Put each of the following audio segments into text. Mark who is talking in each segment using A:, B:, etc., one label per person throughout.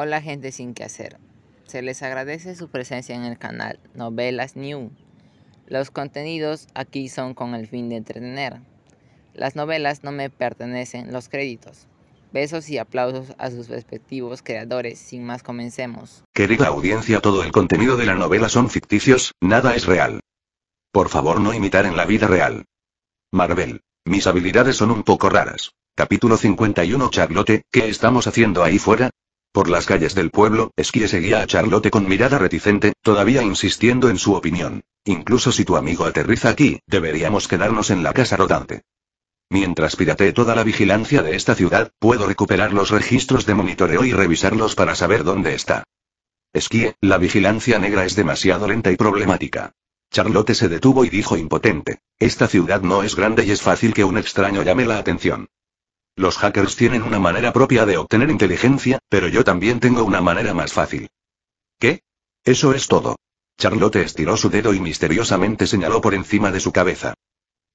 A: Hola gente sin que hacer. Se les agradece su presencia en el canal Novelas New. Los contenidos aquí son con el fin de entretener. Las novelas no me pertenecen los créditos. Besos y aplausos a sus respectivos creadores. Sin más, comencemos. Querida audiencia, todo el contenido de la novela son ficticios, nada es real. Por favor, no imitar en la vida real. Marvel, mis habilidades son un poco raras. Capítulo 51 charlote, ¿qué estamos haciendo ahí fuera? Por las calles del pueblo, Esquie seguía a Charlotte con mirada reticente, todavía insistiendo en su opinión. Incluso si tu amigo aterriza aquí, deberíamos quedarnos en la casa rodante. Mientras piratee toda la vigilancia de esta ciudad, puedo recuperar los registros de monitoreo y revisarlos para saber dónde está. Esquie, la vigilancia negra es demasiado lenta y problemática. Charlotte se detuvo y dijo impotente. Esta ciudad no es grande y es fácil que un extraño llame la atención. Los hackers tienen una manera propia de obtener inteligencia, pero yo también tengo una manera más fácil. ¿Qué? Eso es todo. Charlotte estiró su dedo y misteriosamente señaló por encima de su cabeza.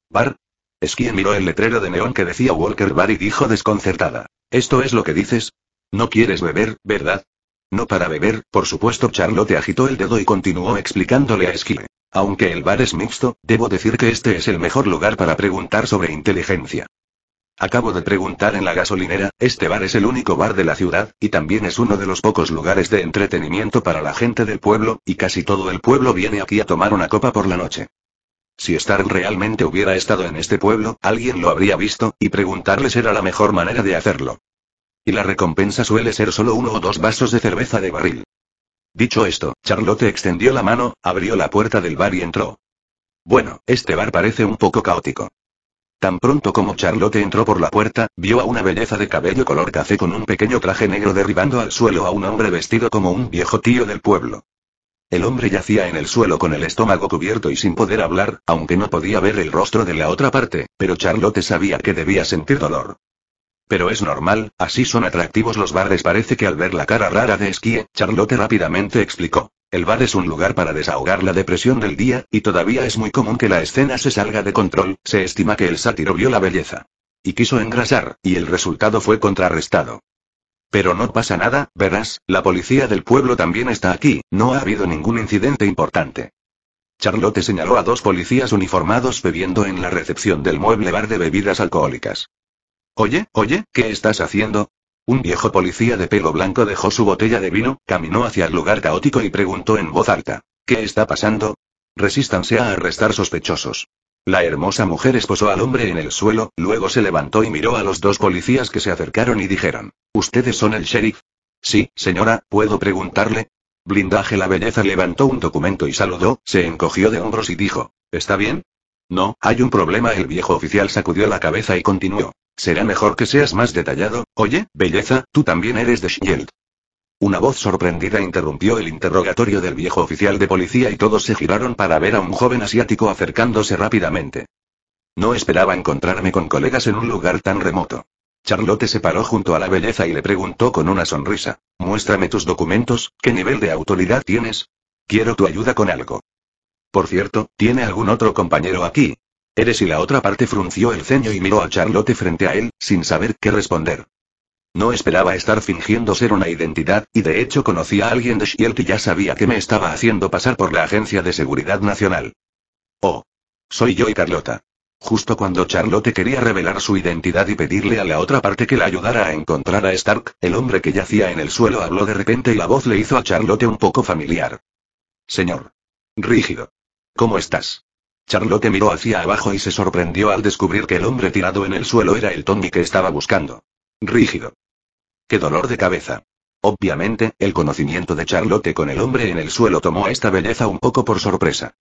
A: ¿Bar? Esquie miró el letrero de neón que decía Walker Bar y dijo desconcertada. ¿Esto es lo que dices? No quieres beber, ¿verdad? No para beber, por supuesto. Charlotte agitó el dedo y continuó explicándole a Esquie. Aunque el bar es mixto, debo decir que este es el mejor lugar para preguntar sobre inteligencia. Acabo de preguntar en la gasolinera, este bar es el único bar de la ciudad, y también es uno de los pocos lugares de entretenimiento para la gente del pueblo, y casi todo el pueblo viene aquí a tomar una copa por la noche. Si Stark realmente hubiera estado en este pueblo, alguien lo habría visto, y preguntarles era la mejor manera de hacerlo. Y la recompensa suele ser solo uno o dos vasos de cerveza de barril. Dicho esto, Charlotte extendió la mano, abrió la puerta del bar y entró. Bueno, este bar parece un poco caótico. Tan pronto como Charlotte entró por la puerta, vio a una belleza de cabello color café con un pequeño traje negro derribando al suelo a un hombre vestido como un viejo tío del pueblo. El hombre yacía en el suelo con el estómago cubierto y sin poder hablar, aunque no podía ver el rostro de la otra parte, pero Charlotte sabía que debía sentir dolor. Pero es normal, así son atractivos los bares. Parece que al ver la cara rara de esquí, Charlotte rápidamente explicó. El bar es un lugar para desahogar la depresión del día, y todavía es muy común que la escena se salga de control, se estima que el sátiro vio la belleza. Y quiso engrasar, y el resultado fue contrarrestado. Pero no pasa nada, verás, la policía del pueblo también está aquí, no ha habido ningún incidente importante. Charlotte señaló a dos policías uniformados bebiendo en la recepción del mueble bar de bebidas alcohólicas. Oye, oye, ¿qué estás haciendo? Un viejo policía de pelo blanco dejó su botella de vino, caminó hacia el lugar caótico y preguntó en voz alta. ¿Qué está pasando? Resístanse a arrestar sospechosos. La hermosa mujer esposó al hombre en el suelo, luego se levantó y miró a los dos policías que se acercaron y dijeron. ¿Ustedes son el sheriff? Sí, señora, ¿puedo preguntarle? Blindaje la belleza levantó un documento y saludó, se encogió de hombros y dijo. ¿Está bien? No, hay un problema. El viejo oficial sacudió la cabeza y continuó. Será mejor que seas más detallado, oye, belleza, tú también eres de Shield. Una voz sorprendida interrumpió el interrogatorio del viejo oficial de policía y todos se giraron para ver a un joven asiático acercándose rápidamente. No esperaba encontrarme con colegas en un lugar tan remoto. Charlotte se paró junto a la belleza y le preguntó con una sonrisa, muéstrame tus documentos, ¿qué nivel de autoridad tienes? Quiero tu ayuda con algo. Por cierto, ¿tiene algún otro compañero aquí? Eres y la otra parte frunció el ceño y miró a Charlotte frente a él, sin saber qué responder. No esperaba estar fingiendo ser una identidad, y de hecho conocía a alguien de Shield y ya sabía que me estaba haciendo pasar por la Agencia de Seguridad Nacional. Oh. Soy yo y Carlota. Justo cuando Charlotte quería revelar su identidad y pedirle a la otra parte que la ayudara a encontrar a Stark, el hombre que yacía en el suelo habló de repente y la voz le hizo a Charlotte un poco familiar. Señor. Rígido. ¿Cómo estás? Charlotte miró hacia abajo y se sorprendió al descubrir que el hombre tirado en el suelo era el Tommy que estaba buscando. Rígido. Qué dolor de cabeza. Obviamente, el conocimiento de Charlotte con el hombre en el suelo tomó a esta belleza un poco por sorpresa.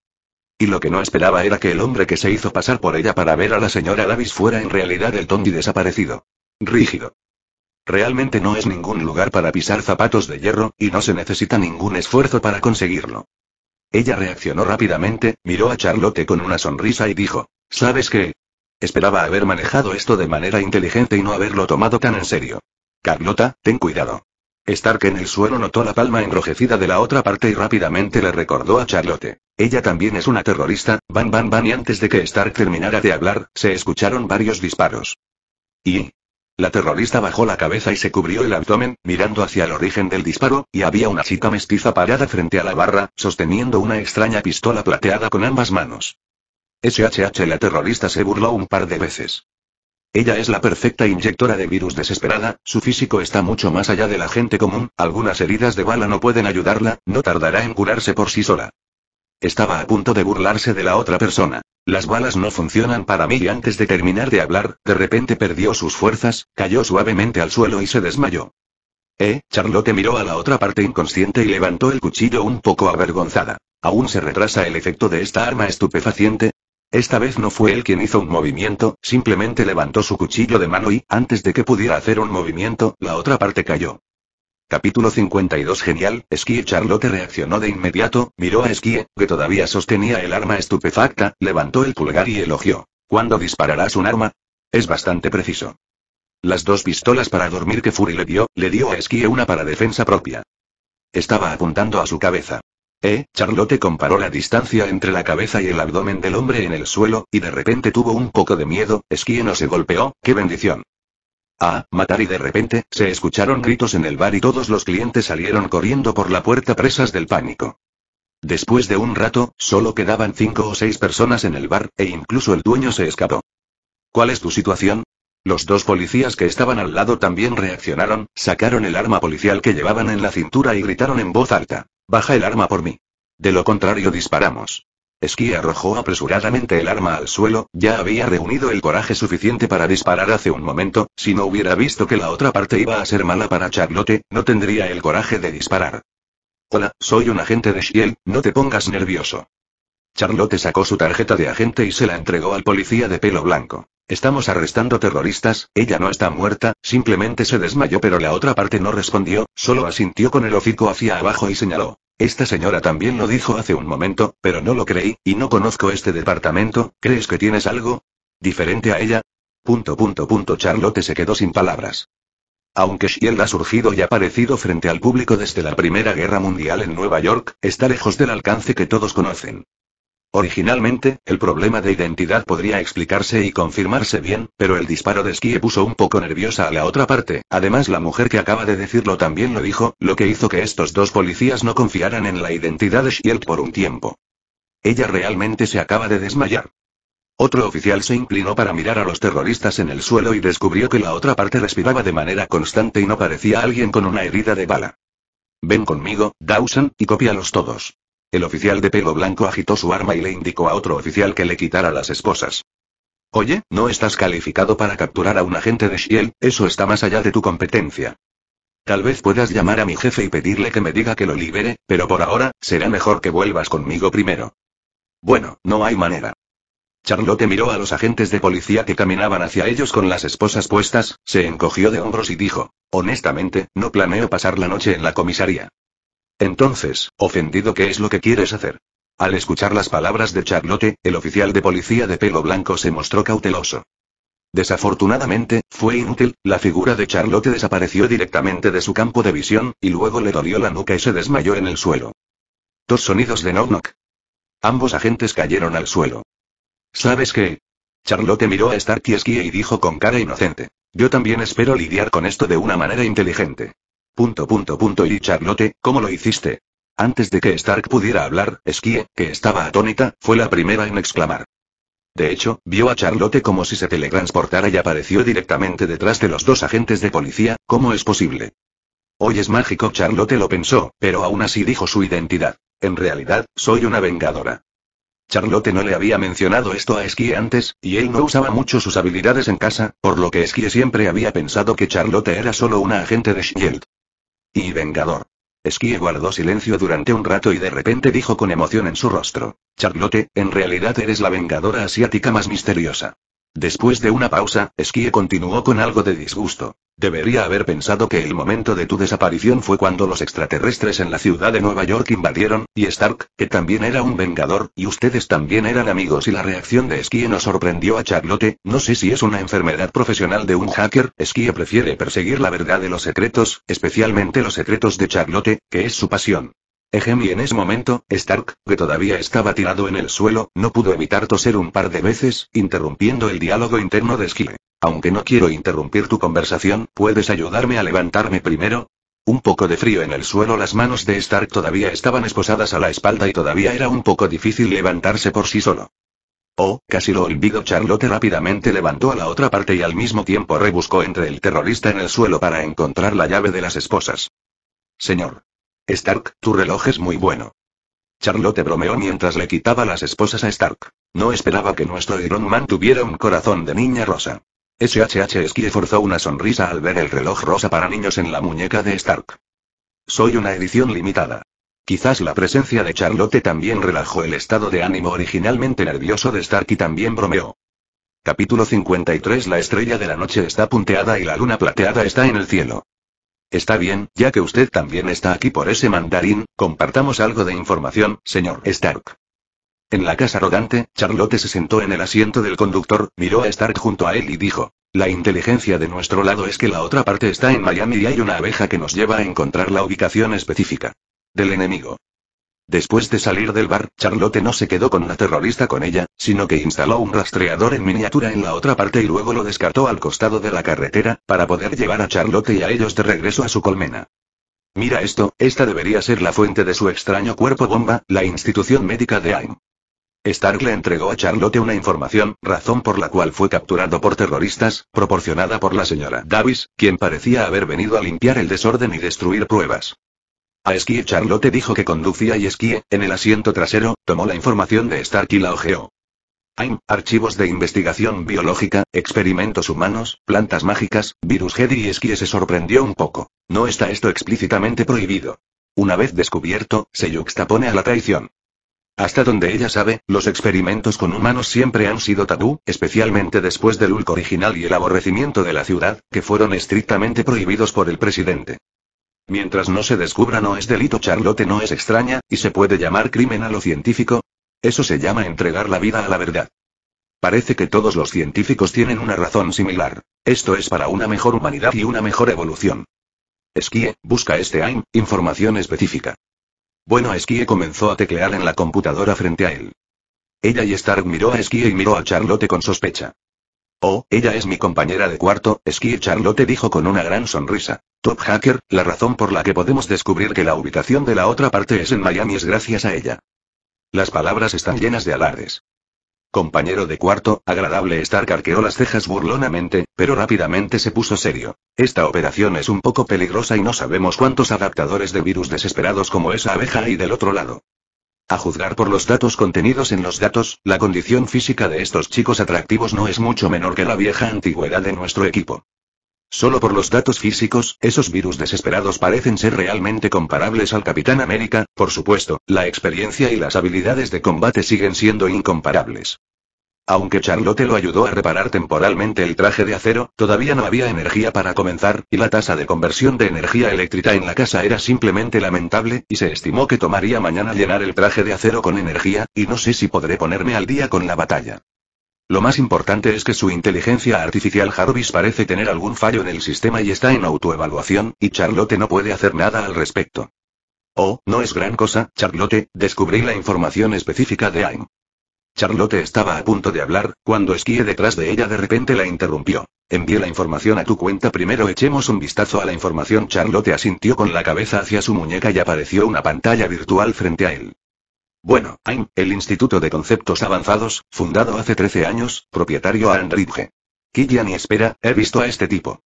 A: Y lo que no esperaba era que el hombre que se hizo pasar por ella para ver a la señora Davis fuera en realidad el Tommy desaparecido. Rígido. Realmente no es ningún lugar para pisar zapatos de hierro, y no se necesita ningún esfuerzo para conseguirlo. Ella reaccionó rápidamente, miró a Charlotte con una sonrisa y dijo, ¿sabes qué? Esperaba haber manejado esto de manera inteligente y no haberlo tomado tan en serio. Carlota, ten cuidado. Stark en el suelo notó la palma enrojecida de la otra parte y rápidamente le recordó a Charlotte. Ella también es una terrorista, van van van y antes de que Stark terminara de hablar, se escucharon varios disparos. Y, la terrorista bajó la cabeza y se cubrió el abdomen, mirando hacia el origen del disparo, y había una chica mestiza parada frente a la barra, sosteniendo una extraña pistola plateada con ambas manos. SHH la terrorista se burló un par de veces. Ella es la perfecta inyectora de virus desesperada, su físico está mucho más allá de la gente común, algunas heridas de bala no pueden ayudarla, no tardará en curarse por sí sola. Estaba a punto de burlarse de la otra persona. Las balas no funcionan para mí y antes de terminar de hablar, de repente perdió sus fuerzas, cayó suavemente al suelo y se desmayó. Eh, Charlotte miró a la otra parte inconsciente y levantó el cuchillo un poco avergonzada. ¿Aún se retrasa el efecto de esta arma estupefaciente? Esta vez no fue él quien hizo un movimiento, simplemente levantó su cuchillo de mano y, antes de que pudiera hacer un movimiento, la otra parte cayó. Capítulo 52 Genial, esquí Charlotte reaccionó de inmediato, miró a esquí que todavía sostenía el arma estupefacta, levantó el pulgar y elogió. ¿Cuándo dispararás un arma? Es bastante preciso. Las dos pistolas para dormir que Fury le dio, le dio a esquí una para defensa propia. Estaba apuntando a su cabeza. Eh, Charlotte comparó la distancia entre la cabeza y el abdomen del hombre en el suelo, y de repente tuvo un poco de miedo, esquí no se golpeó, qué bendición a matar y de repente, se escucharon gritos en el bar y todos los clientes salieron corriendo por la puerta presas del pánico. Después de un rato, solo quedaban cinco o seis personas en el bar, e incluso el dueño se escapó. ¿Cuál es tu situación? Los dos policías que estaban al lado también reaccionaron, sacaron el arma policial que llevaban en la cintura y gritaron en voz alta. Baja el arma por mí. De lo contrario disparamos. Esquí arrojó apresuradamente el arma al suelo, ya había reunido el coraje suficiente para disparar hace un momento, si no hubiera visto que la otra parte iba a ser mala para Charlotte, no tendría el coraje de disparar. Hola, soy un agente de Shield, no te pongas nervioso. Charlotte sacó su tarjeta de agente y se la entregó al policía de pelo blanco. Estamos arrestando terroristas, ella no está muerta, simplemente se desmayó pero la otra parte no respondió, solo asintió con el hocico hacia abajo y señaló. Esta señora también lo dijo hace un momento, pero no lo creí, y no conozco este departamento, ¿crees que tienes algo? ¿Diferente a ella? Punto punto punto Charlotte se quedó sin palabras. Aunque Shield ha surgido y aparecido frente al público desde la Primera Guerra Mundial en Nueva York, está lejos del alcance que todos conocen. Originalmente, el problema de identidad podría explicarse y confirmarse bien, pero el disparo de esquí puso un poco nerviosa a la otra parte, además la mujer que acaba de decirlo también lo dijo, lo que hizo que estos dos policías no confiaran en la identidad de Shield por un tiempo. Ella realmente se acaba de desmayar. Otro oficial se inclinó para mirar a los terroristas en el suelo y descubrió que la otra parte respiraba de manera constante y no parecía alguien con una herida de bala. Ven conmigo, Dawson, y cópialos todos. El oficial de pelo blanco agitó su arma y le indicó a otro oficial que le quitara las esposas. Oye, no estás calificado para capturar a un agente de Shield, eso está más allá de tu competencia. Tal vez puedas llamar a mi jefe y pedirle que me diga que lo libere, pero por ahora, será mejor que vuelvas conmigo primero. Bueno, no hay manera. Charlotte miró a los agentes de policía que caminaban hacia ellos con las esposas puestas, se encogió de hombros y dijo, Honestamente, no planeo pasar la noche en la comisaría. Entonces, ofendido, ¿qué es lo que quieres hacer? Al escuchar las palabras de Charlotte, el oficial de policía de pelo blanco se mostró cauteloso. Desafortunadamente, fue inútil, la figura de Charlotte desapareció directamente de su campo de visión, y luego le dolió la nuca y se desmayó en el suelo. Dos sonidos de knock-knock. Ambos agentes cayeron al suelo. ¿Sabes qué? Charlotte miró a Starkieski y dijo con cara inocente. Yo también espero lidiar con esto de una manera inteligente. Punto punto punto y Charlotte, ¿cómo lo hiciste? Antes de que Stark pudiera hablar, Skye, que estaba atónita, fue la primera en exclamar. De hecho, vio a Charlotte como si se teletransportara y apareció directamente detrás de los dos agentes de policía, ¿cómo es posible? Hoy es mágico, Charlotte lo pensó, pero aún así dijo su identidad. En realidad, soy una vengadora. Charlotte no le había mencionado esto a Skye antes, y él no usaba mucho sus habilidades en casa, por lo que Skye siempre había pensado que Charlotte era solo una agente de Shield. Y vengador. Esquí guardó silencio durante un rato y de repente dijo con emoción en su rostro. Charlotte, en realidad eres la vengadora asiática más misteriosa. Después de una pausa, Skye continuó con algo de disgusto. Debería haber pensado que el momento de tu desaparición fue cuando los extraterrestres en la ciudad de Nueva York invadieron, y Stark, que también era un vengador, y ustedes también eran amigos y la reacción de Skye nos sorprendió a Charlotte, no sé si es una enfermedad profesional de un hacker, Skye prefiere perseguir la verdad de los secretos, especialmente los secretos de Charlotte, que es su pasión. Ejem y en ese momento, Stark, que todavía estaba tirado en el suelo, no pudo evitar toser un par de veces, interrumpiendo el diálogo interno de Skye. Aunque no quiero interrumpir tu conversación, ¿puedes ayudarme a levantarme primero? Un poco de frío en el suelo, las manos de Stark todavía estaban esposadas a la espalda y todavía era un poco difícil levantarse por sí solo. Oh, casi lo olvido. Charlotte rápidamente levantó a la otra parte y al mismo tiempo rebuscó entre el terrorista en el suelo para encontrar la llave de las esposas. Señor. Stark, tu reloj es muy bueno. Charlotte bromeó mientras le quitaba las esposas a Stark. No esperaba que nuestro Iron Man tuviera un corazón de niña rosa. SHH Esquie forzó una sonrisa al ver el reloj rosa para niños en la muñeca de Stark. Soy una edición limitada. Quizás la presencia de Charlotte también relajó el estado de ánimo originalmente nervioso de Stark y también bromeó. Capítulo 53 La estrella de la noche está punteada y la luna plateada está en el cielo. Está bien, ya que usted también está aquí por ese mandarín, compartamos algo de información, señor Stark. En la casa arrogante, Charlotte se sentó en el asiento del conductor, miró a Stark junto a él y dijo, la inteligencia de nuestro lado es que la otra parte está en Miami y hay una abeja que nos lleva a encontrar la ubicación específica. Del enemigo. Después de salir del bar, Charlotte no se quedó con la terrorista con ella, sino que instaló un rastreador en miniatura en la otra parte y luego lo descartó al costado de la carretera, para poder llevar a Charlotte y a ellos de regreso a su colmena. Mira esto, esta debería ser la fuente de su extraño cuerpo bomba, la institución médica de AIM. Stark le entregó a Charlotte una información, razón por la cual fue capturado por terroristas, proporcionada por la señora Davis, quien parecía haber venido a limpiar el desorden y destruir pruebas. A Skie Charlotte dijo que conducía y Esquie, en el asiento trasero, tomó la información de Stark y la ojeó. AIM, archivos de investigación biológica, experimentos humanos, plantas mágicas, virus Hedy y Esquí se sorprendió un poco. No está esto explícitamente prohibido. Una vez descubierto, se yuxtapone a la traición. Hasta donde ella sabe, los experimentos con humanos siempre han sido tabú, especialmente después del ulco original y el aborrecimiento de la ciudad, que fueron estrictamente prohibidos por el presidente. Mientras no se descubra no es delito Charlotte no es extraña, y se puede llamar crimen a lo científico. Eso se llama entregar la vida a la verdad. Parece que todos los científicos tienen una razón similar. Esto es para una mejor humanidad y una mejor evolución. Esquie, busca este AIM, información específica. Bueno, Esquie comenzó a teclear en la computadora frente a él. Ella y Stark miró a Esquie y miró a Charlotte con sospecha. Oh, ella es mi compañera de cuarto, Esquie Charlotte dijo con una gran sonrisa. Top Hacker, la razón por la que podemos descubrir que la ubicación de la otra parte es en Miami es gracias a ella. Las palabras están llenas de alardes. Compañero de cuarto, agradable estar arqueó las cejas burlonamente, pero rápidamente se puso serio. Esta operación es un poco peligrosa y no sabemos cuántos adaptadores de virus desesperados como esa abeja hay del otro lado. A juzgar por los datos contenidos en los datos, la condición física de estos chicos atractivos no es mucho menor que la vieja antigüedad de nuestro equipo. Solo por los datos físicos, esos virus desesperados parecen ser realmente comparables al Capitán América, por supuesto, la experiencia y las habilidades de combate siguen siendo incomparables. Aunque Charlotte lo ayudó a reparar temporalmente el traje de acero, todavía no había energía para comenzar, y la tasa de conversión de energía eléctrica en la casa era simplemente lamentable, y se estimó que tomaría mañana llenar el traje de acero con energía, y no sé si podré ponerme al día con la batalla. Lo más importante es que su inteligencia artificial Jarvis parece tener algún fallo en el sistema y está en autoevaluación, y Charlotte no puede hacer nada al respecto. Oh, no es gran cosa, Charlotte, descubrí la información específica de AIM. Charlotte estaba a punto de hablar, cuando esquíe detrás de ella de repente la interrumpió. Envié la información a tu cuenta primero echemos un vistazo a la información Charlotte asintió con la cabeza hacia su muñeca y apareció una pantalla virtual frente a él. Bueno, AIM, el Instituto de Conceptos Avanzados, fundado hace 13 años, propietario a Ridge. Killian y espera, he visto a este tipo.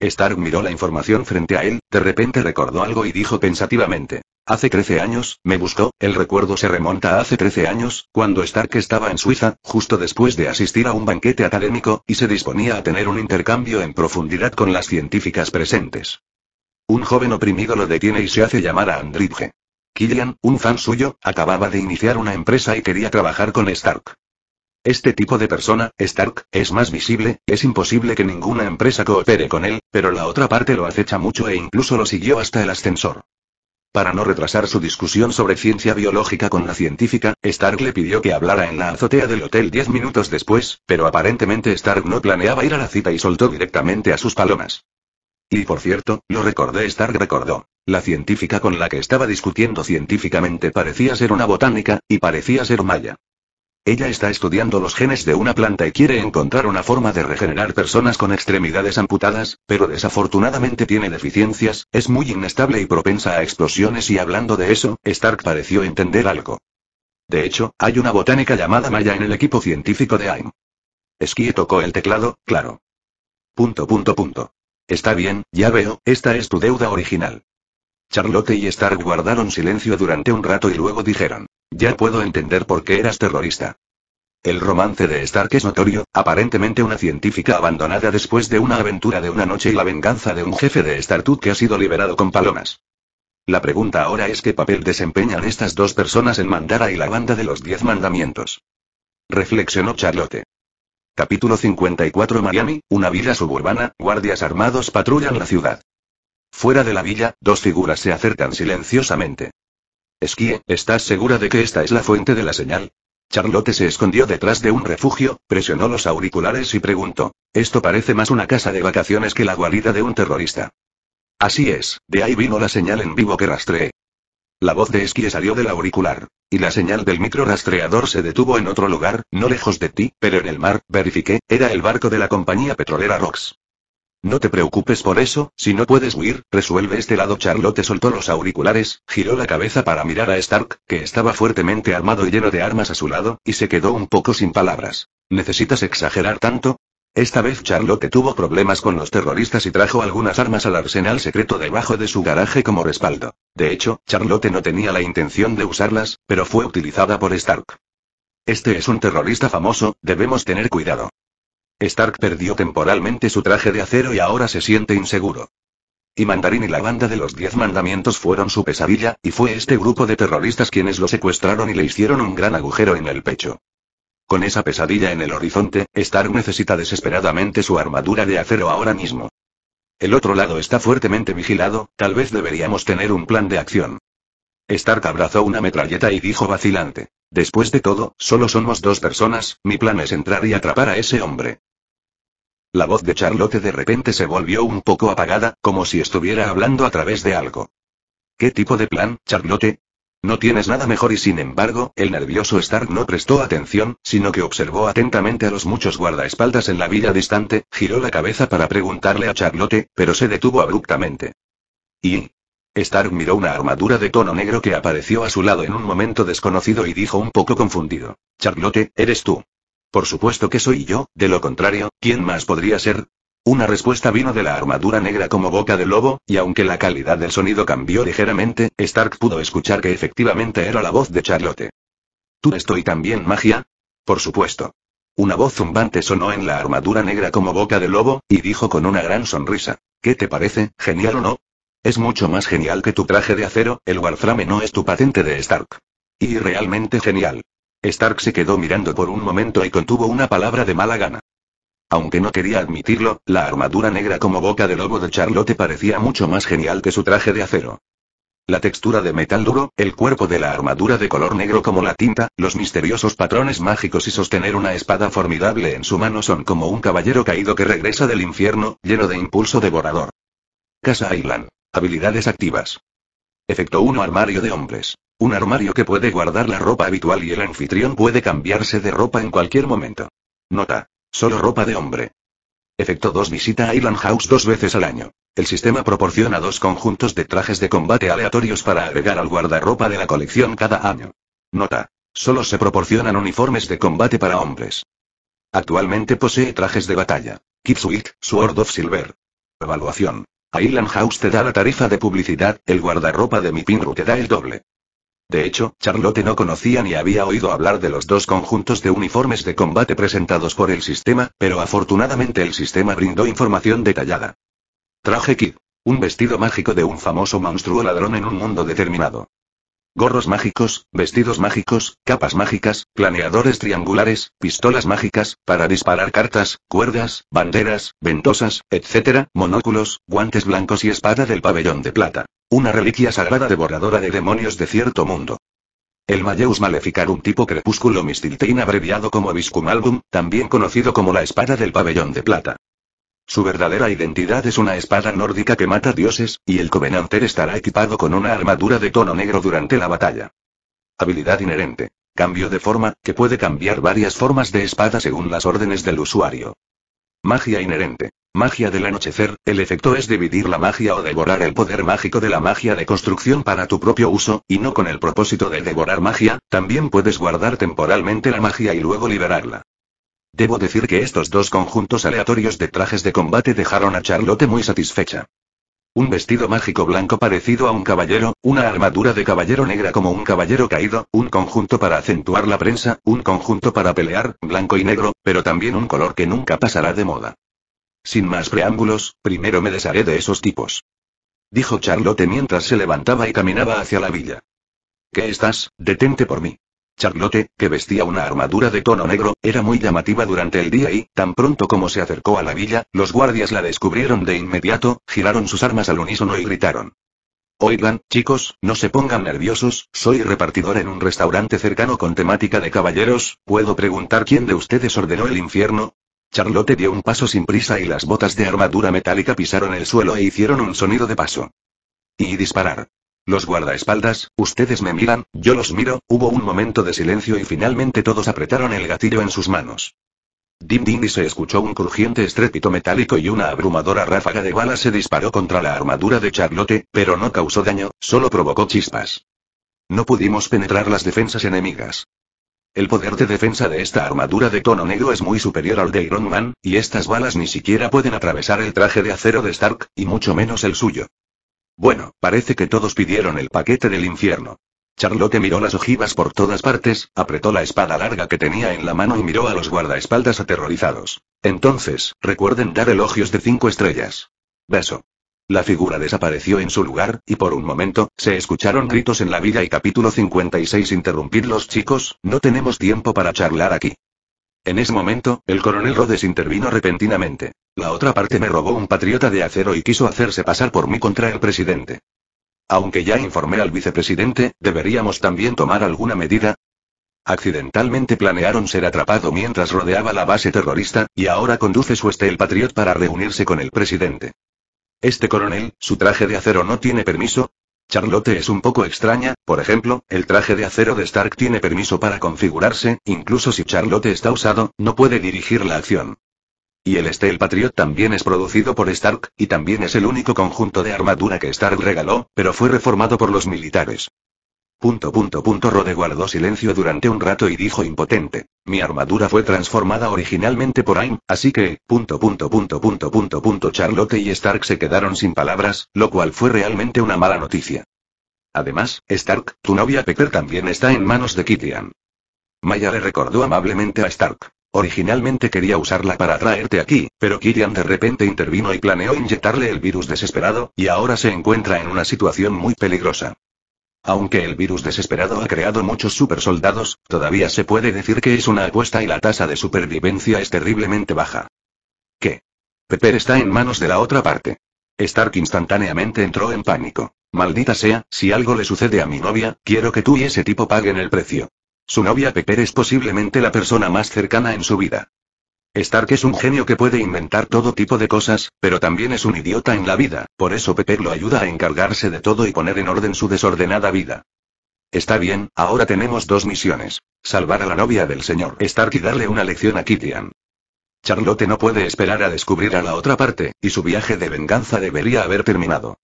A: Stark miró la información frente a él, de repente recordó algo y dijo pensativamente. Hace 13 años, me buscó, el recuerdo se remonta a hace 13 años, cuando Stark estaba en Suiza, justo después de asistir a un banquete académico, y se disponía a tener un intercambio en profundidad con las científicas presentes. Un joven oprimido lo detiene y se hace llamar a Andridge. Killian, un fan suyo, acababa de iniciar una empresa y quería trabajar con Stark. Este tipo de persona, Stark, es más visible, es imposible que ninguna empresa coopere con él, pero la otra parte lo acecha mucho e incluso lo siguió hasta el ascensor. Para no retrasar su discusión sobre ciencia biológica con la científica, Stark le pidió que hablara en la azotea del hotel diez minutos después, pero aparentemente Stark no planeaba ir a la cita y soltó directamente a sus palomas. Y por cierto, lo recordé, Stark recordó. La científica con la que estaba discutiendo científicamente parecía ser una botánica, y parecía ser maya. Ella está estudiando los genes de una planta y quiere encontrar una forma de regenerar personas con extremidades amputadas, pero desafortunadamente tiene deficiencias, es muy inestable y propensa a explosiones y hablando de eso, Stark pareció entender algo. De hecho, hay una botánica llamada Maya en el equipo científico de AIM. Skye tocó el teclado, claro. Punto punto punto. Está bien, ya veo, esta es tu deuda original. Charlotte y Stark guardaron silencio durante un rato y luego dijeron, ya puedo entender por qué eras terrorista. El romance de Stark es notorio, aparentemente una científica abandonada después de una aventura de una noche y la venganza de un jefe de Startup que ha sido liberado con palomas. La pregunta ahora es qué papel desempeñan estas dos personas en Mandara y la banda de los Diez Mandamientos. Reflexionó Charlotte. Capítulo 54 Miami, una villa suburbana, guardias armados patrullan la ciudad. Fuera de la villa, dos figuras se acercan silenciosamente. Esquie, ¿estás segura de que esta es la fuente de la señal? Charlotte se escondió detrás de un refugio, presionó los auriculares y preguntó. Esto parece más una casa de vacaciones que la guarida de un terrorista. Así es, de ahí vino la señal en vivo que rastreé. La voz de Esquie salió del auricular, y la señal del micro rastreador se detuvo en otro lugar, no lejos de ti, pero en el mar, verifiqué, era el barco de la compañía petrolera Rox. No te preocupes por eso, si no puedes huir, resuelve este lado. Charlotte soltó los auriculares, giró la cabeza para mirar a Stark, que estaba fuertemente armado y lleno de armas a su lado, y se quedó un poco sin palabras. ¿Necesitas exagerar tanto? Esta vez Charlotte tuvo problemas con los terroristas y trajo algunas armas al arsenal secreto debajo de su garaje como respaldo. De hecho, Charlotte no tenía la intención de usarlas, pero fue utilizada por Stark. Este es un terrorista famoso, debemos tener cuidado. Stark perdió temporalmente su traje de acero y ahora se siente inseguro. Y Mandarín y la banda de los Diez Mandamientos fueron su pesadilla, y fue este grupo de terroristas quienes lo secuestraron y le hicieron un gran agujero en el pecho. Con esa pesadilla en el horizonte, Stark necesita desesperadamente su armadura de acero ahora mismo. El otro lado está fuertemente vigilado, tal vez deberíamos tener un plan de acción. Stark abrazó una metralleta y dijo vacilante. Después de todo, solo somos dos personas, mi plan es entrar y atrapar a ese hombre. La voz de Charlotte de repente se volvió un poco apagada, como si estuviera hablando a través de algo. ¿Qué tipo de plan, Charlotte? No tienes nada mejor y sin embargo, el nervioso Stark no prestó atención, sino que observó atentamente a los muchos guardaespaldas en la villa distante, giró la cabeza para preguntarle a Charlotte, pero se detuvo abruptamente. ¿Y? Stark miró una armadura de tono negro que apareció a su lado en un momento desconocido y dijo un poco confundido. Charlotte, eres tú. Por supuesto que soy yo, de lo contrario, ¿quién más podría ser? Una respuesta vino de la armadura negra como boca de lobo, y aunque la calidad del sonido cambió ligeramente, Stark pudo escuchar que efectivamente era la voz de Charlotte. ¿Tú estoy también magia? Por supuesto. Una voz zumbante sonó en la armadura negra como boca de lobo, y dijo con una gran sonrisa. ¿Qué te parece, genial o no? Es mucho más genial que tu traje de acero, el Warframe no es tu patente de Stark. Y realmente genial. Stark se quedó mirando por un momento y contuvo una palabra de mala gana. Aunque no quería admitirlo, la armadura negra como boca de lobo de Charlotte parecía mucho más genial que su traje de acero. La textura de metal duro, el cuerpo de la armadura de color negro como la tinta, los misteriosos patrones mágicos y sostener una espada formidable en su mano son como un caballero caído que regresa del infierno, lleno de impulso devorador. Casa Island. Habilidades activas. Efecto 1 Armario de hombres. Un armario que puede guardar la ropa habitual y el anfitrión puede cambiarse de ropa en cualquier momento. Nota. Solo ropa de hombre. Efecto 2 visita a Island House dos veces al año. El sistema proporciona dos conjuntos de trajes de combate aleatorios para agregar al guardarropa de la colección cada año. Nota. Solo se proporcionan uniformes de combate para hombres. Actualmente posee trajes de batalla. Kitsuit, Sword of Silver. Evaluación. A Island House te da la tarifa de publicidad, el guardarropa de mi Pinru te da el doble. De hecho, Charlotte no conocía ni había oído hablar de los dos conjuntos de uniformes de combate presentados por el sistema, pero afortunadamente el sistema brindó información detallada. Traje Kid. Un vestido mágico de un famoso monstruo ladrón en un mundo determinado. Gorros mágicos, vestidos mágicos, capas mágicas, planeadores triangulares, pistolas mágicas, para disparar cartas, cuerdas, banderas, ventosas, etc., monóculos, guantes blancos y espada del pabellón de plata. Una reliquia sagrada devoradora de demonios de cierto mundo. El Malleus Maleficarum tipo crepúsculo mistiltein abreviado como Viscum Album, también conocido como la espada del pabellón de plata. Su verdadera identidad es una espada nórdica que mata dioses, y el Covenanter estará equipado con una armadura de tono negro durante la batalla. Habilidad inherente. Cambio de forma, que puede cambiar varias formas de espada según las órdenes del usuario. Magia inherente. Magia del anochecer, el efecto es dividir la magia o devorar el poder mágico de la magia de construcción para tu propio uso, y no con el propósito de devorar magia, también puedes guardar temporalmente la magia y luego liberarla. Debo decir que estos dos conjuntos aleatorios de trajes de combate dejaron a Charlotte muy satisfecha. Un vestido mágico blanco parecido a un caballero, una armadura de caballero negra como un caballero caído, un conjunto para acentuar la prensa, un conjunto para pelear, blanco y negro, pero también un color que nunca pasará de moda. Sin más preámbulos, primero me desharé de esos tipos. Dijo Charlotte mientras se levantaba y caminaba hacia la villa. ¿Qué estás? Detente por mí. Charlotte, que vestía una armadura de tono negro, era muy llamativa durante el día y, tan pronto como se acercó a la villa, los guardias la descubrieron de inmediato, giraron sus armas al unísono y gritaron. Oigan, chicos, no se pongan nerviosos, soy repartidor en un restaurante cercano con temática de caballeros, ¿puedo preguntar quién de ustedes ordenó el infierno? Charlotte dio un paso sin prisa y las botas de armadura metálica pisaron el suelo e hicieron un sonido de paso. Y disparar. Los guardaespaldas, ustedes me miran, yo los miro, hubo un momento de silencio y finalmente todos apretaron el gatillo en sus manos. Dim dim y se escuchó un crujiente estrépito metálico y una abrumadora ráfaga de balas se disparó contra la armadura de Charlotte, pero no causó daño, solo provocó chispas. No pudimos penetrar las defensas enemigas. El poder de defensa de esta armadura de tono negro es muy superior al de Iron Man, y estas balas ni siquiera pueden atravesar el traje de acero de Stark, y mucho menos el suyo. Bueno, parece que todos pidieron el paquete del infierno. Charlotte miró las ojivas por todas partes, apretó la espada larga que tenía en la mano y miró a los guardaespaldas aterrorizados. Entonces, recuerden dar elogios de cinco estrellas. Beso. La figura desapareció en su lugar, y por un momento, se escucharon gritos en la vida. y capítulo 56 los chicos, no tenemos tiempo para charlar aquí. En ese momento, el coronel Rhodes intervino repentinamente. La otra parte me robó un patriota de acero y quiso hacerse pasar por mí contra el presidente. Aunque ya informé al vicepresidente, ¿deberíamos también tomar alguna medida? Accidentalmente planearon ser atrapado mientras rodeaba la base terrorista, y ahora conduce su este el Patriot para reunirse con el presidente. Este coronel, su traje de acero no tiene permiso. Charlotte es un poco extraña, por ejemplo, el traje de acero de Stark tiene permiso para configurarse, incluso si Charlotte está usado, no puede dirigir la acción. Y el Steel Patriot también es producido por Stark, y también es el único conjunto de armadura que Stark regaló, pero fue reformado por los militares. Punto punto punto Rode guardó silencio durante un rato y dijo impotente. Mi armadura fue transformada originalmente por Aim, así que, punto punto punto punto punto punto Charlotte y Stark se quedaron sin palabras, lo cual fue realmente una mala noticia. Además, Stark, tu novia Pepper también está en manos de Kitian. Maya le recordó amablemente a Stark. Originalmente quería usarla para traerte aquí, pero Kitian de repente intervino y planeó inyectarle el virus desesperado, y ahora se encuentra en una situación muy peligrosa. Aunque el virus desesperado ha creado muchos supersoldados, todavía se puede decir que es una apuesta y la tasa de supervivencia es terriblemente baja. ¿Qué? Pepper está en manos de la otra parte. Stark instantáneamente entró en pánico. Maldita sea, si algo le sucede a mi novia, quiero que tú y ese tipo paguen el precio. Su novia Pepper es posiblemente la persona más cercana en su vida. Stark es un genio que puede inventar todo tipo de cosas, pero también es un idiota en la vida, por eso Pepper lo ayuda a encargarse de todo y poner en orden su desordenada vida. Está bien, ahora tenemos dos misiones. Salvar a la novia del señor Stark y darle una lección a Kitian. Charlotte no puede esperar a descubrir a la otra parte, y su viaje de venganza debería haber terminado.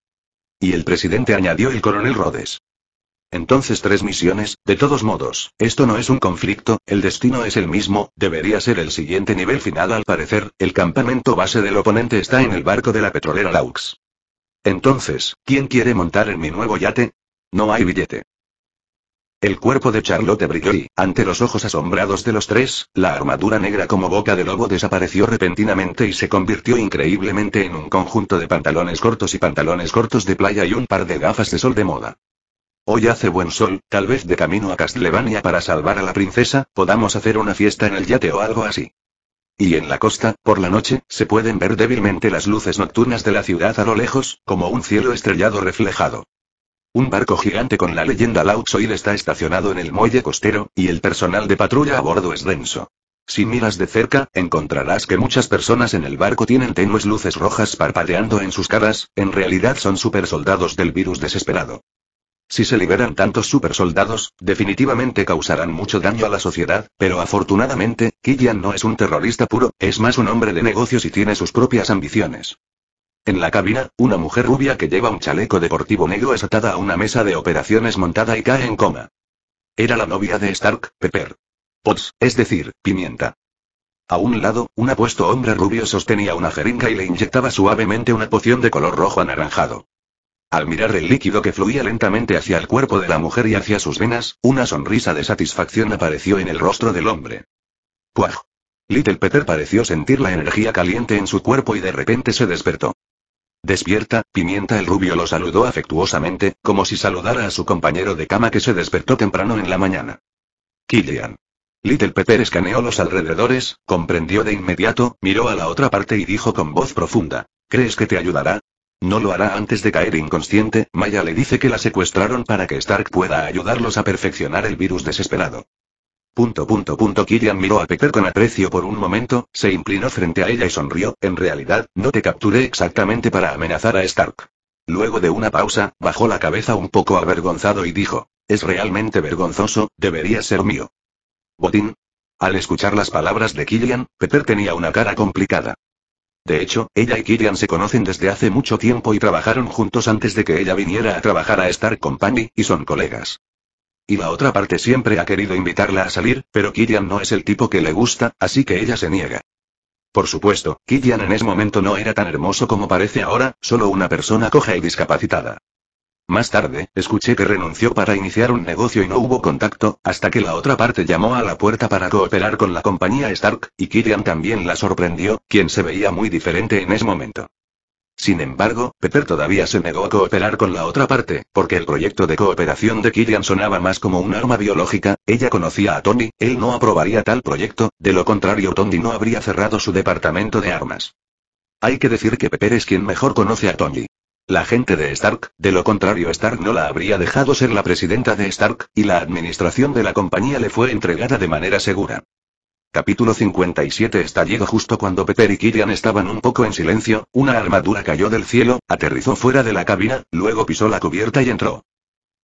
A: Y el presidente añadió el coronel Rhodes. Entonces tres misiones, de todos modos, esto no es un conflicto, el destino es el mismo, debería ser el siguiente nivel final al parecer, el campamento base del oponente está en el barco de la petrolera Laux. Entonces, ¿quién quiere montar en mi nuevo yate? No hay billete. El cuerpo de Charlotte brilló y, ante los ojos asombrados de los tres, la armadura negra como boca de lobo desapareció repentinamente y se convirtió increíblemente en un conjunto de pantalones cortos y pantalones cortos de playa y un par de gafas de sol de moda. Hoy hace buen sol, tal vez de camino a Castlevania para salvar a la princesa, podamos hacer una fiesta en el yate o algo así. Y en la costa, por la noche, se pueden ver débilmente las luces nocturnas de la ciudad a lo lejos, como un cielo estrellado reflejado. Un barco gigante con la leyenda Lauxoil está estacionado en el muelle costero, y el personal de patrulla a bordo es denso. Si miras de cerca, encontrarás que muchas personas en el barco tienen tenues luces rojas parpadeando en sus caras, en realidad son supersoldados del virus desesperado. Si se liberan tantos supersoldados, definitivamente causarán mucho daño a la sociedad, pero afortunadamente, Killian no es un terrorista puro, es más un hombre de negocios y tiene sus propias ambiciones. En la cabina, una mujer rubia que lleva un chaleco deportivo negro es atada a una mesa de operaciones montada y cae en coma. Era la novia de Stark, Pepper. Potts, es decir, pimienta. A un lado, un apuesto hombre rubio sostenía una jeringa y le inyectaba suavemente una poción de color rojo anaranjado. Al mirar el líquido que fluía lentamente hacia el cuerpo de la mujer y hacia sus venas, una sonrisa de satisfacción apareció en el rostro del hombre. ¡Puaj! Little Peter pareció sentir la energía caliente en su cuerpo y de repente se despertó. Despierta, Pimienta el rubio lo saludó afectuosamente, como si saludara a su compañero de cama que se despertó temprano en la mañana. Killian. Little Peter escaneó los alrededores, comprendió de inmediato, miró a la otra parte y dijo con voz profunda. ¿Crees que te ayudará? No lo hará antes de caer inconsciente, Maya le dice que la secuestraron para que Stark pueda ayudarlos a perfeccionar el virus desesperado. Punto punto punto Killian miró a Peter con aprecio por un momento, se inclinó frente a ella y sonrió, en realidad, no te capturé exactamente para amenazar a Stark. Luego de una pausa, bajó la cabeza un poco avergonzado y dijo, es realmente vergonzoso, debería ser mío. Botín. Al escuchar las palabras de Killian, Peter tenía una cara complicada. De hecho, ella y Killian se conocen desde hace mucho tiempo y trabajaron juntos antes de que ella viniera a trabajar a con Company, y son colegas. Y la otra parte siempre ha querido invitarla a salir, pero Killian no es el tipo que le gusta, así que ella se niega. Por supuesto, Killian en ese momento no era tan hermoso como parece ahora, solo una persona coja y discapacitada. Más tarde, escuché que renunció para iniciar un negocio y no hubo contacto, hasta que la otra parte llamó a la puerta para cooperar con la compañía Stark, y Killian también la sorprendió, quien se veía muy diferente en ese momento. Sin embargo, Pepper todavía se negó a cooperar con la otra parte, porque el proyecto de cooperación de Killian sonaba más como un arma biológica, ella conocía a Tony, él no aprobaría tal proyecto, de lo contrario Tony no habría cerrado su departamento de armas. Hay que decir que Pepper es quien mejor conoce a Tony la gente de Stark, de lo contrario Stark no la habría dejado ser la presidenta de Stark, y la administración de la compañía le fue entregada de manera segura. Capítulo 57 Estallido Justo cuando Pepper y Kirian estaban un poco en silencio, una armadura cayó del cielo, aterrizó fuera de la cabina, luego pisó la cubierta y entró.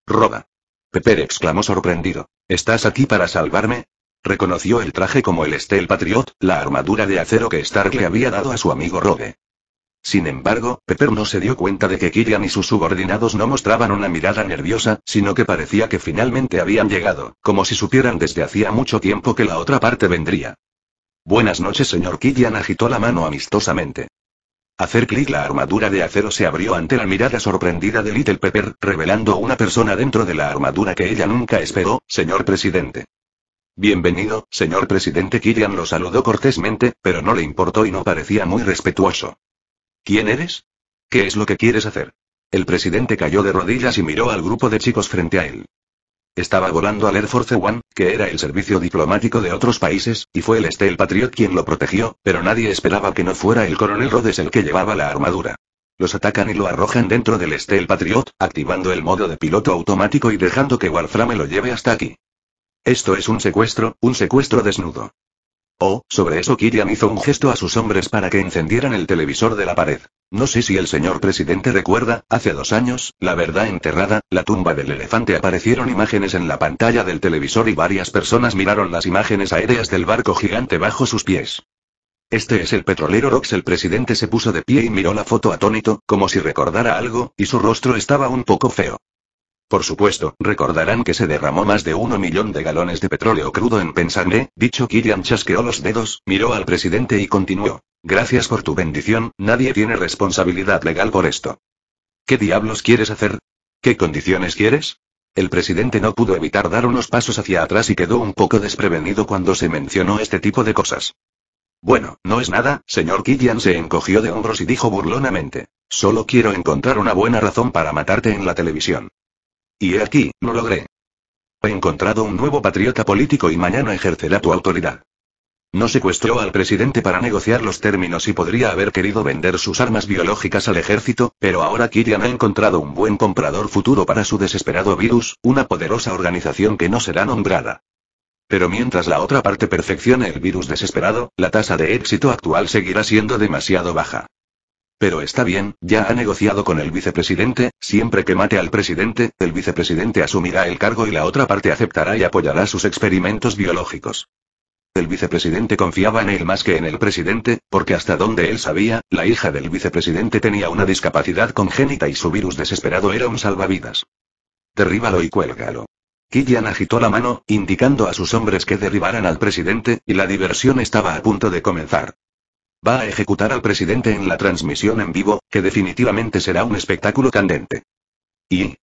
A: Roba. Pepper exclamó sorprendido. ¿Estás aquí para salvarme? Reconoció el traje como el Steel Patriot, la armadura de acero que Stark le había dado a su amigo Robe. Sin embargo, Pepper no se dio cuenta de que Killian y sus subordinados no mostraban una mirada nerviosa, sino que parecía que finalmente habían llegado, como si supieran desde hacía mucho tiempo que la otra parte vendría. Buenas noches, señor Killian agitó la mano amistosamente. Hacer clic la armadura de acero se abrió ante la mirada sorprendida de Little Pepper, revelando una persona dentro de la armadura que ella nunca esperó, señor presidente. Bienvenido, señor presidente Killian lo saludó cortésmente, pero no le importó y no parecía muy respetuoso. ¿Quién eres? ¿Qué es lo que quieres hacer? El presidente cayó de rodillas y miró al grupo de chicos frente a él. Estaba volando al Air Force One, que era el servicio diplomático de otros países, y fue el Estel Patriot quien lo protegió, pero nadie esperaba que no fuera el coronel Rhodes el que llevaba la armadura. Los atacan y lo arrojan dentro del Estel Patriot, activando el modo de piloto automático y dejando que Warframe lo lleve hasta aquí. Esto es un secuestro, un secuestro desnudo. Oh, sobre eso Kirian hizo un gesto a sus hombres para que encendieran el televisor de la pared. No sé si el señor presidente recuerda, hace dos años, la verdad enterrada, la tumba del elefante aparecieron imágenes en la pantalla del televisor y varias personas miraron las imágenes aéreas del barco gigante bajo sus pies. Este es el petrolero Rox. El presidente se puso de pie y miró la foto atónito, como si recordara algo, y su rostro estaba un poco feo. Por supuesto, recordarán que se derramó más de uno millón de galones de petróleo crudo en Pensangre, dicho Killian chasqueó los dedos, miró al presidente y continuó. Gracias por tu bendición, nadie tiene responsabilidad legal por esto. ¿Qué diablos quieres hacer? ¿Qué condiciones quieres? El presidente no pudo evitar dar unos pasos hacia atrás y quedó un poco desprevenido cuando se mencionó este tipo de cosas. Bueno, no es nada, señor Killian se encogió de hombros y dijo burlonamente. Solo quiero encontrar una buena razón para matarte en la televisión. Y he aquí, lo logré. He encontrado un nuevo patriota político y mañana ejercerá tu autoridad. No secuestró al presidente para negociar los términos y podría haber querido vender sus armas biológicas al ejército, pero ahora Kirian ha encontrado un buen comprador futuro para su desesperado virus, una poderosa organización que no será nombrada. Pero mientras la otra parte perfeccione el virus desesperado, la tasa de éxito actual seguirá siendo demasiado baja. Pero está bien, ya ha negociado con el vicepresidente, siempre que mate al presidente, el vicepresidente asumirá el cargo y la otra parte aceptará y apoyará sus experimentos biológicos. El vicepresidente confiaba en él más que en el presidente, porque hasta donde él sabía, la hija del vicepresidente tenía una discapacidad congénita y su virus desesperado era un salvavidas. Derríbalo y cuélgalo. Killian agitó la mano, indicando a sus hombres que derribaran al presidente, y la diversión estaba a punto de comenzar. Va a ejecutar al presidente en la transmisión en vivo, que definitivamente será un espectáculo candente. Y...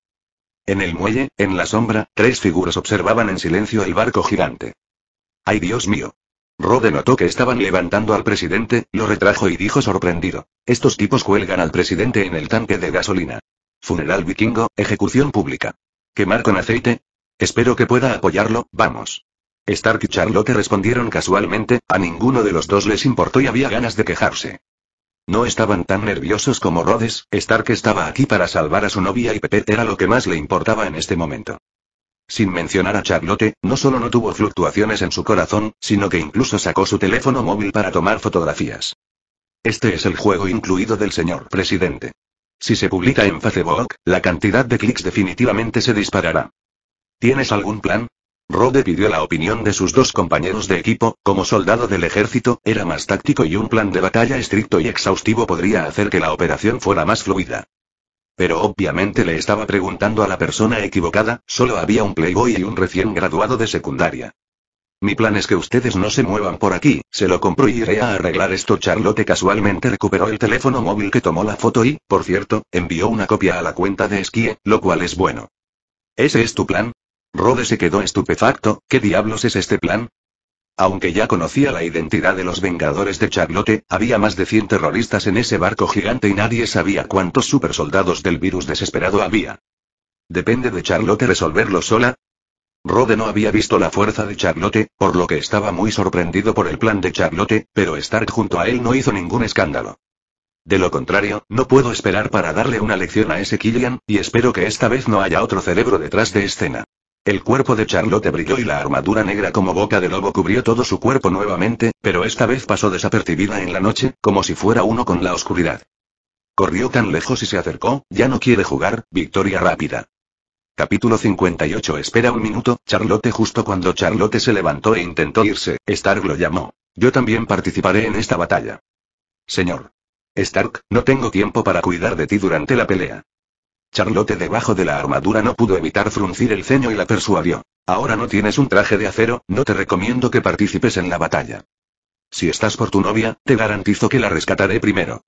A: En el muelle, en la sombra, tres figuras observaban en silencio el barco gigante. ¡Ay Dios mío! Rode notó que estaban levantando al presidente, lo retrajo y dijo sorprendido. Estos tipos cuelgan al presidente en el tanque de gasolina. Funeral vikingo, ejecución pública. Quemar con aceite. Espero que pueda apoyarlo, vamos. Stark y Charlotte respondieron casualmente, a ninguno de los dos les importó y había ganas de quejarse. No estaban tan nerviosos como Rhodes, Stark estaba aquí para salvar a su novia y Pepe era lo que más le importaba en este momento. Sin mencionar a Charlotte, no solo no tuvo fluctuaciones en su corazón, sino que incluso sacó su teléfono móvil para tomar fotografías. Este es el juego incluido del señor presidente. Si se publica en Facebook, la cantidad de clics definitivamente se disparará. ¿Tienes algún plan? Rode pidió la opinión de sus dos compañeros de equipo, como soldado del ejército, era más táctico y un plan de batalla estricto y exhaustivo podría hacer que la operación fuera más fluida. Pero obviamente le estaba preguntando a la persona equivocada, solo había un playboy y un recién graduado de secundaria. Mi plan es que ustedes no se muevan por aquí, se lo compro y iré a arreglar esto. Charlotte casualmente recuperó el teléfono móvil que tomó la foto y, por cierto, envió una copia a la cuenta de esquí, lo cual es bueno. ¿Ese es tu plan? Rode se quedó estupefacto, ¿qué diablos es este plan? Aunque ya conocía la identidad de los Vengadores de Charlote, había más de 100 terroristas en ese barco gigante y nadie sabía cuántos supersoldados del virus desesperado había. ¿Depende de Charlote resolverlo sola? Rode no había visto la fuerza de Charlotte, por lo que estaba muy sorprendido por el plan de Charlotte, pero estar junto a él no hizo ningún escándalo. De lo contrario, no puedo esperar para darle una lección a ese Killian, y espero que esta vez no haya otro cerebro detrás de escena. El cuerpo de Charlotte brilló y la armadura negra como boca de lobo cubrió todo su cuerpo nuevamente, pero esta vez pasó desapercibida en la noche, como si fuera uno con la oscuridad. Corrió tan lejos y se acercó, ya no quiere jugar, victoria rápida. Capítulo 58 Espera un minuto, Charlotte justo cuando Charlotte se levantó e intentó irse, Stark lo llamó. Yo también participaré en esta batalla. Señor. Stark, no tengo tiempo para cuidar de ti durante la pelea. Charlotte debajo de la armadura no pudo evitar fruncir el ceño y la persuadió. Ahora no tienes un traje de acero, no te recomiendo que participes en la batalla. Si estás por tu novia, te garantizo que la rescataré primero.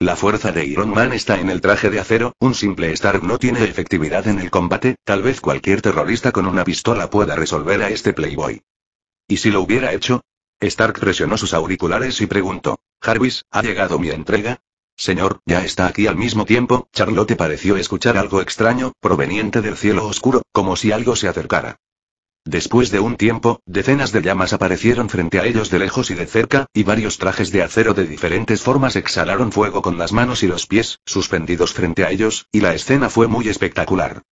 A: La fuerza de Iron Man está en el traje de acero, un simple Stark no tiene efectividad en el combate, tal vez cualquier terrorista con una pistola pueda resolver a este Playboy. ¿Y si lo hubiera hecho? Stark presionó sus auriculares y preguntó, ¿Harvis, ¿ha llegado mi entrega? Señor, ya está aquí al mismo tiempo, Charlotte pareció escuchar algo extraño, proveniente del cielo oscuro, como si algo se acercara. Después de un tiempo, decenas de llamas aparecieron frente a ellos de lejos y de cerca, y varios trajes de acero de diferentes formas exhalaron fuego con las manos y los pies, suspendidos frente a ellos, y la escena fue muy espectacular.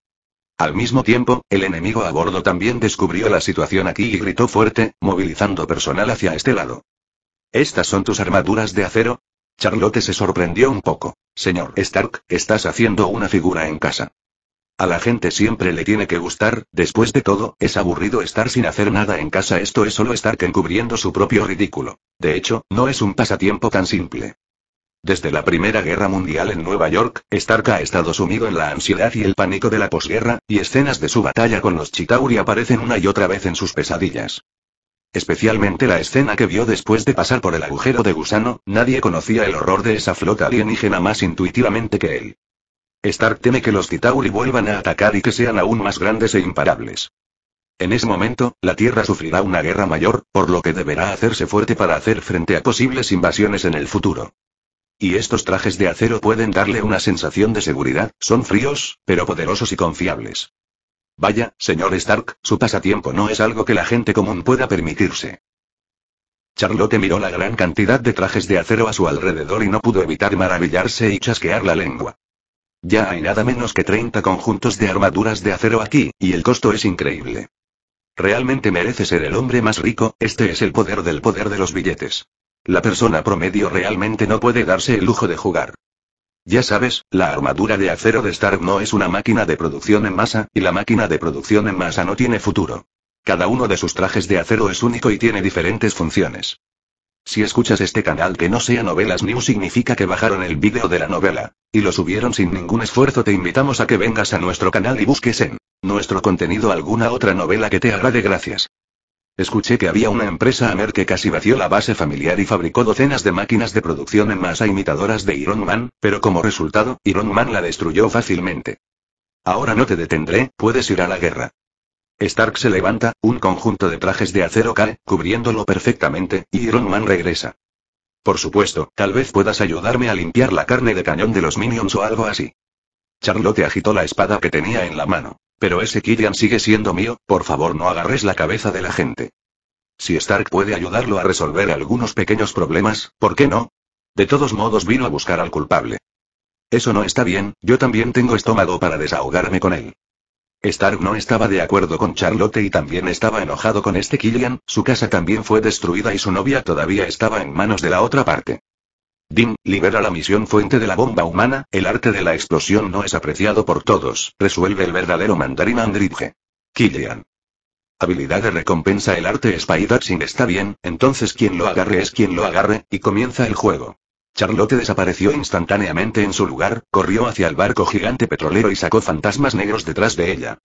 A: Al mismo tiempo, el enemigo a bordo también descubrió la situación aquí y gritó fuerte, movilizando personal hacia este lado. ¿Estas son tus armaduras de acero? Charlotte se sorprendió un poco. Señor Stark, estás haciendo una figura en casa. A la gente siempre le tiene que gustar, después de todo, es aburrido estar sin hacer nada en casa. Esto es solo Stark encubriendo su propio ridículo. De hecho, no es un pasatiempo tan simple. Desde la Primera Guerra Mundial en Nueva York, Stark ha estado sumido en la ansiedad y el pánico de la posguerra, y escenas de su batalla con los Chitauri aparecen una y otra vez en sus pesadillas. Especialmente la escena que vio después de pasar por el agujero de gusano, nadie conocía el horror de esa flota alienígena más intuitivamente que él. Stark teme que los Titauri vuelvan a atacar y que sean aún más grandes e imparables. En ese momento, la Tierra sufrirá una guerra mayor, por lo que deberá hacerse fuerte para hacer frente a posibles invasiones en el futuro. Y estos trajes de acero pueden darle una sensación de seguridad, son fríos, pero poderosos y confiables. Vaya, señor Stark, su pasatiempo no es algo que la gente común pueda permitirse. Charlotte miró la gran cantidad de trajes de acero a su alrededor y no pudo evitar maravillarse y chasquear la lengua. Ya hay nada menos que 30 conjuntos de armaduras de acero aquí, y el costo es increíble. Realmente merece ser el hombre más rico, este es el poder del poder de los billetes. La persona promedio realmente no puede darse el lujo de jugar. Ya sabes, la armadura de acero de Stark no es una máquina de producción en masa, y la máquina de producción en masa no tiene futuro. Cada uno de sus trajes de acero es único y tiene diferentes funciones. Si escuchas este canal que no sea Novelas New significa que bajaron el vídeo de la novela, y lo subieron sin ningún esfuerzo te invitamos a que vengas a nuestro canal y busques en nuestro contenido alguna otra novela que te haga de gracias. Escuché que había una empresa Amer que casi vació la base familiar y fabricó docenas de máquinas de producción en masa imitadoras de Iron Man, pero como resultado, Iron Man la destruyó fácilmente. Ahora no te detendré, puedes ir a la guerra. Stark se levanta, un conjunto de trajes de acero cae, cubriéndolo perfectamente, y Iron Man regresa. Por supuesto, tal vez puedas ayudarme a limpiar la carne de cañón de los minions o algo así. Charlotte agitó la espada que tenía en la mano. Pero ese Killian sigue siendo mío, por favor no agarres la cabeza de la gente. Si Stark puede ayudarlo a resolver algunos pequeños problemas, ¿por qué no? De todos modos vino a buscar al culpable. Eso no está bien, yo también tengo estómago para desahogarme con él. Stark no estaba de acuerdo con Charlotte y también estaba enojado con este Killian, su casa también fue destruida y su novia todavía estaba en manos de la otra parte. Dim, libera la misión fuente de la bomba humana, el arte de la explosión no es apreciado por todos, resuelve el verdadero mandarín Andridge. Killian. Habilidad de recompensa el arte Spider-Sin está bien, entonces quien lo agarre es quien lo agarre, y comienza el juego. Charlotte desapareció instantáneamente en su lugar, corrió hacia el barco gigante petrolero y sacó fantasmas negros detrás de ella.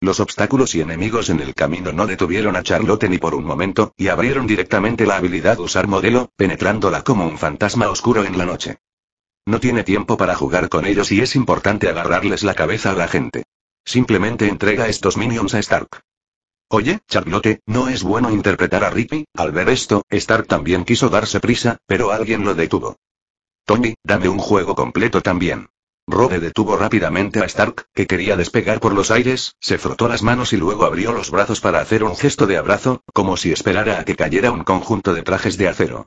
A: Los obstáculos y enemigos en el camino no detuvieron a Charlotte ni por un momento, y abrieron directamente la habilidad usar modelo, penetrándola como un fantasma oscuro en la noche. No tiene tiempo para jugar con ellos y es importante agarrarles la cabeza a la gente. Simplemente entrega estos minions a Stark. Oye, Charlotte, no es bueno interpretar a Rippy, al ver esto, Stark también quiso darse prisa, pero alguien lo detuvo. Tony, dame un juego completo también. Robe detuvo rápidamente a Stark, que quería despegar por los aires, se frotó las manos y luego abrió los brazos para hacer un gesto de abrazo, como si esperara a que cayera un conjunto de trajes de acero.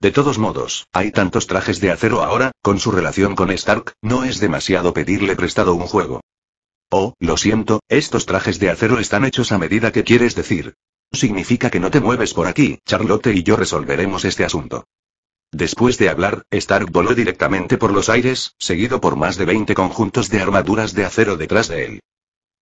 A: De todos modos, hay tantos trajes de acero ahora, con su relación con Stark, no es demasiado pedirle prestado un juego. Oh, lo siento, estos trajes de acero están hechos a medida que quieres decir. Significa que no te mueves por aquí, Charlotte y yo resolveremos este asunto. Después de hablar, Stark voló directamente por los aires, seguido por más de 20 conjuntos de armaduras de acero detrás de él.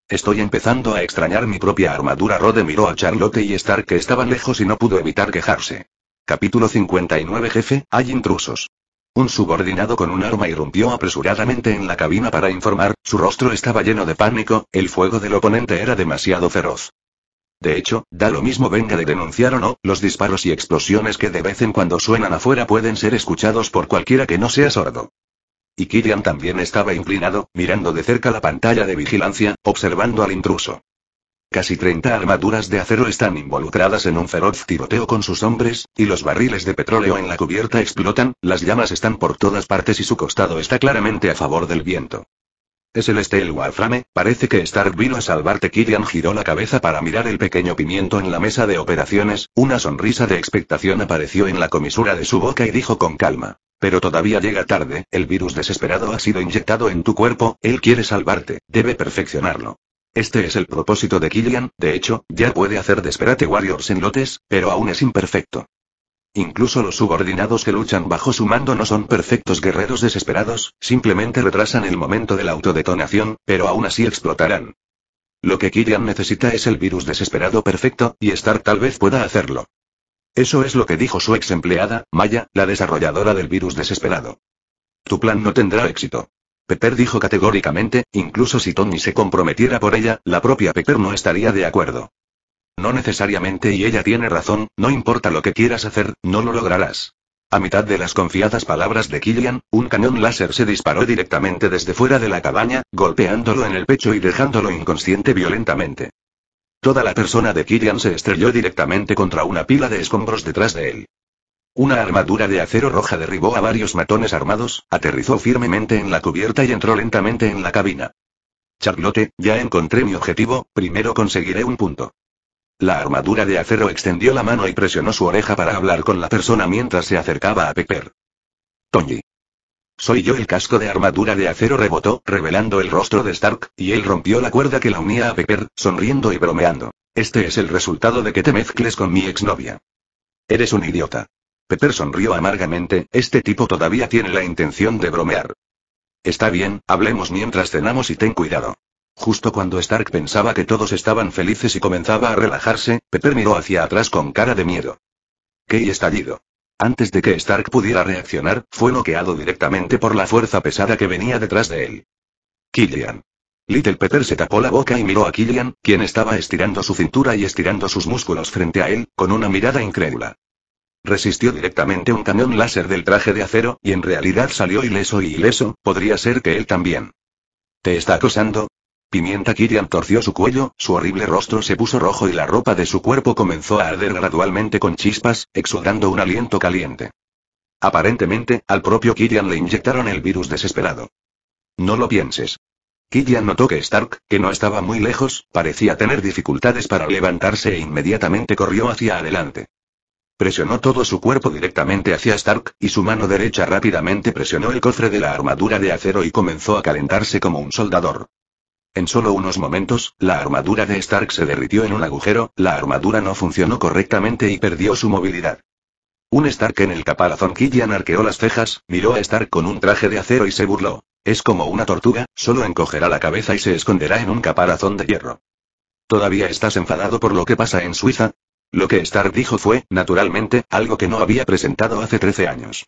A: Estoy empezando a extrañar mi propia armadura. Rode miró a Charlotte y Stark que estaban lejos y no pudo evitar quejarse. Capítulo 59 Jefe, hay intrusos. Un subordinado con un arma irrumpió apresuradamente en la cabina para informar, su rostro estaba lleno de pánico, el fuego del oponente era demasiado feroz. De hecho, da lo mismo venga de denunciar o no, los disparos y explosiones que de vez en cuando suenan afuera pueden ser escuchados por cualquiera que no sea sordo. Y Killian también estaba inclinado, mirando de cerca la pantalla de vigilancia, observando al intruso. Casi 30 armaduras de acero están involucradas en un feroz tiroteo con sus hombres, y los barriles de petróleo en la cubierta explotan, las llamas están por todas partes y su costado está claramente a favor del viento. ¿Es el este el Parece que Stark vino a salvarte. Killian giró la cabeza para mirar el pequeño pimiento en la mesa de operaciones, una sonrisa de expectación apareció en la comisura de su boca y dijo con calma. Pero todavía llega tarde, el virus desesperado ha sido inyectado en tu cuerpo, él quiere salvarte, debe perfeccionarlo. Este es el propósito de Killian, de hecho, ya puede hacer Desperate Warriors en lotes, pero aún es imperfecto. Incluso los subordinados que luchan bajo su mando no son perfectos guerreros desesperados, simplemente retrasan el momento de la autodetonación, pero aún así explotarán. Lo que Killian necesita es el virus desesperado perfecto, y Stark tal vez pueda hacerlo. Eso es lo que dijo su ex empleada, Maya, la desarrolladora del virus desesperado. Tu plan no tendrá éxito. Pepper dijo categóricamente, incluso si Tony se comprometiera por ella, la propia Pepper no estaría de acuerdo. No necesariamente y ella tiene razón, no importa lo que quieras hacer, no lo lograrás. A mitad de las confiadas palabras de Killian, un cañón láser se disparó directamente desde fuera de la cabaña, golpeándolo en el pecho y dejándolo inconsciente violentamente. Toda la persona de Killian se estrelló directamente contra una pila de escombros detrás de él. Una armadura de acero roja derribó a varios matones armados, aterrizó firmemente en la cubierta y entró lentamente en la cabina. Charlotte, ya encontré mi objetivo, primero conseguiré un punto. La armadura de acero extendió la mano y presionó su oreja para hablar con la persona mientras se acercaba a Pepper. Tony. Soy yo el casco de armadura de acero rebotó, revelando el rostro de Stark, y él rompió la cuerda que la unía a Pepper, sonriendo y bromeando. Este es el resultado de que te mezcles con mi exnovia. Eres un idiota. Pepper sonrió amargamente, este tipo todavía tiene la intención de bromear. Está bien, hablemos mientras cenamos y ten cuidado. Justo cuando Stark pensaba que todos estaban felices y comenzaba a relajarse, Peter miró hacia atrás con cara de miedo. ¡Qué estallido! Antes de que Stark pudiera reaccionar, fue noqueado directamente por la fuerza pesada que venía detrás de él. Killian. Little Peter se tapó la boca y miró a Killian, quien estaba estirando su cintura y estirando sus músculos frente a él, con una mirada incrédula. Resistió directamente un cañón láser del traje de acero, y en realidad salió ileso y ileso, podría ser que él también. ¿Te está acosando? Pimienta Killian torció su cuello, su horrible rostro se puso rojo y la ropa de su cuerpo comenzó a arder gradualmente con chispas, exudando un aliento caliente. Aparentemente, al propio Killian le inyectaron el virus desesperado. No lo pienses. Killian notó que Stark, que no estaba muy lejos, parecía tener dificultades para levantarse e inmediatamente corrió hacia adelante. Presionó todo su cuerpo directamente hacia Stark, y su mano derecha rápidamente presionó el cofre de la armadura de acero y comenzó a calentarse como un soldador. En solo unos momentos, la armadura de Stark se derritió en un agujero, la armadura no funcionó correctamente y perdió su movilidad. Un Stark en el caparazón Killian arqueó las cejas, miró a Stark con un traje de acero y se burló. Es como una tortuga, solo encogerá la cabeza y se esconderá en un caparazón de hierro. ¿Todavía estás enfadado por lo que pasa en Suiza? Lo que Stark dijo fue, naturalmente, algo que no había presentado hace 13 años.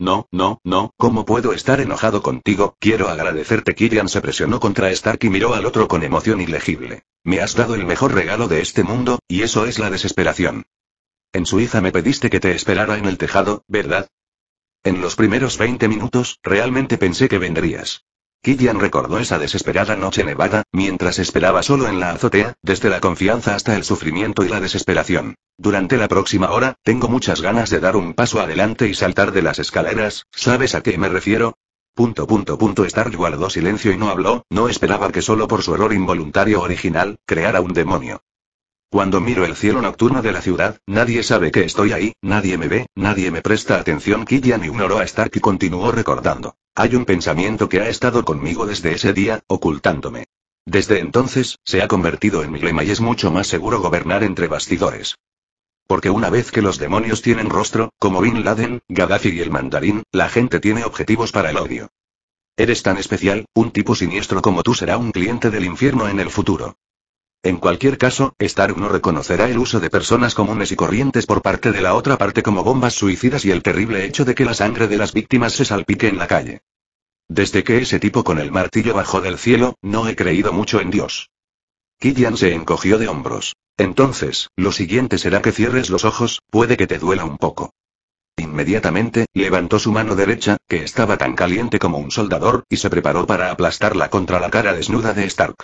A: No, no, no, ¿cómo puedo estar enojado contigo? Quiero agradecerte. Killian se presionó contra Stark y miró al otro con emoción ilegible. Me has dado el mejor regalo de este mundo, y eso es la desesperación. En Suiza me pediste que te esperara en el tejado, ¿verdad? En los primeros 20 minutos, realmente pensé que vendrías. Killian recordó esa desesperada noche nevada, mientras esperaba solo en la azotea, desde la confianza hasta el sufrimiento y la desesperación. Durante la próxima hora, tengo muchas ganas de dar un paso adelante y saltar de las escaleras, ¿sabes a qué me refiero? Punto punto punto Stark guardó silencio y no habló, no esperaba que solo por su error involuntario original, creara un demonio. Cuando miro el cielo nocturno de la ciudad, nadie sabe que estoy ahí, nadie me ve, nadie me presta atención. Killian ignoró a Stark y continuó recordando. Hay un pensamiento que ha estado conmigo desde ese día, ocultándome. Desde entonces, se ha convertido en mi lema y es mucho más seguro gobernar entre bastidores. Porque una vez que los demonios tienen rostro, como Bin Laden, Gaddafi y el mandarín, la gente tiene objetivos para el odio. Eres tan especial, un tipo siniestro como tú será un cliente del infierno en el futuro. En cualquier caso, Stark no reconocerá el uso de personas comunes y corrientes por parte de la otra parte como bombas suicidas y el terrible hecho de que la sangre de las víctimas se salpique en la calle. Desde que ese tipo con el martillo bajó del cielo, no he creído mucho en Dios. Killian se encogió de hombros. Entonces, lo siguiente será que cierres los ojos, puede que te duela un poco. Inmediatamente, levantó su mano derecha, que estaba tan caliente como un soldador, y se preparó para aplastarla contra la cara desnuda de Stark.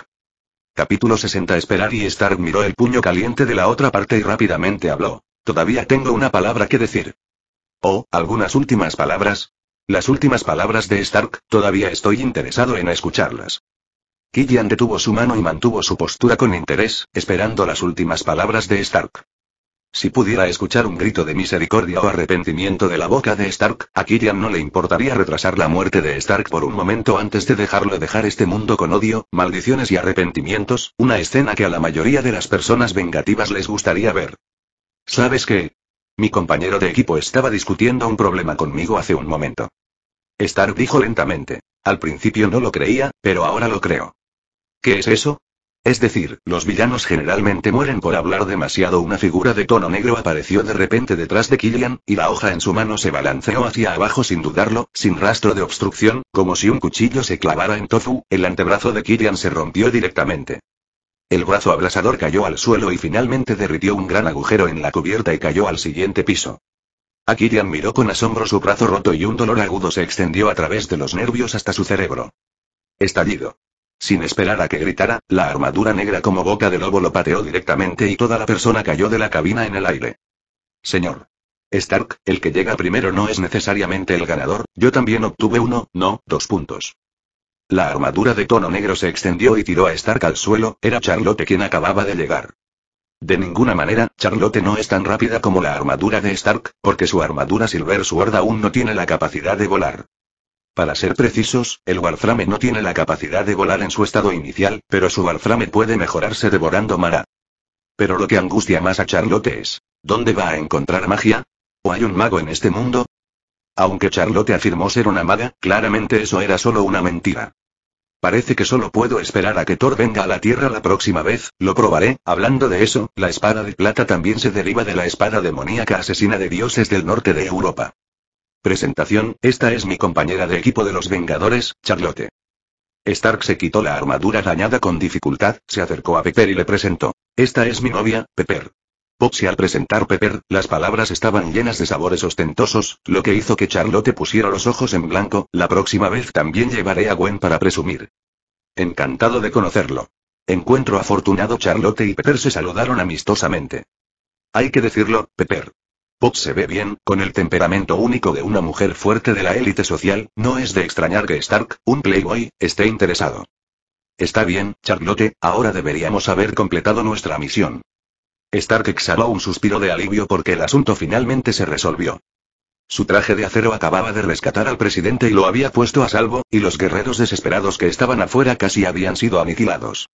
A: Capítulo 60 Esperar y Stark miró el puño caliente de la otra parte y rápidamente habló. Todavía tengo una palabra que decir. Oh, algunas últimas palabras. Las últimas palabras de Stark, todavía estoy interesado en escucharlas. Killian detuvo su mano y mantuvo su postura con interés, esperando las últimas palabras de Stark. Si pudiera escuchar un grito de misericordia o arrepentimiento de la boca de Stark, a no le importaría retrasar la muerte de Stark por un momento antes de dejarlo dejar este mundo con odio, maldiciones y arrepentimientos, una escena que a la mayoría de las personas vengativas les gustaría ver. ¿Sabes qué? Mi compañero de equipo estaba discutiendo un problema conmigo hace un momento. Stark dijo lentamente. Al principio no lo creía, pero ahora lo creo. ¿Qué es eso? Es decir, los villanos generalmente mueren por hablar demasiado. Una figura de tono negro apareció de repente detrás de Killian, y la hoja en su mano se balanceó hacia abajo sin dudarlo, sin rastro de obstrucción, como si un cuchillo se clavara en Tofu, el antebrazo de Killian se rompió directamente. El brazo abrasador cayó al suelo y finalmente derritió un gran agujero en la cubierta y cayó al siguiente piso. A Killian miró con asombro su brazo roto y un dolor agudo se extendió a través de los nervios hasta su cerebro. Estallido. Sin esperar a que gritara, la armadura negra como boca de lobo lo pateó directamente y toda la persona cayó de la cabina en el aire. Señor. Stark, el que llega primero no es necesariamente el ganador, yo también obtuve uno, no, dos puntos. La armadura de tono negro se extendió y tiró a Stark al suelo, era Charlotte quien acababa de llegar. De ninguna manera, Charlotte no es tan rápida como la armadura de Stark, porque su armadura Silver Sword aún no tiene la capacidad de volar. Para ser precisos, el Warframe no tiene la capacidad de volar en su estado inicial, pero su Warframe puede mejorarse devorando mara. Pero lo que angustia más a Charlotte es, ¿dónde va a encontrar magia? ¿O hay un mago en este mundo? Aunque Charlotte afirmó ser una maga, claramente eso era solo una mentira. Parece que solo puedo esperar a que Thor venga a la Tierra la próxima vez, lo probaré, hablando de eso, la espada de plata también se deriva de la espada demoníaca asesina de dioses del norte de Europa. Presentación, esta es mi compañera de equipo de los Vengadores, Charlotte. Stark se quitó la armadura dañada con dificultad, se acercó a Pepper y le presentó. Esta es mi novia, Pepper. y al presentar Pepper, las palabras estaban llenas de sabores ostentosos, lo que hizo que Charlotte pusiera los ojos en blanco, la próxima vez también llevaré a Gwen para presumir. Encantado de conocerlo. Encuentro afortunado Charlotte y Pepper se saludaron amistosamente. Hay que decirlo, Pepper. Pop se ve bien, con el temperamento único de una mujer fuerte de la élite social, no es de extrañar que Stark, un playboy, esté interesado. Está bien, Charlotte, ahora deberíamos haber completado nuestra misión. Stark exhaló un suspiro de alivio porque el asunto finalmente se resolvió. Su traje de acero acababa de rescatar al presidente y lo había puesto a salvo, y los guerreros desesperados que estaban afuera casi habían sido aniquilados.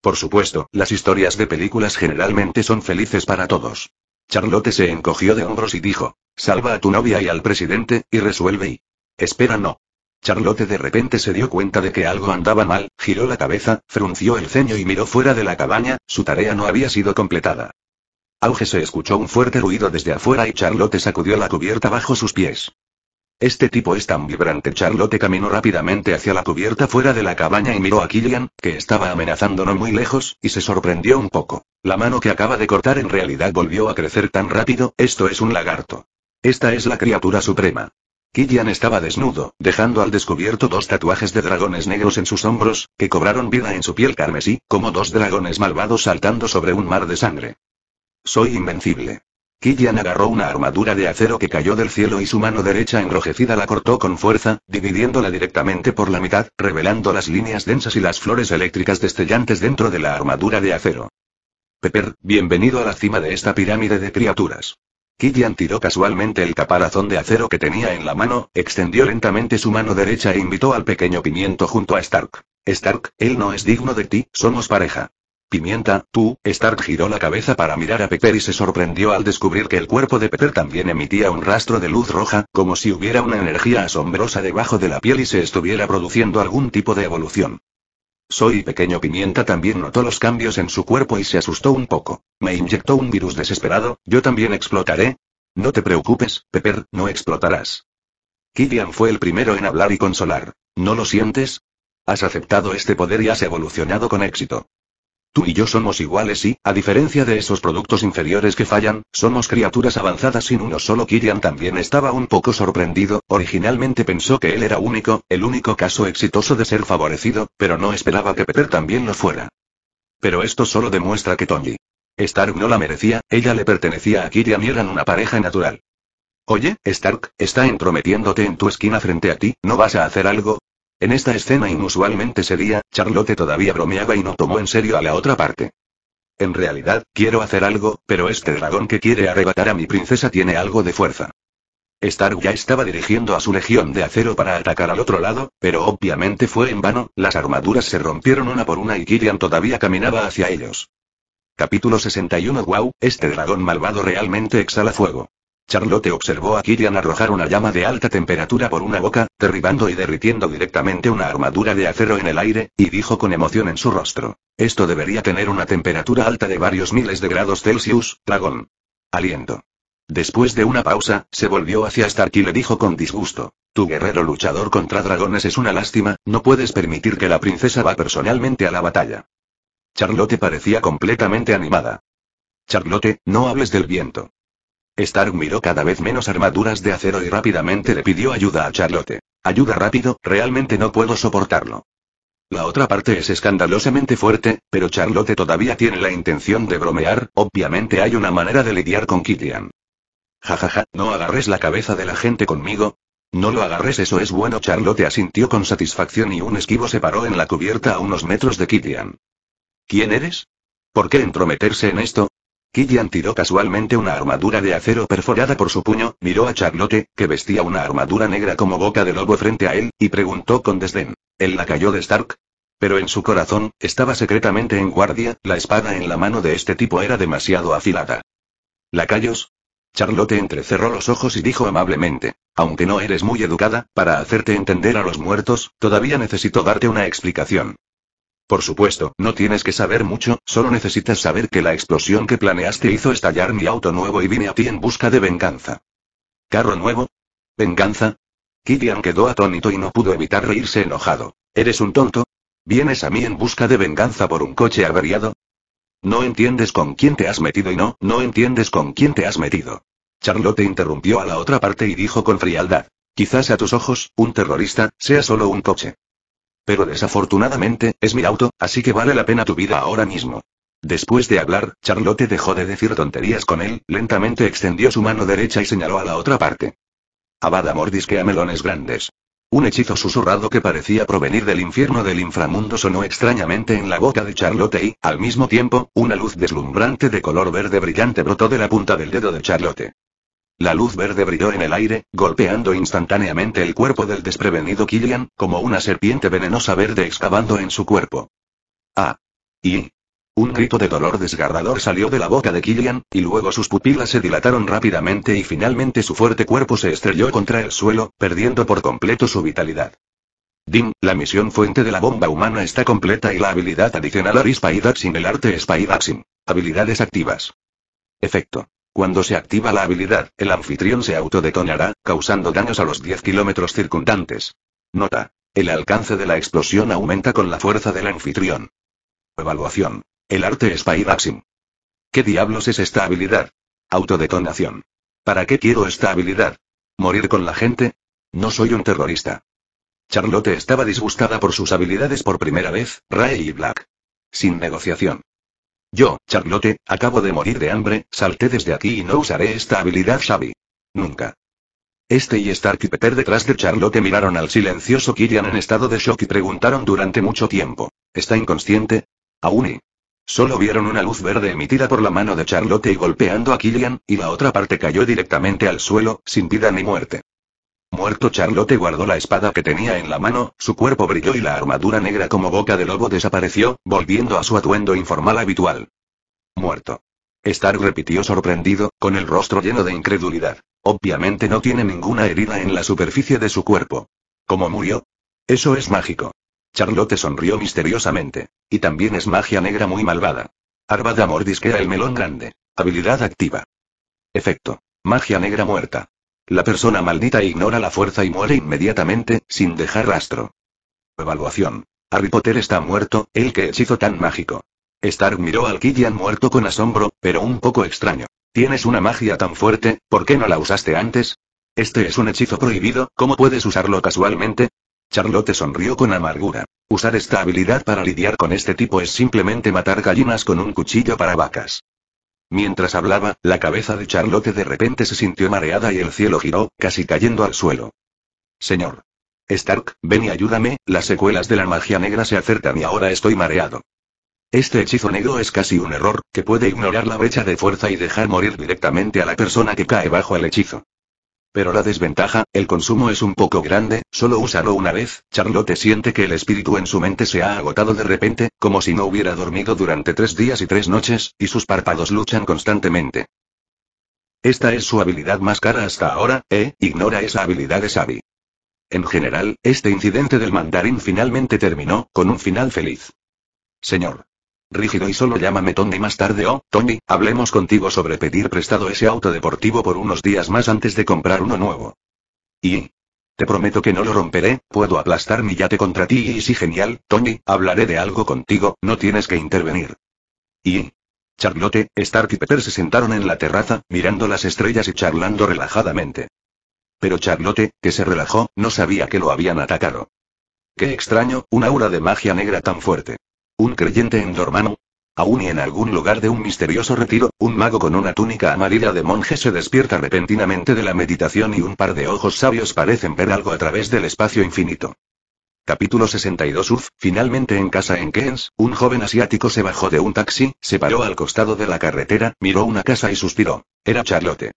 A: Por supuesto, las historias de películas generalmente son felices para todos. Charlotte se encogió de hombros y dijo, salva a tu novia y al presidente, y resuelve y... Espera no. Charlotte de repente se dio cuenta de que algo andaba mal, giró la cabeza, frunció el ceño y miró fuera de la cabaña, su tarea no había sido completada. Auge se escuchó un fuerte ruido desde afuera y Charlotte sacudió la cubierta bajo sus pies. Este tipo es tan vibrante. Charlotte caminó rápidamente hacia la cubierta fuera de la cabaña y miró a Killian, que estaba amenazándonos muy lejos, y se sorprendió un poco. La mano que acaba de cortar en realidad volvió a crecer tan rápido, esto es un lagarto. Esta es la criatura suprema. Killian estaba desnudo, dejando al descubierto dos tatuajes de dragones negros en sus hombros, que cobraron vida en su piel carmesí, como dos dragones malvados saltando sobre un mar de sangre. Soy invencible. Killian agarró una armadura de acero que cayó del cielo y su mano derecha enrojecida la cortó con fuerza, dividiéndola directamente por la mitad, revelando las líneas densas y las flores eléctricas destellantes dentro de la armadura de acero. Pepper, bienvenido a la cima de esta pirámide de criaturas. Killian tiró casualmente el caparazón de acero que tenía en la mano, extendió lentamente su mano derecha e invitó al pequeño pimiento junto a Stark. Stark, él no es digno de ti, somos pareja. Pimienta, tú, Stark giró la cabeza para mirar a Pepper y se sorprendió al descubrir que el cuerpo de Pepper también emitía un rastro de luz roja, como si hubiera una energía asombrosa debajo de la piel y se estuviera produciendo algún tipo de evolución. Soy pequeño pimienta también notó los cambios en su cuerpo y se asustó un poco. Me inyectó un virus desesperado, yo también explotaré. No te preocupes, Pepper, no explotarás. Killian fue el primero en hablar y consolar. ¿No lo sientes? Has aceptado este poder y has evolucionado con éxito. Tú y yo somos iguales y, a diferencia de esos productos inferiores que fallan, somos criaturas avanzadas sin uno solo. Kirian también estaba un poco sorprendido, originalmente pensó que él era único, el único caso exitoso de ser favorecido, pero no esperaba que Pepper también lo fuera. Pero esto solo demuestra que Tony Stark no la merecía, ella le pertenecía a Kirian y eran una pareja natural. Oye, Stark, está entrometiéndote en tu esquina frente a ti, ¿no vas a hacer algo? En esta escena inusualmente seria, Charlotte todavía bromeaba y no tomó en serio a la otra parte. En realidad, quiero hacer algo, pero este dragón que quiere arrebatar a mi princesa tiene algo de fuerza. Stark ya estaba dirigiendo a su legión de acero para atacar al otro lado, pero obviamente fue en vano, las armaduras se rompieron una por una y Kirian todavía caminaba hacia ellos. Capítulo 61 Wow, este dragón malvado realmente exhala fuego. Charlotte observó a Kirian arrojar una llama de alta temperatura por una boca, derribando y derritiendo directamente una armadura de acero en el aire, y dijo con emoción en su rostro. Esto debería tener una temperatura alta de varios miles de grados Celsius, dragón. Aliento. Después de una pausa, se volvió hacia Stark y le dijo con disgusto. Tu guerrero luchador contra dragones es una lástima, no puedes permitir que la princesa va personalmente a la batalla. Charlotte parecía completamente animada. Charlotte, no hables del viento. Stark miró cada vez menos armaduras de acero y rápidamente le pidió ayuda a Charlotte. Ayuda rápido, realmente no puedo soportarlo. La otra parte es escandalosamente fuerte, pero Charlotte todavía tiene la intención de bromear, obviamente hay una manera de lidiar con Killian. Jajaja, ja, no agarres la cabeza de la gente conmigo. No lo agarres, eso es bueno. Charlotte asintió con satisfacción y un esquivo se paró en la cubierta a unos metros de Kitian. ¿Quién eres? ¿Por qué entrometerse en esto? Killian tiró casualmente una armadura de acero perforada por su puño, miró a Charlotte, que vestía una armadura negra como boca de lobo frente a él, y preguntó con desdén. ¿El lacayo de Stark? Pero en su corazón, estaba secretamente en guardia, la espada en la mano de este tipo era demasiado afilada. ¿Lacayos? Charlotte entrecerró los ojos y dijo amablemente. Aunque no eres muy educada, para hacerte entender a los muertos, todavía necesito darte una explicación. Por supuesto, no tienes que saber mucho, solo necesitas saber que la explosión que planeaste hizo estallar mi auto nuevo y vine a ti en busca de venganza. ¿Carro nuevo? ¿Venganza? Killian quedó atónito y no pudo evitar reírse enojado. ¿Eres un tonto? ¿Vienes a mí en busca de venganza por un coche averiado? No entiendes con quién te has metido y no, no entiendes con quién te has metido. Charlotte interrumpió a la otra parte y dijo con frialdad. Quizás a tus ojos, un terrorista, sea solo un coche. Pero desafortunadamente, es mi auto, así que vale la pena tu vida ahora mismo. Después de hablar, Charlotte dejó de decir tonterías con él, lentamente extendió su mano derecha y señaló a la otra parte. Abada que a melones grandes. Un hechizo susurrado que parecía provenir del infierno del inframundo sonó extrañamente en la boca de Charlotte y, al mismo tiempo, una luz deslumbrante de color verde brillante brotó de la punta del dedo de Charlotte. La luz verde brilló en el aire, golpeando instantáneamente el cuerpo del desprevenido Killian, como una serpiente venenosa verde excavando en su cuerpo. ¡Ah! Y... Un grito de dolor desgarrador salió de la boca de Killian, y luego sus pupilas se dilataron rápidamente y finalmente su fuerte cuerpo se estrelló contra el suelo, perdiendo por completo su vitalidad. Dim, la misión fuente de la bomba humana está completa y la habilidad adicional Arispaidaxin, el arte Spy Habilidades activas. Efecto. Cuando se activa la habilidad, el anfitrión se autodetonará, causando daños a los 10 kilómetros circundantes. Nota. El alcance de la explosión aumenta con la fuerza del anfitrión. Evaluación. El arte es máximo. ¿Qué diablos es esta habilidad? Autodetonación. ¿Para qué quiero esta habilidad? ¿Morir con la gente? No soy un terrorista. Charlotte estaba disgustada por sus habilidades por primera vez, Ray y Black. Sin negociación. Yo, Charlotte, acabo de morir de hambre, salté desde aquí y no usaré esta habilidad Xavi. Nunca. Este y Stark y detrás de Charlotte miraron al silencioso Killian en estado de shock y preguntaron durante mucho tiempo. ¿Está inconsciente? Aún y... Solo vieron una luz verde emitida por la mano de Charlotte y golpeando a Killian, y la otra parte cayó directamente al suelo, sin vida ni muerte. Muerto Charlotte guardó la espada que tenía en la mano, su cuerpo brilló y la armadura negra como boca de lobo desapareció, volviendo a su atuendo informal habitual. Muerto. Stark repitió sorprendido, con el rostro lleno de incredulidad. Obviamente no tiene ninguna herida en la superficie de su cuerpo. ¿Cómo murió? Eso es mágico. Charlotte sonrió misteriosamente. Y también es magia negra muy malvada. amor mordisquea el melón grande. Habilidad activa. Efecto. Magia negra muerta. La persona maldita ignora la fuerza y muere inmediatamente, sin dejar rastro. Evaluación. Harry Potter está muerto, el que hechizo tan mágico. Stark miró al Killian muerto con asombro, pero un poco extraño. Tienes una magia tan fuerte, ¿por qué no la usaste antes? Este es un hechizo prohibido, ¿cómo puedes usarlo casualmente? Charlotte sonrió con amargura. Usar esta habilidad para lidiar con este tipo es simplemente matar gallinas con un cuchillo para vacas. Mientras hablaba, la cabeza de Charlotte de repente se sintió mareada y el cielo giró, casi cayendo al suelo. Señor. Stark, ven y ayúdame, las secuelas de la magia negra se acercan y ahora estoy mareado. Este hechizo negro es casi un error, que puede ignorar la brecha de fuerza y dejar morir directamente a la persona que cae bajo el hechizo. Pero la desventaja, el consumo es un poco grande, solo usarlo una vez, Charlotte siente que el espíritu en su mente se ha agotado de repente, como si no hubiera dormido durante tres días y tres noches, y sus párpados luchan constantemente. Esta es su habilidad más cara hasta ahora, e, ignora esa habilidad de Sabi. En general, este incidente del mandarín finalmente terminó, con un final feliz. Señor. Rígido y solo llámame Tony más tarde oh, Tony, hablemos contigo sobre pedir prestado ese auto deportivo por unos días más antes de comprar uno nuevo. Y... Te prometo que no lo romperé, puedo aplastar mi yate contra ti y si genial, Tony, hablaré de algo contigo, no tienes que intervenir. Y... Charlotte, Stark y Pepper se sentaron en la terraza, mirando las estrellas y charlando relajadamente. Pero Charlotte, que se relajó, no sabía que lo habían atacado. Qué extraño, un aura de magia negra tan fuerte. Un creyente en Aún y en algún lugar de un misterioso retiro, un mago con una túnica amarilla de monje se despierta repentinamente de la meditación y un par de ojos sabios parecen ver algo a través del espacio infinito. Capítulo 62 Urf, finalmente en casa en Keynes, un joven asiático se bajó de un taxi, se paró al costado de la carretera, miró una casa y suspiró. Era Charlotte.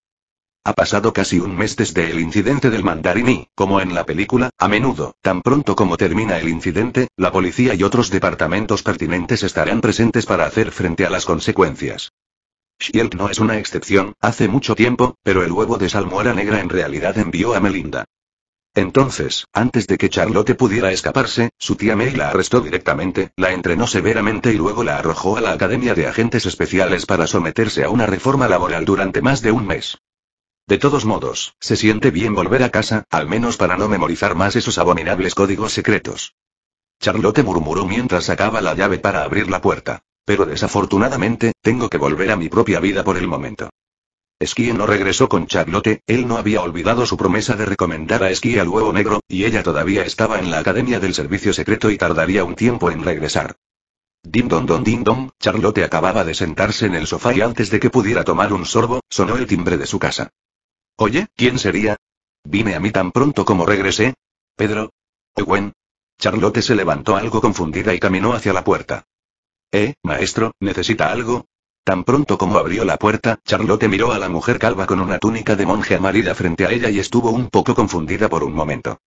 A: Ha pasado casi un mes desde el incidente del mandarín y, como en la película, a menudo, tan pronto como termina el incidente, la policía y otros departamentos pertinentes estarán presentes para hacer frente a las consecuencias. Shield no es una excepción, hace mucho tiempo, pero el huevo de salmuera negra en realidad envió a Melinda. Entonces, antes de que Charlotte pudiera escaparse, su tía May la arrestó directamente, la entrenó severamente y luego la arrojó a la Academia de Agentes Especiales para someterse a una reforma laboral durante más de un mes. De todos modos, se siente bien volver a casa, al menos para no memorizar más esos abominables códigos secretos. Charlotte murmuró mientras sacaba la llave para abrir la puerta. Pero desafortunadamente, tengo que volver a mi propia vida por el momento. Esquí no regresó con Charlotte, él no había olvidado su promesa de recomendar a Esquí al huevo negro, y ella todavía estaba en la Academia del Servicio Secreto y tardaría un tiempo en regresar. Dim don don dim don, Charlotte acababa de sentarse en el sofá y antes de que pudiera tomar un sorbo, sonó el timbre de su casa. Oye, ¿quién sería? Vine a mí tan pronto como regresé. Pedro. Owen. Charlotte se levantó algo confundida y caminó hacia la puerta. Eh, maestro, ¿necesita algo? Tan pronto como abrió la puerta, Charlotte miró a la mujer calva con una túnica de monje amarilla frente a ella y estuvo un poco confundida por un momento.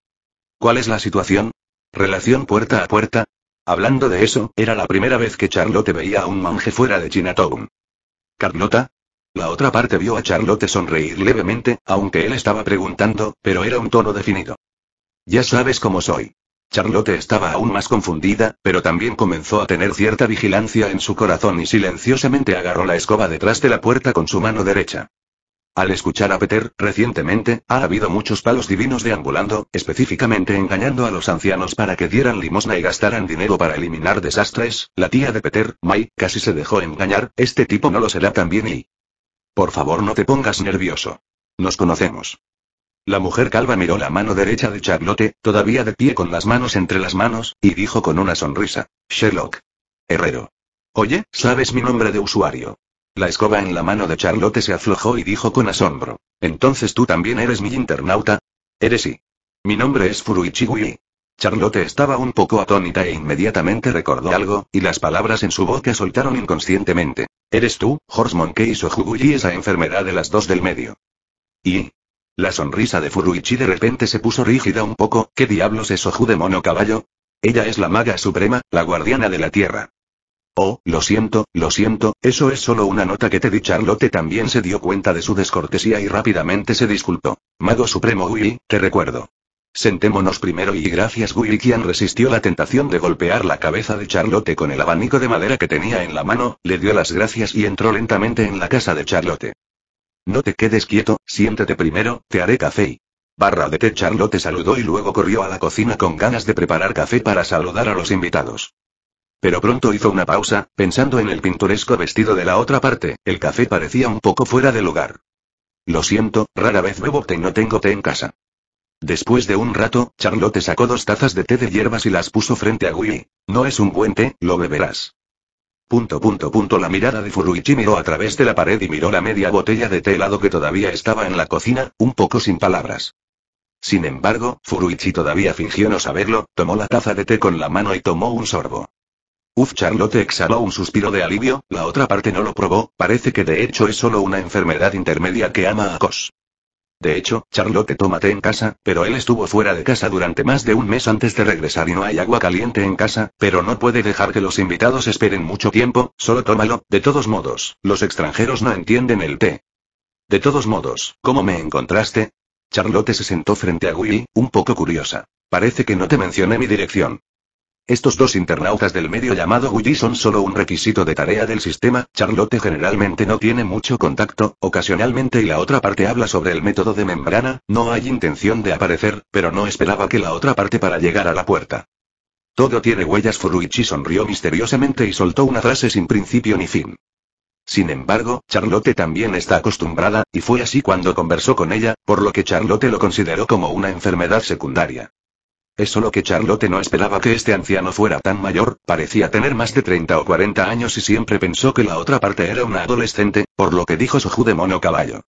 A: ¿Cuál es la situación? ¿Relación puerta a puerta? Hablando de eso, era la primera vez que Charlotte veía a un monje fuera de Chinatown. Carlota, la otra parte vio a Charlotte sonreír levemente, aunque él estaba preguntando, pero era un tono definido. Ya sabes cómo soy. Charlotte estaba aún más confundida, pero también comenzó a tener cierta vigilancia en su corazón y silenciosamente agarró la escoba detrás de la puerta con su mano derecha. Al escuchar a Peter, recientemente, ha habido muchos palos divinos deambulando, específicamente engañando a los ancianos para que dieran limosna y gastaran dinero para eliminar desastres. La tía de Peter, Mai, casi se dejó engañar, este tipo no lo será también y... Por favor no te pongas nervioso. Nos conocemos. La mujer calva miró la mano derecha de Charlotte, todavía de pie con las manos entre las manos, y dijo con una sonrisa, Sherlock. Herrero. Oye, ¿sabes mi nombre de usuario? La escoba en la mano de Charlotte se aflojó y dijo con asombro, entonces tú también eres mi internauta? Eres sí. Mi nombre es Furuichi Wii. Charlotte estaba un poco atónita e inmediatamente recordó algo, y las palabras en su boca soltaron inconscientemente. Eres tú, Horseman, que hizo esa enfermedad de las dos del medio. Y... La sonrisa de Furuichi de repente se puso rígida un poco, ¿qué diablos es Oju de mono caballo? Ella es la maga suprema, la guardiana de la tierra. Oh, lo siento, lo siento, eso es solo una nota que te di. Charlotte también se dio cuenta de su descortesía y rápidamente se disculpó. Mago Supremo Ui, te recuerdo. Sentémonos primero y gracias Wilkian resistió la tentación de golpear la cabeza de Charlotte con el abanico de madera que tenía en la mano, le dio las gracias y entró lentamente en la casa de Charlotte. No te quedes quieto, siéntete primero, te haré café. Barra de té Charlotte saludó y luego corrió a la cocina con ganas de preparar café para saludar a los invitados. Pero pronto hizo una pausa, pensando en el pintoresco vestido de la otra parte, el café parecía un poco fuera de lugar. Lo siento, rara vez bebo té y no tengo té en casa. Después de un rato, Charlotte sacó dos tazas de té de hierbas y las puso frente a Gui. No es un buen té, lo beberás. Punto punto punto la mirada de Furuichi miró a través de la pared y miró la media botella de té helado que todavía estaba en la cocina, un poco sin palabras. Sin embargo, Furuichi todavía fingió no saberlo, tomó la taza de té con la mano y tomó un sorbo. Uf, Charlotte exhaló un suspiro de alivio, la otra parte no lo probó, parece que de hecho es solo una enfermedad intermedia que ama a Kos. De hecho, Charlotte toma té en casa, pero él estuvo fuera de casa durante más de un mes antes de regresar y no hay agua caliente en casa, pero no puede dejar que los invitados esperen mucho tiempo, solo tómalo, de todos modos, los extranjeros no entienden el té. De todos modos, ¿cómo me encontraste? Charlotte se sentó frente a Willy, un poco curiosa. Parece que no te mencioné mi dirección. Estos dos internautas del medio llamado Gulli son solo un requisito de tarea del sistema, Charlotte generalmente no tiene mucho contacto, ocasionalmente y la otra parte habla sobre el método de membrana, no hay intención de aparecer, pero no esperaba que la otra parte para llegar a la puerta. Todo tiene huellas Furuichi sonrió misteriosamente y soltó una frase sin principio ni fin. Sin embargo, Charlotte también está acostumbrada, y fue así cuando conversó con ella, por lo que Charlotte lo consideró como una enfermedad secundaria. Es solo que Charlotte no esperaba que este anciano fuera tan mayor, parecía tener más de 30 o 40 años y siempre pensó que la otra parte era una adolescente, por lo que dijo su jude mono caballo.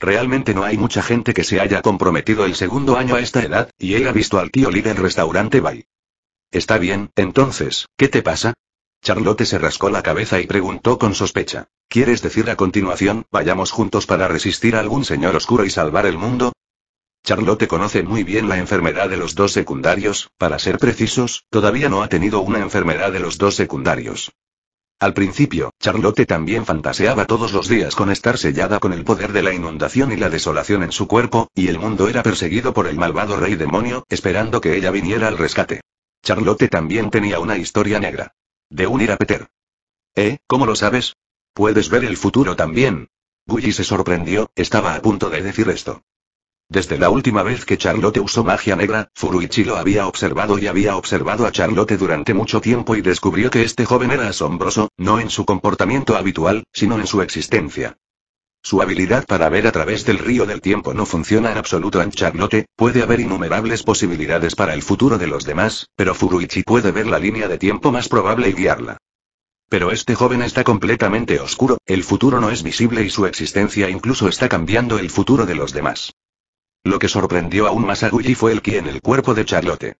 A: Realmente no hay mucha gente que se haya comprometido el segundo año a esta edad, y él ha visto al tío Lee del restaurante Bay. Está bien, entonces, ¿qué te pasa? Charlotte se rascó la cabeza y preguntó con sospecha. ¿Quieres decir a continuación, vayamos juntos para resistir a algún señor oscuro y salvar el mundo? Charlotte conoce muy bien la enfermedad de los dos secundarios, para ser precisos, todavía no ha tenido una enfermedad de los dos secundarios. Al principio, Charlotte también fantaseaba todos los días con estar sellada con el poder de la inundación y la desolación en su cuerpo, y el mundo era perseguido por el malvado rey demonio, esperando que ella viniera al rescate. Charlotte también tenía una historia negra. De unir a Peter. ¿Eh? ¿Cómo lo sabes? ¿Puedes ver el futuro también? Gully se sorprendió, estaba a punto de decir esto. Desde la última vez que Charlotte usó magia negra, Furuichi lo había observado y había observado a Charlotte durante mucho tiempo y descubrió que este joven era asombroso, no en su comportamiento habitual, sino en su existencia. Su habilidad para ver a través del río del tiempo no funciona en absoluto en Charlotte, puede haber innumerables posibilidades para el futuro de los demás, pero Furuichi puede ver la línea de tiempo más probable y guiarla. Pero este joven está completamente oscuro, el futuro no es visible y su existencia incluso está cambiando el futuro de los demás. Lo que sorprendió aún más a Guy fue el ki en el cuerpo de Charlotte.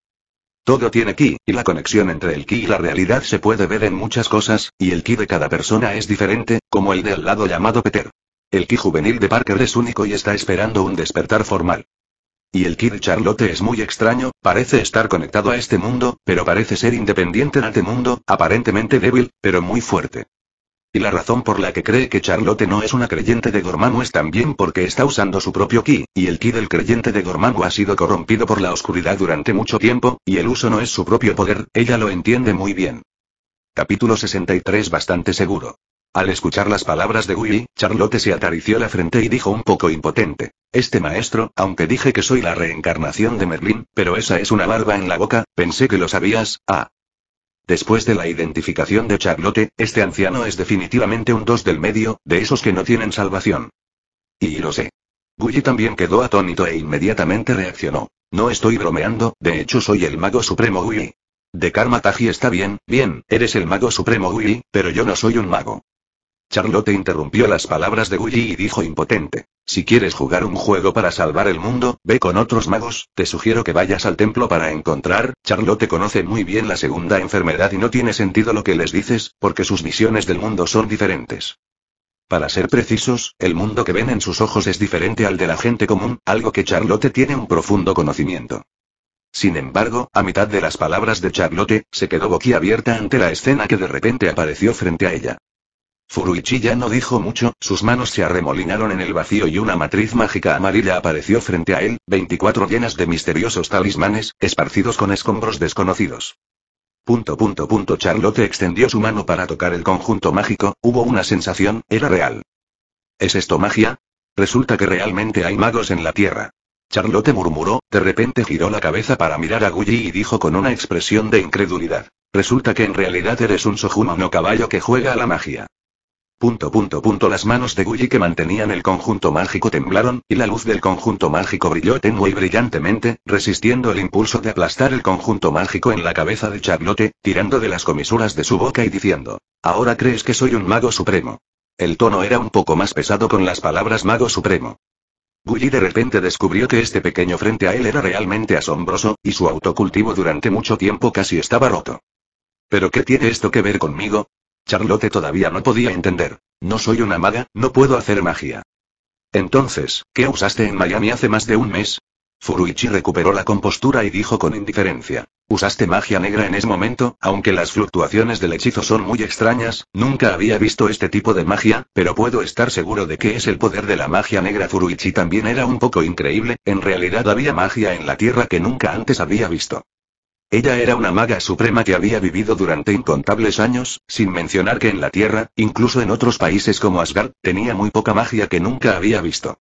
A: Todo tiene ki, y la conexión entre el ki y la realidad se puede ver en muchas cosas, y el ki de cada persona es diferente, como el del lado llamado Peter. El ki juvenil de Parker es único y está esperando un despertar formal. Y el ki de Charlotte es muy extraño, parece estar conectado a este mundo, pero parece ser independiente de este mundo, aparentemente débil, pero muy fuerte. Y la razón por la que cree que Charlotte no es una creyente de Gormanu es también porque está usando su propio ki, y el ki del creyente de Gormanu ha sido corrompido por la oscuridad durante mucho tiempo, y el uso no es su propio poder, ella lo entiende muy bien. Capítulo 63 Bastante seguro. Al escuchar las palabras de Willy, Charlotte se atarició la frente y dijo un poco impotente. Este maestro, aunque dije que soy la reencarnación de Merlin, pero esa es una barba en la boca, pensé que lo sabías, ah. Después de la identificación de Charlotte, este anciano es definitivamente un dos del medio, de esos que no tienen salvación. Y lo sé. guy también quedó atónito e inmediatamente reaccionó. No estoy bromeando, de hecho soy el mago supremo Gully. De Karma Taji está bien, bien, eres el mago supremo Gully, pero yo no soy un mago. Charlotte interrumpió las palabras de Gully y dijo impotente. Si quieres jugar un juego para salvar el mundo, ve con otros magos, te sugiero que vayas al templo para encontrar, Charlotte conoce muy bien la segunda enfermedad y no tiene sentido lo que les dices, porque sus visiones del mundo son diferentes. Para ser precisos, el mundo que ven en sus ojos es diferente al de la gente común, algo que Charlotte tiene un profundo conocimiento. Sin embargo, a mitad de las palabras de Charlotte, se quedó boquiabierta ante la escena que de repente apareció frente a ella. Furuichi ya no dijo mucho, sus manos se arremolinaron en el vacío y una matriz mágica amarilla apareció frente a él, 24 llenas de misteriosos talismanes, esparcidos con escombros desconocidos. Punto punto punto Charlotte extendió su mano para tocar el conjunto mágico, hubo una sensación, era real. ¿Es esto magia? Resulta que realmente hay magos en la Tierra. Charlotte murmuró, de repente giró la cabeza para mirar a Gulli y dijo con una expresión de incredulidad. Resulta que en realidad eres un sojumano caballo que juega a la magia. Punto punto punto las manos de Gully que mantenían el conjunto mágico temblaron, y la luz del conjunto mágico brilló tenue y brillantemente, resistiendo el impulso de aplastar el conjunto mágico en la cabeza de Charlotte, tirando de las comisuras de su boca y diciendo, Ahora crees que soy un mago supremo. El tono era un poco más pesado con las palabras mago supremo. Gully de repente descubrió que este pequeño frente a él era realmente asombroso, y su autocultivo durante mucho tiempo casi estaba roto. ¿Pero qué tiene esto que ver conmigo? Charlotte todavía no podía entender. No soy una maga, no puedo hacer magia. Entonces, ¿qué usaste en Miami hace más de un mes? Furuichi recuperó la compostura y dijo con indiferencia. Usaste magia negra en ese momento, aunque las fluctuaciones del hechizo son muy extrañas, nunca había visto este tipo de magia, pero puedo estar seguro de que es el poder de la magia negra. Furuichi también era un poco increíble, en realidad había magia en la tierra que nunca antes había visto. Ella era una maga suprema que había vivido durante incontables años, sin mencionar que en la Tierra, incluso en otros países como Asgard, tenía muy poca magia que nunca había visto.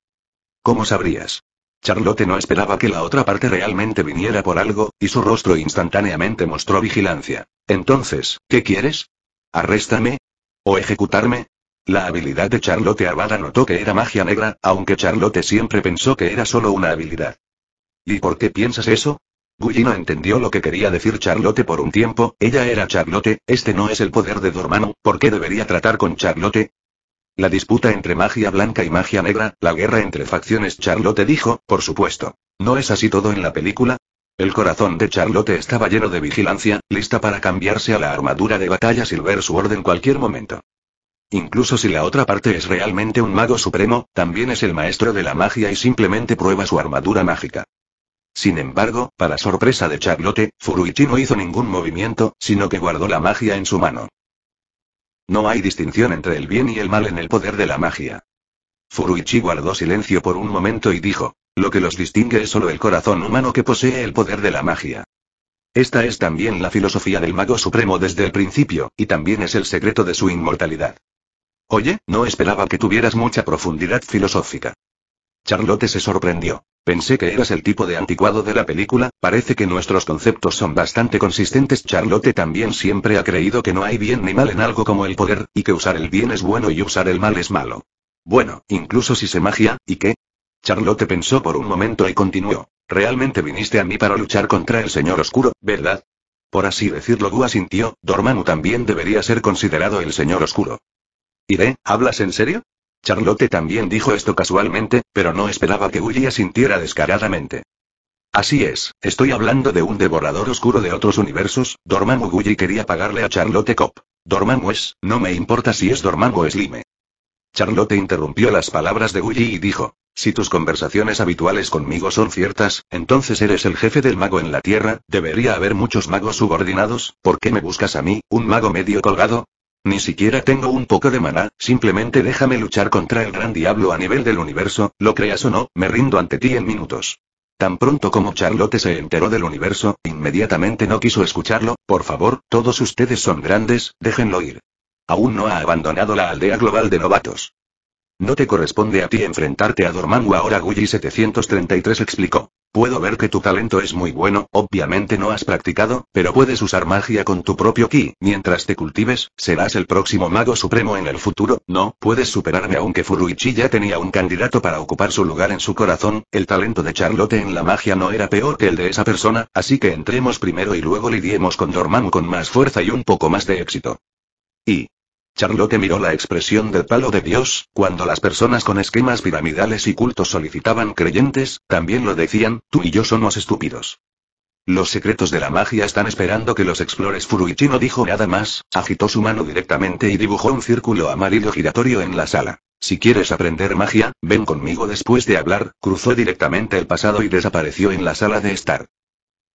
A: ¿Cómo sabrías? Charlotte no esperaba que la otra parte realmente viniera por algo, y su rostro instantáneamente mostró vigilancia. Entonces, ¿qué quieres? ¿Arréstame? ¿O ejecutarme? La habilidad de Charlotte Abada notó que era magia negra, aunque Charlotte siempre pensó que era solo una habilidad. ¿Y por qué piensas eso? no entendió lo que quería decir Charlotte por un tiempo, ella era Charlotte, este no es el poder de Dormano, ¿por qué debería tratar con Charlotte? La disputa entre magia blanca y magia negra, la guerra entre facciones Charlotte dijo, por supuesto. ¿No es así todo en la película? El corazón de Charlotte estaba lleno de vigilancia, lista para cambiarse a la armadura de batalla ver su orden cualquier momento. Incluso si la otra parte es realmente un mago supremo, también es el maestro de la magia y simplemente prueba su armadura mágica. Sin embargo, para sorpresa de Charlotte, Furuichi no hizo ningún movimiento, sino que guardó la magia en su mano. No hay distinción entre el bien y el mal en el poder de la magia. Furuichi guardó silencio por un momento y dijo, lo que los distingue es solo el corazón humano que posee el poder de la magia. Esta es también la filosofía del mago supremo desde el principio, y también es el secreto de su inmortalidad. Oye, no esperaba que tuvieras mucha profundidad filosófica. Charlotte se sorprendió. Pensé que eras el tipo de anticuado de la película, parece que nuestros conceptos son bastante consistentes. Charlotte también siempre ha creído que no hay bien ni mal en algo como el poder, y que usar el bien es bueno y usar el mal es malo. Bueno, incluso si se magia, ¿y qué? Charlotte pensó por un momento y continuó. Realmente viniste a mí para luchar contra el señor oscuro, ¿verdad? Por así decirlo, Gu asintió, Dormammu también debería ser considerado el señor oscuro. ¿Iré? ¿Hablas en serio? Charlotte también dijo esto casualmente, pero no esperaba que Willy sintiera descaradamente. Así es, estoy hablando de un devorador oscuro de otros universos, Dormammu Gulli quería pagarle a Charlotte Cop. Dormammu es, no me importa si es Dormammu o Slime. Charlotte interrumpió las palabras de Gulli y dijo, si tus conversaciones habituales conmigo son ciertas, entonces eres el jefe del mago en la Tierra, debería haber muchos magos subordinados, ¿por qué me buscas a mí, un mago medio colgado? Ni siquiera tengo un poco de maná, simplemente déjame luchar contra el gran diablo a nivel del universo, lo creas o no, me rindo ante ti en minutos. Tan pronto como Charlotte se enteró del universo, inmediatamente no quiso escucharlo, por favor, todos ustedes son grandes, déjenlo ir. Aún no ha abandonado la aldea global de novatos. No te corresponde a ti enfrentarte a Dormammu ahora Gully 733 explicó. Puedo ver que tu talento es muy bueno, obviamente no has practicado, pero puedes usar magia con tu propio ki. Mientras te cultives, serás el próximo mago supremo en el futuro. No, puedes superarme aunque Furuichi ya tenía un candidato para ocupar su lugar en su corazón. El talento de Charlotte en la magia no era peor que el de esa persona, así que entremos primero y luego lidiemos con Dormammu con más fuerza y un poco más de éxito. Y, Charlotte miró la expresión del palo de Dios, cuando las personas con esquemas piramidales y cultos solicitaban creyentes, también lo decían, tú y yo somos estúpidos. Los secretos de la magia están esperando que los explores. Furuichi no dijo nada más, agitó su mano directamente y dibujó un círculo amarillo giratorio en la sala. Si quieres aprender magia, ven conmigo después de hablar, cruzó directamente el pasado y desapareció en la sala de estar.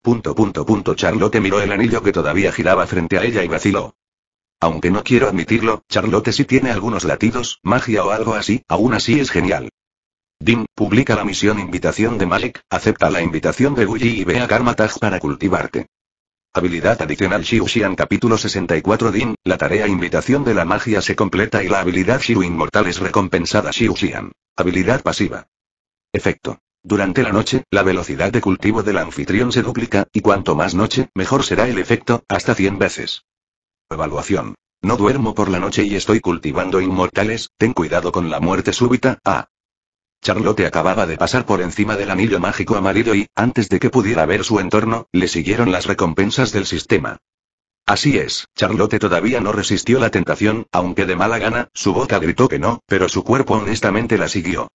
A: Punto punto punto Charlotte miró el anillo que todavía giraba frente a ella y vaciló. Aunque no quiero admitirlo, Charlotte si tiene algunos latidos, magia o algo así, aún así es genial. Din, publica la misión invitación de Magic, acepta la invitación de Guyi y ve a Karmataj para cultivarte. Habilidad adicional Xian capítulo 64 Din, la tarea invitación de la magia se completa y la habilidad Xiu inmortal es recompensada Xian. Habilidad pasiva. Efecto. Durante la noche, la velocidad de cultivo del anfitrión se duplica, y cuanto más noche, mejor será el efecto, hasta 100 veces. Evaluación. No duermo por la noche y estoy cultivando inmortales, ten cuidado con la muerte súbita, ah. Charlotte acababa de pasar por encima del anillo mágico amarillo y, antes de que pudiera ver su entorno, le siguieron las recompensas del sistema. Así es, Charlotte todavía no resistió la tentación, aunque de mala gana, su boca gritó que no, pero su cuerpo honestamente la siguió.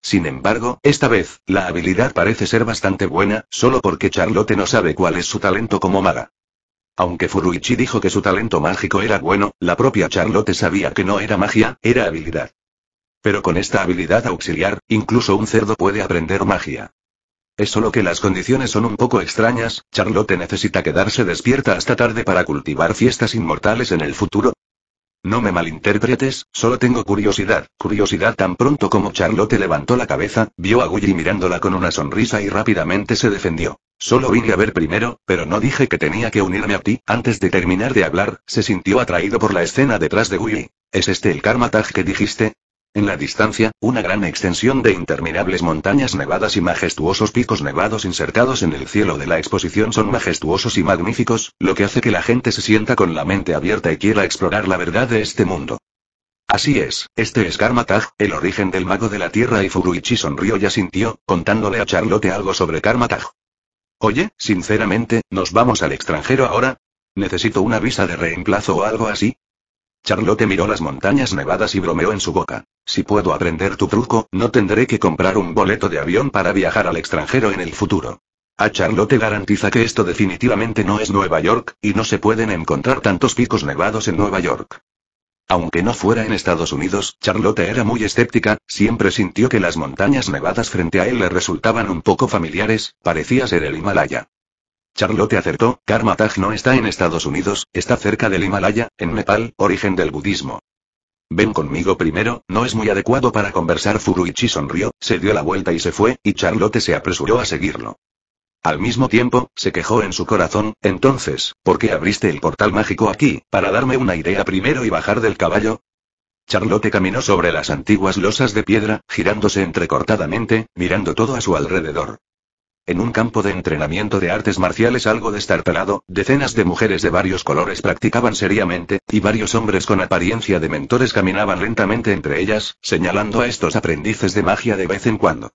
A: Sin embargo, esta vez, la habilidad parece ser bastante buena, solo porque Charlotte no sabe cuál es su talento como maga. Aunque Furuichi dijo que su talento mágico era bueno, la propia Charlotte sabía que no era magia, era habilidad. Pero con esta habilidad auxiliar, incluso un cerdo puede aprender magia. Es solo que las condiciones son un poco extrañas, Charlotte necesita quedarse despierta hasta tarde para cultivar fiestas inmortales en el futuro. No me malinterpretes, solo tengo curiosidad, curiosidad tan pronto como Charlotte levantó la cabeza, vio a guy mirándola con una sonrisa y rápidamente se defendió. Solo vine a ver primero, pero no dije que tenía que unirme a ti. Antes de terminar de hablar, se sintió atraído por la escena detrás de Wii. ¿Es este el Karma que dijiste? En la distancia, una gran extensión de interminables montañas nevadas y majestuosos picos nevados insertados en el cielo de la exposición son majestuosos y magníficos, lo que hace que la gente se sienta con la mente abierta y quiera explorar la verdad de este mundo. Así es, este es Karmatag, el origen del mago de la tierra y Furuichi sonrió y asintió, contándole a Charlotte algo sobre Karmatag. Oye, sinceramente, ¿nos vamos al extranjero ahora? Necesito una visa de reemplazo o algo así. Charlotte miró las montañas nevadas y bromeó en su boca. Si puedo aprender tu truco, no tendré que comprar un boleto de avión para viajar al extranjero en el futuro. A Charlotte garantiza que esto definitivamente no es Nueva York, y no se pueden encontrar tantos picos nevados en Nueva York. Aunque no fuera en Estados Unidos, Charlotte era muy escéptica, siempre sintió que las montañas nevadas frente a él le resultaban un poco familiares, parecía ser el Himalaya. Charlotte acertó, Karmataj no está en Estados Unidos, está cerca del Himalaya, en Nepal, origen del budismo. Ven conmigo primero, no es muy adecuado para conversar. Furuichi sonrió, se dio la vuelta y se fue, y Charlotte se apresuró a seguirlo. Al mismo tiempo, se quejó en su corazón, entonces, ¿por qué abriste el portal mágico aquí, para darme una idea primero y bajar del caballo? Charlotte caminó sobre las antiguas losas de piedra, girándose entrecortadamente, mirando todo a su alrededor. En un campo de entrenamiento de artes marciales algo destartalado, decenas de mujeres de varios colores practicaban seriamente, y varios hombres con apariencia de mentores caminaban lentamente entre ellas, señalando a estos aprendices de magia de vez en cuando.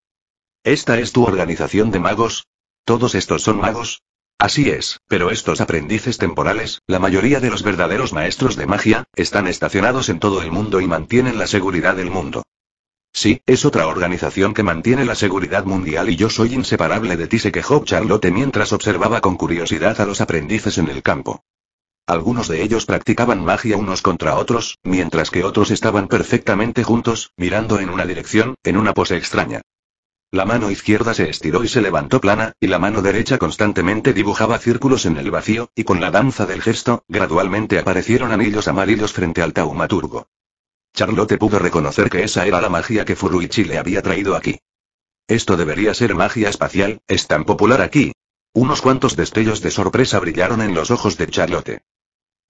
A: ¿Esta es tu organización de magos? ¿Todos estos son magos? Así es, pero estos aprendices temporales, la mayoría de los verdaderos maestros de magia, están estacionados en todo el mundo y mantienen la seguridad del mundo. Sí, es otra organización que mantiene la seguridad mundial y yo soy inseparable de ti, se quejó Charlotte mientras observaba con curiosidad a los aprendices en el campo. Algunos de ellos practicaban magia unos contra otros, mientras que otros estaban perfectamente juntos, mirando en una dirección, en una pose extraña. La mano izquierda se estiró y se levantó plana, y la mano derecha constantemente dibujaba círculos en el vacío, y con la danza del gesto, gradualmente aparecieron anillos amarillos frente al taumaturgo. Charlotte pudo reconocer que esa era la magia que Furuichi le había traído aquí. Esto debería ser magia espacial, es tan popular aquí. Unos cuantos destellos de sorpresa brillaron en los ojos de Charlotte.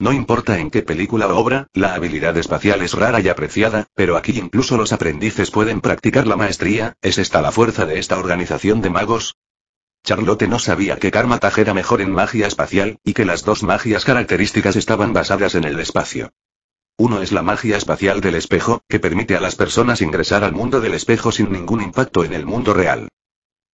A: No importa en qué película o obra, la habilidad espacial es rara y apreciada, pero aquí incluso los aprendices pueden practicar la maestría, ¿es esta la fuerza de esta organización de magos? Charlotte no sabía que Karma era mejor en magia espacial, y que las dos magias características estaban basadas en el espacio. Uno es la magia espacial del espejo, que permite a las personas ingresar al mundo del espejo sin ningún impacto en el mundo real.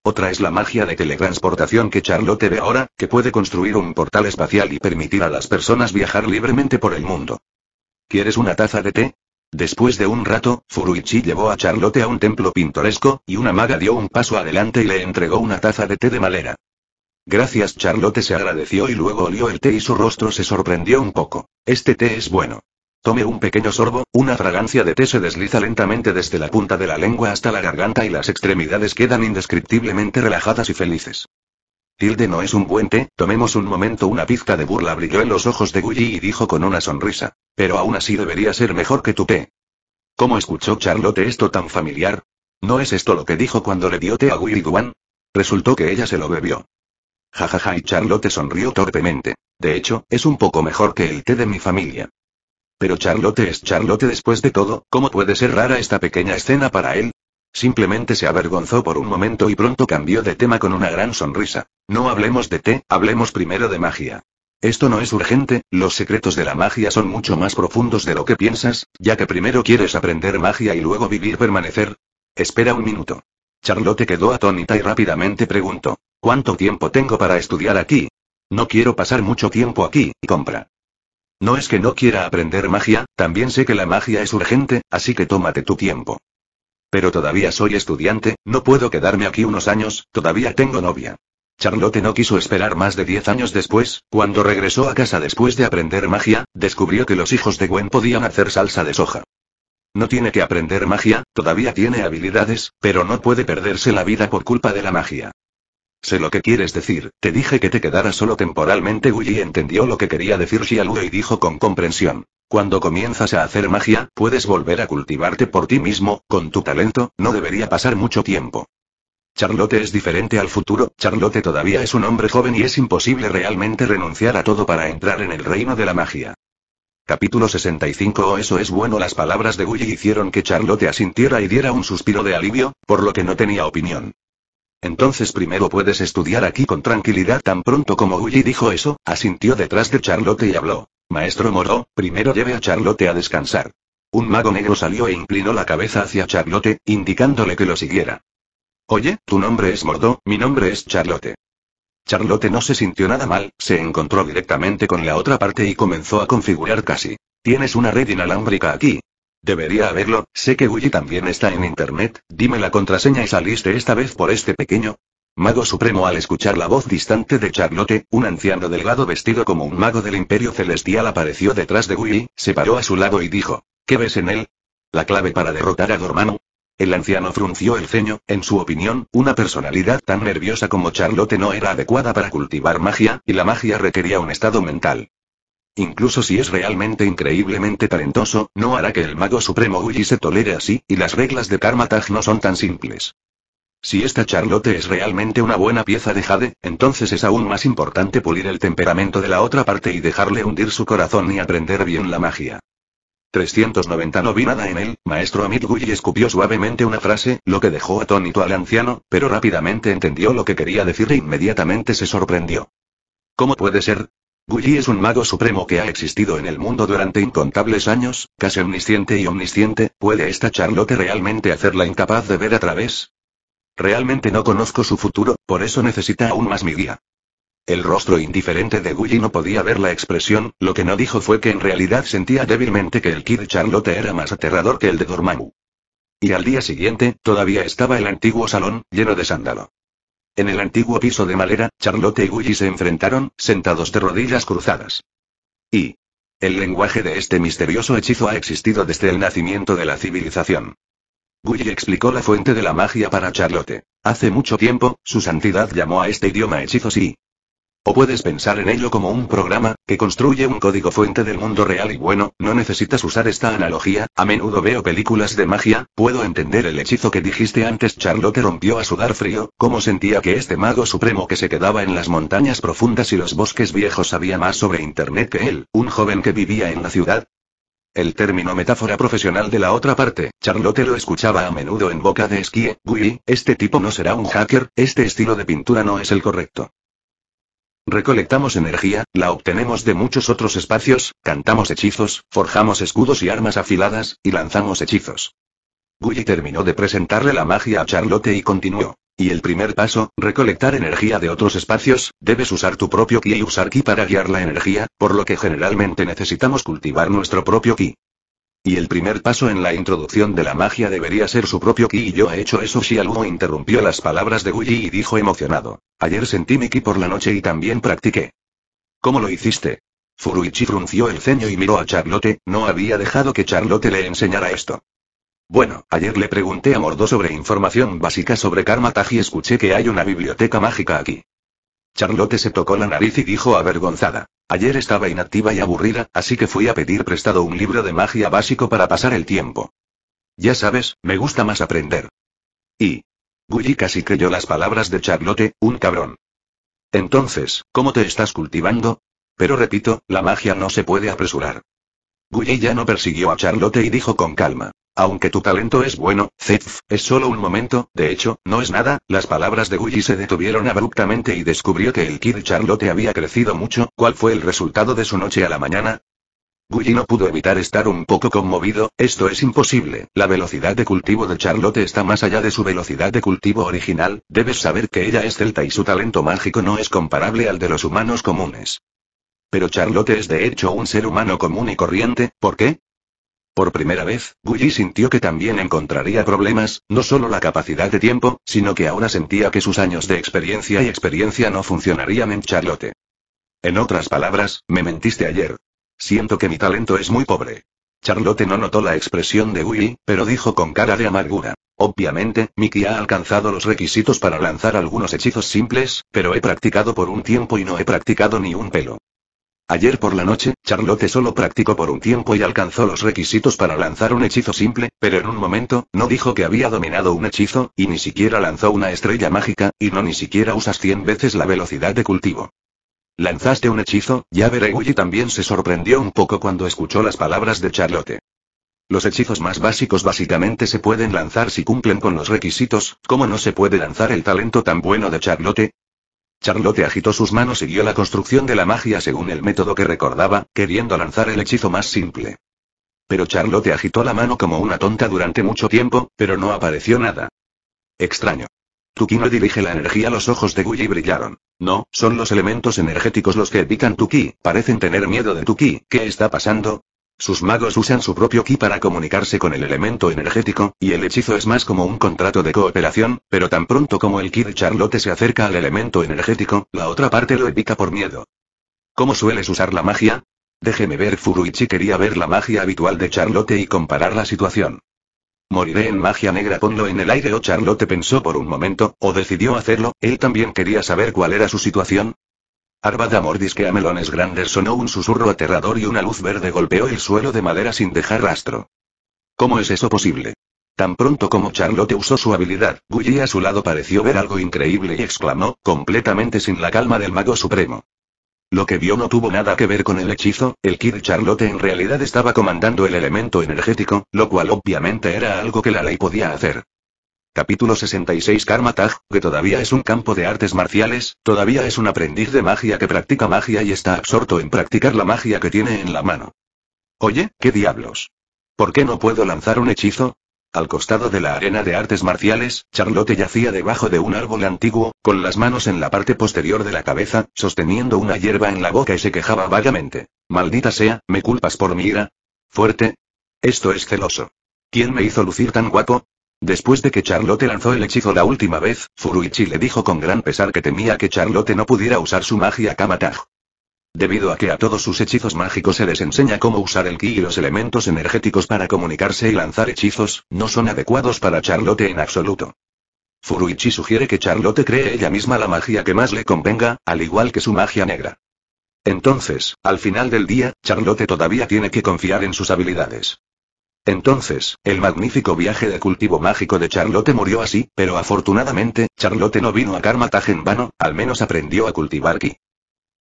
A: Otra es la magia de teletransportación que Charlotte ve ahora, que puede construir un portal espacial y permitir a las personas viajar libremente por el mundo. ¿Quieres una taza de té? Después de un rato, Furuichi llevó a Charlotte a un templo pintoresco, y una maga dio un paso adelante y le entregó una taza de té de madera. Gracias Charlotte se agradeció y luego olió el té y su rostro se sorprendió un poco. Este té es bueno. Tome un pequeño sorbo, una fragancia de té se desliza lentamente desde la punta de la lengua hasta la garganta y las extremidades quedan indescriptiblemente relajadas y felices. Tilde no es un buen té, tomemos un momento una pizca de burla brilló en los ojos de Gulli y dijo con una sonrisa. Pero aún así debería ser mejor que tu té. ¿Cómo escuchó Charlotte esto tan familiar? ¿No es esto lo que dijo cuando le dio té a Gulli Duan? Resultó que ella se lo bebió. Jajaja ja, ja, y Charlotte sonrió torpemente. De hecho, es un poco mejor que el té de mi familia. Pero Charlotte es Charlotte después de todo, ¿cómo puede ser rara esta pequeña escena para él? Simplemente se avergonzó por un momento y pronto cambió de tema con una gran sonrisa. No hablemos de té, hablemos primero de magia. Esto no es urgente, los secretos de la magia son mucho más profundos de lo que piensas, ya que primero quieres aprender magia y luego vivir permanecer. Espera un minuto. Charlotte quedó atónita y rápidamente preguntó, ¿cuánto tiempo tengo para estudiar aquí? No quiero pasar mucho tiempo aquí, compra. No es que no quiera aprender magia, también sé que la magia es urgente, así que tómate tu tiempo. Pero todavía soy estudiante, no puedo quedarme aquí unos años, todavía tengo novia. Charlotte no quiso esperar más de 10 años después, cuando regresó a casa después de aprender magia, descubrió que los hijos de Gwen podían hacer salsa de soja. No tiene que aprender magia, todavía tiene habilidades, pero no puede perderse la vida por culpa de la magia. Sé lo que quieres decir, te dije que te quedara solo temporalmente. Willy entendió lo que quería decir algo y dijo con comprensión. Cuando comienzas a hacer magia, puedes volver a cultivarte por ti mismo, con tu talento, no debería pasar mucho tiempo. Charlotte es diferente al futuro, Charlotte todavía es un hombre joven y es imposible realmente renunciar a todo para entrar en el reino de la magia. Capítulo 65 O eso es bueno las palabras de Willy hicieron que Charlotte asintiera y diera un suspiro de alivio, por lo que no tenía opinión. Entonces primero puedes estudiar aquí con tranquilidad. Tan pronto como Willy dijo eso, asintió detrás de Charlotte y habló. Maestro Moro, primero lleve a Charlotte a descansar. Un mago negro salió e inclinó la cabeza hacia Charlotte, indicándole que lo siguiera. Oye, tu nombre es Mordó, mi nombre es Charlotte. Charlotte no se sintió nada mal, se encontró directamente con la otra parte y comenzó a configurar casi. Tienes una red inalámbrica aquí, Debería haberlo, sé que Willy también está en internet, dime la contraseña y saliste esta vez por este pequeño. Mago Supremo al escuchar la voz distante de Charlotte, un anciano delgado vestido como un mago del Imperio Celestial apareció detrás de guy se paró a su lado y dijo, ¿qué ves en él? ¿La clave para derrotar a Dormano? El anciano frunció el ceño, en su opinión, una personalidad tan nerviosa como Charlotte no era adecuada para cultivar magia, y la magia requería un estado mental. Incluso si es realmente increíblemente talentoso, no hará que el mago supremo Uji se tolere así, y las reglas de Karma Taj no son tan simples. Si esta Charlotte es realmente una buena pieza de jade, entonces es aún más importante pulir el temperamento de la otra parte y dejarle hundir su corazón y aprender bien la magia. 390 No vi nada en él, maestro Amit Gulli escupió suavemente una frase, lo que dejó atónito al anciano, pero rápidamente entendió lo que quería decir e inmediatamente se sorprendió. ¿Cómo puede ser? Gully es un mago supremo que ha existido en el mundo durante incontables años, casi omnisciente y omnisciente, ¿puede esta charlote realmente hacerla incapaz de ver a través? Realmente no conozco su futuro, por eso necesita aún más mi guía. El rostro indiferente de Gully no podía ver la expresión, lo que no dijo fue que en realidad sentía débilmente que el Kid charlote era más aterrador que el de Dormammu. Y al día siguiente, todavía estaba el antiguo salón, lleno de sándalo. En el antiguo piso de madera, Charlotte y Gully se enfrentaron, sentados de rodillas cruzadas. Y. El lenguaje de este misterioso hechizo ha existido desde el nacimiento de la civilización. Gully explicó la fuente de la magia para Charlotte. Hace mucho tiempo, su santidad llamó a este idioma hechizo sí. O puedes pensar en ello como un programa, que construye un código fuente del mundo real y bueno, no necesitas usar esta analogía, a menudo veo películas de magia, puedo entender el hechizo que dijiste antes Charlotte rompió a sudar frío, como sentía que este mago supremo que se quedaba en las montañas profundas y los bosques viejos sabía más sobre Internet que él, un joven que vivía en la ciudad, el término metáfora profesional de la otra parte, Charlotte lo escuchaba a menudo en boca de esquí, Gui, este tipo no será un hacker, este estilo de pintura no es el correcto. Recolectamos energía, la obtenemos de muchos otros espacios, cantamos hechizos, forjamos escudos y armas afiladas, y lanzamos hechizos. Guy terminó de presentarle la magia a Charlotte y continuó. Y el primer paso, recolectar energía de otros espacios, debes usar tu propio ki y usar ki para guiar la energía, por lo que generalmente necesitamos cultivar nuestro propio ki. Y el primer paso en la introducción de la magia debería ser su propio ki y yo he hecho eso. Si alguno interrumpió las palabras de Guyi y dijo emocionado. Ayer sentí mi ki por la noche y también practiqué. ¿Cómo lo hiciste? Furuichi frunció el ceño y miró a Charlotte, no había dejado que Charlotte le enseñara esto. Bueno, ayer le pregunté a Mordo sobre información básica sobre Karma Taji y escuché que hay una biblioteca mágica aquí. Charlotte se tocó la nariz y dijo avergonzada. Ayer estaba inactiva y aburrida, así que fui a pedir prestado un libro de magia básico para pasar el tiempo. Ya sabes, me gusta más aprender. Y. Gulli casi creyó las palabras de Charlotte, un cabrón. Entonces, ¿cómo te estás cultivando? Pero repito, la magia no se puede apresurar. Gulli ya no persiguió a Charlotte y dijo con calma. Aunque tu talento es bueno, Zetf, es solo un momento, de hecho, no es nada, las palabras de Gully se detuvieron abruptamente y descubrió que el Kid Charlotte había crecido mucho, ¿cuál fue el resultado de su noche a la mañana? Gully no pudo evitar estar un poco conmovido, esto es imposible, la velocidad de cultivo de Charlotte está más allá de su velocidad de cultivo original, debes saber que ella es celta y su talento mágico no es comparable al de los humanos comunes. Pero Charlotte es de hecho un ser humano común y corriente, ¿por qué? Por primera vez, Willy sintió que también encontraría problemas, no solo la capacidad de tiempo, sino que ahora sentía que sus años de experiencia y experiencia no funcionarían en Charlotte. En otras palabras, me mentiste ayer. Siento que mi talento es muy pobre. Charlotte no notó la expresión de Gulli, pero dijo con cara de amargura. Obviamente, Mickey ha alcanzado los requisitos para lanzar algunos hechizos simples, pero he practicado por un tiempo y no he practicado ni un pelo. Ayer por la noche, Charlotte solo practicó por un tiempo y alcanzó los requisitos para lanzar un hechizo simple, pero en un momento, no dijo que había dominado un hechizo, y ni siquiera lanzó una estrella mágica, y no ni siquiera usas 100 veces la velocidad de cultivo. Lanzaste un hechizo, ya veré también se sorprendió un poco cuando escuchó las palabras de Charlotte. Los hechizos más básicos básicamente se pueden lanzar si cumplen con los requisitos, ¿cómo no se puede lanzar el talento tan bueno de Charlotte? Charlotte agitó sus manos y guió la construcción de la magia según el método que recordaba, queriendo lanzar el hechizo más simple. Pero Charlotte agitó la mano como una tonta durante mucho tiempo, pero no apareció nada. Extraño. Tuki no dirige la energía, los ojos de y brillaron. No, son los elementos energéticos los que evitan Tuki, parecen tener miedo de Tuki, ¿qué está pasando? Sus magos usan su propio ki para comunicarse con el elemento energético, y el hechizo es más como un contrato de cooperación, pero tan pronto como el ki de Charlotte se acerca al elemento energético, la otra parte lo evita por miedo. ¿Cómo sueles usar la magia? Déjeme ver Furuichi quería ver la magia habitual de Charlotte y comparar la situación. Moriré en magia negra, ponlo en el aire o Charlotte pensó por un momento, o decidió hacerlo, él también quería saber cuál era su situación, Arbada a melones grandes sonó un susurro aterrador y una luz verde golpeó el suelo de madera sin dejar rastro. ¿Cómo es eso posible? Tan pronto como Charlotte usó su habilidad, Guy a su lado pareció ver algo increíble y exclamó, completamente sin la calma del mago supremo. Lo que vio no tuvo nada que ver con el hechizo, el Kid Charlotte en realidad estaba comandando el elemento energético, lo cual obviamente era algo que la ley podía hacer. Capítulo 66 Karma Tag, que todavía es un campo de artes marciales, todavía es un aprendiz de magia que practica magia y está absorto en practicar la magia que tiene en la mano. Oye, ¿qué diablos? ¿Por qué no puedo lanzar un hechizo? Al costado de la arena de artes marciales, Charlotte yacía debajo de un árbol antiguo, con las manos en la parte posterior de la cabeza, sosteniendo una hierba en la boca y se quejaba vagamente. Maldita sea, ¿me culpas por mi ira? Fuerte. Esto es celoso. ¿Quién me hizo lucir tan guapo? Después de que Charlotte lanzó el hechizo la última vez, Furuichi le dijo con gran pesar que temía que Charlotte no pudiera usar su magia Kamataj. Debido a que a todos sus hechizos mágicos se les enseña cómo usar el ki y los elementos energéticos para comunicarse y lanzar hechizos, no son adecuados para Charlotte en absoluto. Furuichi sugiere que Charlotte cree ella misma la magia que más le convenga, al igual que su magia negra. Entonces, al final del día, Charlotte todavía tiene que confiar en sus habilidades. Entonces, el magnífico viaje de cultivo mágico de Charlotte murió así, pero afortunadamente, Charlotte no vino a Karmataj en vano, al menos aprendió a cultivar ki.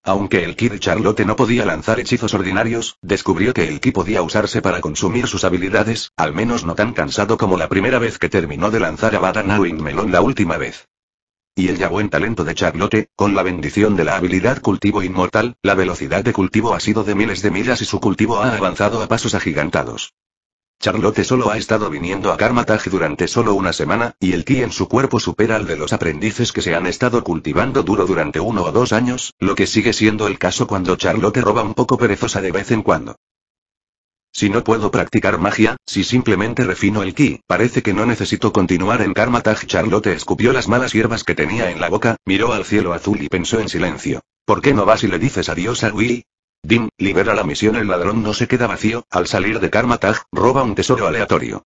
A: Aunque el ki de Charlotte no podía lanzar hechizos ordinarios, descubrió que el ki podía usarse para consumir sus habilidades, al menos no tan cansado como la primera vez que terminó de lanzar a Badana Melon la última vez. Y el ya buen talento de Charlotte, con la bendición de la habilidad cultivo inmortal, la velocidad de cultivo ha sido de miles de millas y su cultivo ha avanzado a pasos agigantados. Charlotte solo ha estado viniendo a Karmatage durante solo una semana, y el ki en su cuerpo supera al de los aprendices que se han estado cultivando duro durante uno o dos años, lo que sigue siendo el caso cuando Charlotte roba un poco perezosa de vez en cuando. Si no puedo practicar magia, si simplemente refino el ki, parece que no necesito continuar en Taj. Charlotte escupió las malas hierbas que tenía en la boca, miró al cielo azul y pensó en silencio. ¿Por qué no vas y le dices adiós a Will? Dim libera la misión El ladrón no se queda vacío, al salir de Karma roba un tesoro aleatorio.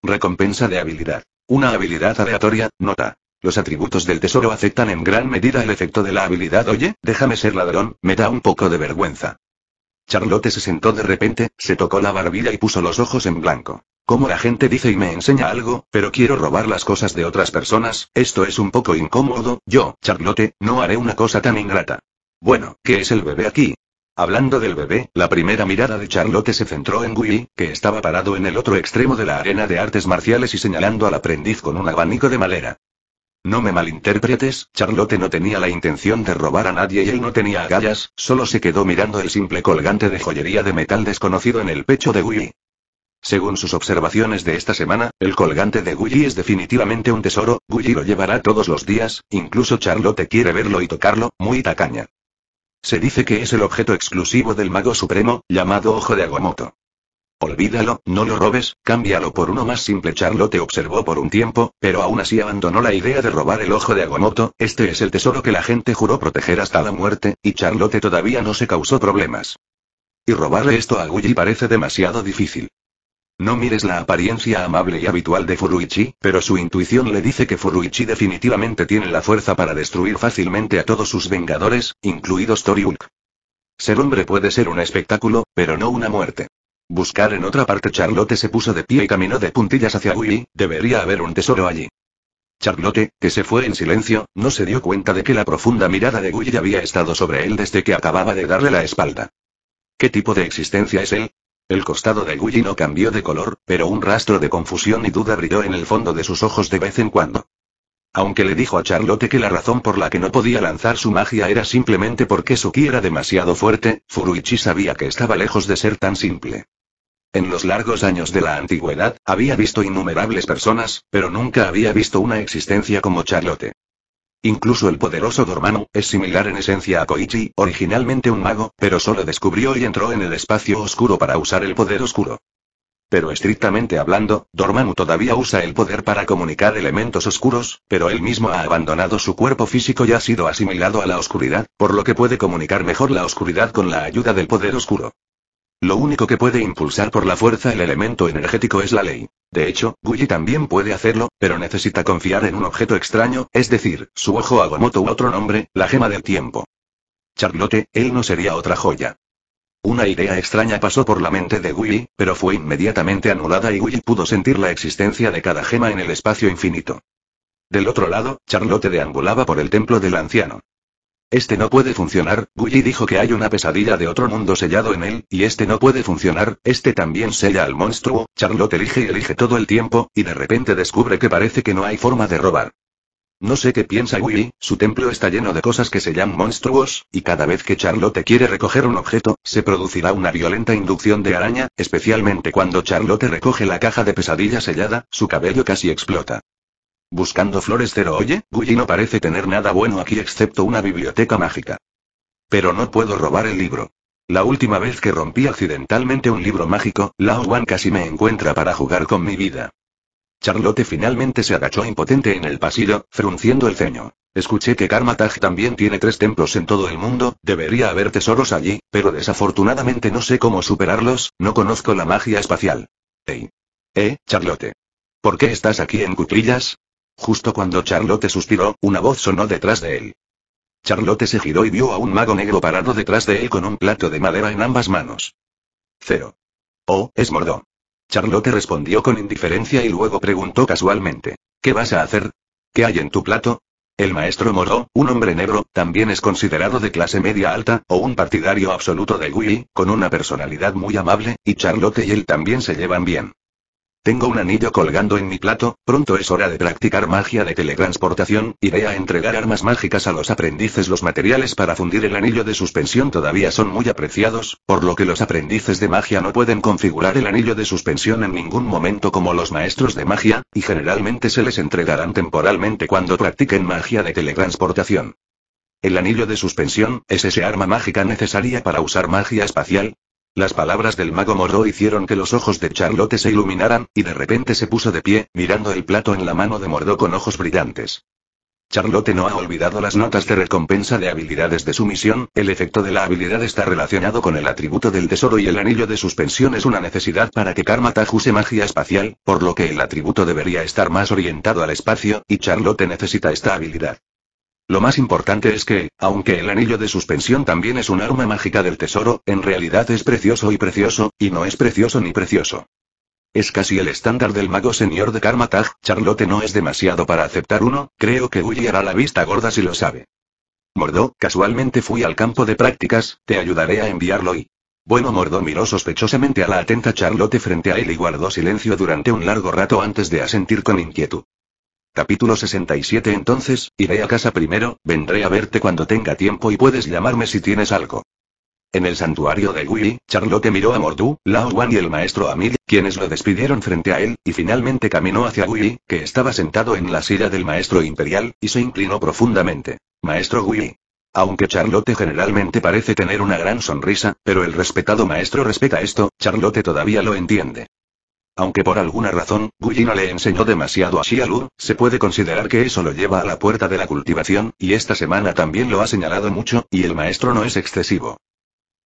A: Recompensa de habilidad. Una habilidad aleatoria, nota. Los atributos del tesoro afectan en gran medida el efecto de la habilidad. Oye, déjame ser ladrón, me da un poco de vergüenza. Charlotte se sentó de repente, se tocó la barbilla y puso los ojos en blanco. Como la gente dice y me enseña algo, pero quiero robar las cosas de otras personas, esto es un poco incómodo, yo, Charlotte, no haré una cosa tan ingrata. Bueno, ¿qué es el bebé aquí? Hablando del bebé, la primera mirada de Charlotte se centró en Willy, que estaba parado en el otro extremo de la arena de artes marciales y señalando al aprendiz con un abanico de madera. No me malinterpretes, Charlotte no tenía la intención de robar a nadie y él no tenía agallas, solo se quedó mirando el simple colgante de joyería de metal desconocido en el pecho de Willy. Según sus observaciones de esta semana, el colgante de willy es definitivamente un tesoro, willy lo llevará todos los días, incluso Charlotte quiere verlo y tocarlo, muy tacaña. Se dice que es el objeto exclusivo del mago supremo, llamado Ojo de Aguamoto. Olvídalo, no lo robes, cámbialo por uno más simple. Charlotte observó por un tiempo, pero aún así abandonó la idea de robar el ojo de Aguamoto, este es el tesoro que la gente juró proteger hasta la muerte, y Charlotte todavía no se causó problemas. Y robarle esto a Gully parece demasiado difícil. No mires la apariencia amable y habitual de Furuichi, pero su intuición le dice que Furuichi definitivamente tiene la fuerza para destruir fácilmente a todos sus vengadores, incluidos Toriuk. Ser hombre puede ser un espectáculo, pero no una muerte. Buscar en otra parte Charlotte se puso de pie y caminó de puntillas hacia Willy, debería haber un tesoro allí. Charlotte, que se fue en silencio, no se dio cuenta de que la profunda mirada de Willy había estado sobre él desde que acababa de darle la espalda. ¿Qué tipo de existencia es él? El costado de Gully no cambió de color, pero un rastro de confusión y duda brilló en el fondo de sus ojos de vez en cuando. Aunque le dijo a Charlotte que la razón por la que no podía lanzar su magia era simplemente porque su era demasiado fuerte, Furuichi sabía que estaba lejos de ser tan simple. En los largos años de la antigüedad, había visto innumerables personas, pero nunca había visto una existencia como Charlotte. Incluso el poderoso Dormammu es similar en esencia a Koichi, originalmente un mago, pero solo descubrió y entró en el espacio oscuro para usar el poder oscuro. Pero estrictamente hablando, Dormammu todavía usa el poder para comunicar elementos oscuros, pero él mismo ha abandonado su cuerpo físico y ha sido asimilado a la oscuridad, por lo que puede comunicar mejor la oscuridad con la ayuda del poder oscuro. Lo único que puede impulsar por la fuerza el elemento energético es la ley. De hecho, Guyi también puede hacerlo, pero necesita confiar en un objeto extraño, es decir, su ojo Agomoto u otro nombre, la gema del tiempo. Charlotte, él no sería otra joya. Una idea extraña pasó por la mente de Guyi, pero fue inmediatamente anulada y Guyi pudo sentir la existencia de cada gema en el espacio infinito. Del otro lado, Charlotte deambulaba por el templo del anciano. Este no puede funcionar, Willy dijo que hay una pesadilla de otro mundo sellado en él, y este no puede funcionar, este también sella al monstruo, Charlotte elige y elige todo el tiempo, y de repente descubre que parece que no hay forma de robar. No sé qué piensa Willy, su templo está lleno de cosas que se llaman monstruos, y cada vez que Charlotte quiere recoger un objeto, se producirá una violenta inducción de araña, especialmente cuando Charlotte recoge la caja de pesadilla sellada, su cabello casi explota. Buscando flores cero. oye, guy no parece tener nada bueno aquí excepto una biblioteca mágica. Pero no puedo robar el libro. La última vez que rompí accidentalmente un libro mágico, Lao Wan casi me encuentra para jugar con mi vida. Charlotte finalmente se agachó impotente en el pasillo, frunciendo el ceño. Escuché que Karmataj también tiene tres templos en todo el mundo, debería haber tesoros allí, pero desafortunadamente no sé cómo superarlos, no conozco la magia espacial. Hey. Eh, Charlotte. ¿Por qué estás aquí en cuclillas? Justo cuando Charlotte suspiró, una voz sonó detrás de él. Charlotte se giró y vio a un mago negro parado detrás de él con un plato de madera en ambas manos. Cero. Oh, es Mordó. Charlotte respondió con indiferencia y luego preguntó casualmente. ¿Qué vas a hacer? ¿Qué hay en tu plato? El maestro Moró, un hombre negro, también es considerado de clase media alta, o un partidario absoluto de Willy, con una personalidad muy amable, y Charlotte y él también se llevan bien. Tengo un anillo colgando en mi plato, pronto es hora de practicar magia de teletransportación, iré a entregar armas mágicas a los aprendices. Los materiales para fundir el anillo de suspensión todavía son muy apreciados, por lo que los aprendices de magia no pueden configurar el anillo de suspensión en ningún momento como los maestros de magia, y generalmente se les entregarán temporalmente cuando practiquen magia de teletransportación. El anillo de suspensión es ese arma mágica necesaria para usar magia espacial, las palabras del mago Morro hicieron que los ojos de Charlotte se iluminaran, y de repente se puso de pie, mirando el plato en la mano de Mordó con ojos brillantes. Charlotte no ha olvidado las notas de recompensa de habilidades de su misión, el efecto de la habilidad está relacionado con el atributo del tesoro y el anillo de suspensión es una necesidad para que Karmataj use magia espacial, por lo que el atributo debería estar más orientado al espacio, y Charlotte necesita esta habilidad. Lo más importante es que, aunque el anillo de suspensión también es un arma mágica del tesoro, en realidad es precioso y precioso, y no es precioso ni precioso. Es casi el estándar del mago señor de Karmatag, Charlotte no es demasiado para aceptar uno, creo que Will hará la vista gorda si lo sabe. Mordó, casualmente fui al campo de prácticas, te ayudaré a enviarlo y... Bueno, Mordó miró sospechosamente a la atenta Charlotte frente a él y guardó silencio durante un largo rato antes de asentir con inquietud. Capítulo 67 Entonces, iré a casa primero, vendré a verte cuando tenga tiempo y puedes llamarme si tienes algo. En el santuario de Willy, Charlotte miró a Mordu, Lao Wan y el maestro mí quienes lo despidieron frente a él, y finalmente caminó hacia Willy, que estaba sentado en la silla del maestro imperial, y se inclinó profundamente. Maestro Willy. Aunque Charlotte generalmente parece tener una gran sonrisa, pero el respetado maestro respeta esto, Charlotte todavía lo entiende. Aunque por alguna razón, Gully no le enseñó demasiado a Shialu, se puede considerar que eso lo lleva a la puerta de la cultivación, y esta semana también lo ha señalado mucho, y el maestro no es excesivo.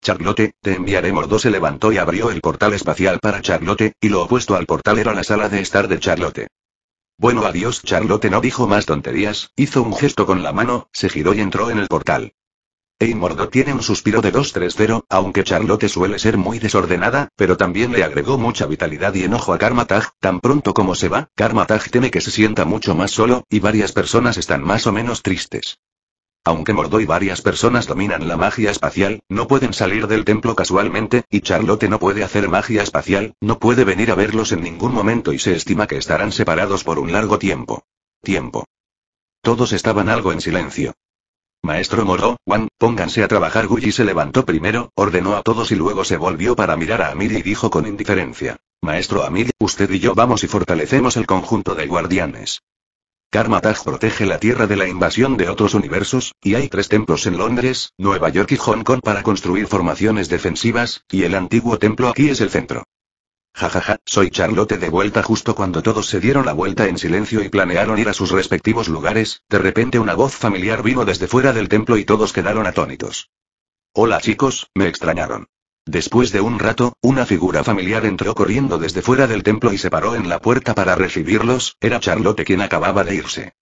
A: Charlotte, te enviaré Mordo se levantó y abrió el portal espacial para Charlotte, y lo opuesto al portal era la sala de estar de Charlotte. Bueno adiós Charlotte no dijo más tonterías, hizo un gesto con la mano, se giró y entró en el portal. E Mordo tiene un suspiro de 230, aunque Charlotte suele ser muy desordenada, pero también le agregó mucha vitalidad y enojo a Karmatag, tan pronto como se va, Karmatag teme que se sienta mucho más solo, y varias personas están más o menos tristes. Aunque Mordo y varias personas dominan la magia espacial, no pueden salir del templo casualmente, y Charlotte no puede hacer magia espacial, no puede venir a verlos en ningún momento y se estima que estarán separados por un largo tiempo. Tiempo. Todos estaban algo en silencio. Maestro Moro, Juan, pónganse a trabajar. guy se levantó primero, ordenó a todos y luego se volvió para mirar a Amir y dijo con indiferencia. Maestro Amir, usted y yo vamos y fortalecemos el conjunto de guardianes. Karmataj protege la Tierra de la invasión de otros universos, y hay tres templos en Londres, Nueva York y Hong Kong para construir formaciones defensivas, y el antiguo templo aquí es el centro. Jajaja, soy Charlotte de vuelta justo cuando todos se dieron la vuelta en silencio y planearon ir a sus respectivos lugares, de repente una voz familiar vino desde fuera del templo y todos quedaron atónitos. Hola chicos, me extrañaron. Después de un rato, una figura familiar entró corriendo desde fuera del templo y se paró en la puerta para recibirlos, era Charlotte quien acababa de irse.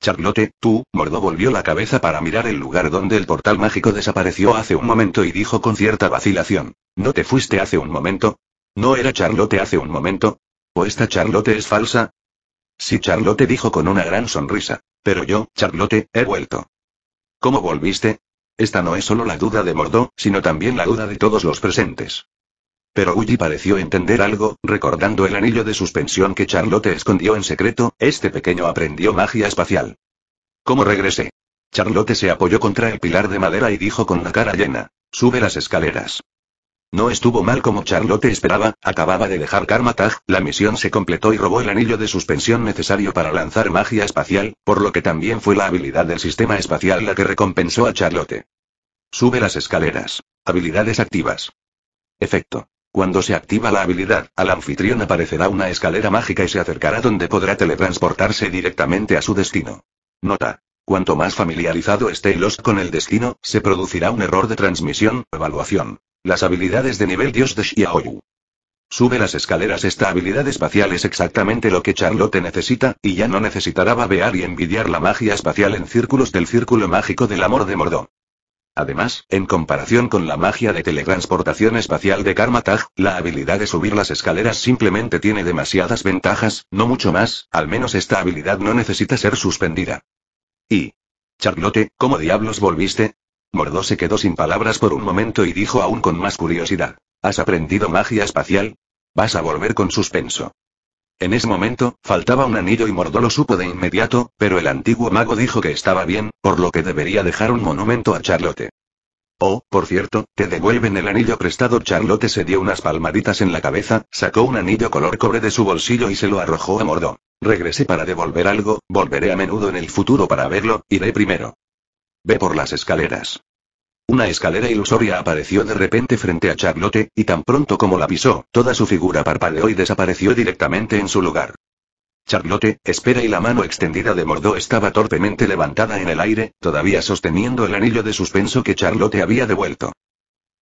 A: Charlotte, tú, mordó volvió la cabeza para mirar el lugar donde el portal mágico desapareció hace un momento y dijo con cierta vacilación. ¿No te fuiste hace un momento? ¿No era Charlotte hace un momento? ¿O esta Charlotte es falsa? Sí, Charlotte dijo con una gran sonrisa. Pero yo, Charlotte, he vuelto. ¿Cómo volviste? Esta no es solo la duda de Mordó, sino también la duda de todos los presentes. Pero Uji pareció entender algo, recordando el anillo de suspensión que Charlotte escondió en secreto, este pequeño aprendió magia espacial. ¿Cómo regresé? Charlotte se apoyó contra el pilar de madera y dijo con la cara llena. Sube las escaleras. No estuvo mal como Charlotte esperaba, acababa de dejar Karmatag, la misión se completó y robó el anillo de suspensión necesario para lanzar magia espacial, por lo que también fue la habilidad del sistema espacial la que recompensó a Charlotte. Sube las escaleras. Habilidades activas. Efecto. Cuando se activa la habilidad, al anfitrión aparecerá una escalera mágica y se acercará donde podrá teletransportarse directamente a su destino. Nota. Cuanto más familiarizado esté Lost con el destino, se producirá un error de transmisión, evaluación. Las habilidades de nivel dios de Xiaoyu. Sube las escaleras esta habilidad espacial es exactamente lo que Charlotte necesita, y ya no necesitará babear y envidiar la magia espacial en círculos del círculo mágico del amor de Mordó. Además, en comparación con la magia de teletransportación espacial de Karmatag, la habilidad de subir las escaleras simplemente tiene demasiadas ventajas, no mucho más, al menos esta habilidad no necesita ser suspendida. Y... Charlotte, ¿cómo diablos volviste? Mordó se quedó sin palabras por un momento y dijo aún con más curiosidad. ¿Has aprendido magia espacial? Vas a volver con suspenso. En ese momento, faltaba un anillo y Mordó lo supo de inmediato, pero el antiguo mago dijo que estaba bien, por lo que debería dejar un monumento a Charlotte. Oh, por cierto, te devuelven el anillo prestado. Charlotte se dio unas palmaditas en la cabeza, sacó un anillo color cobre de su bolsillo y se lo arrojó a Mordó. Regresé para devolver algo, volveré a menudo en el futuro para verlo, iré primero. Ve por las escaleras. Una escalera ilusoria apareció de repente frente a Charlotte, y tan pronto como la pisó, toda su figura parpadeó y desapareció directamente en su lugar. Charlotte, espera y la mano extendida de Mordó estaba torpemente levantada en el aire, todavía sosteniendo el anillo de suspenso que Charlotte había devuelto.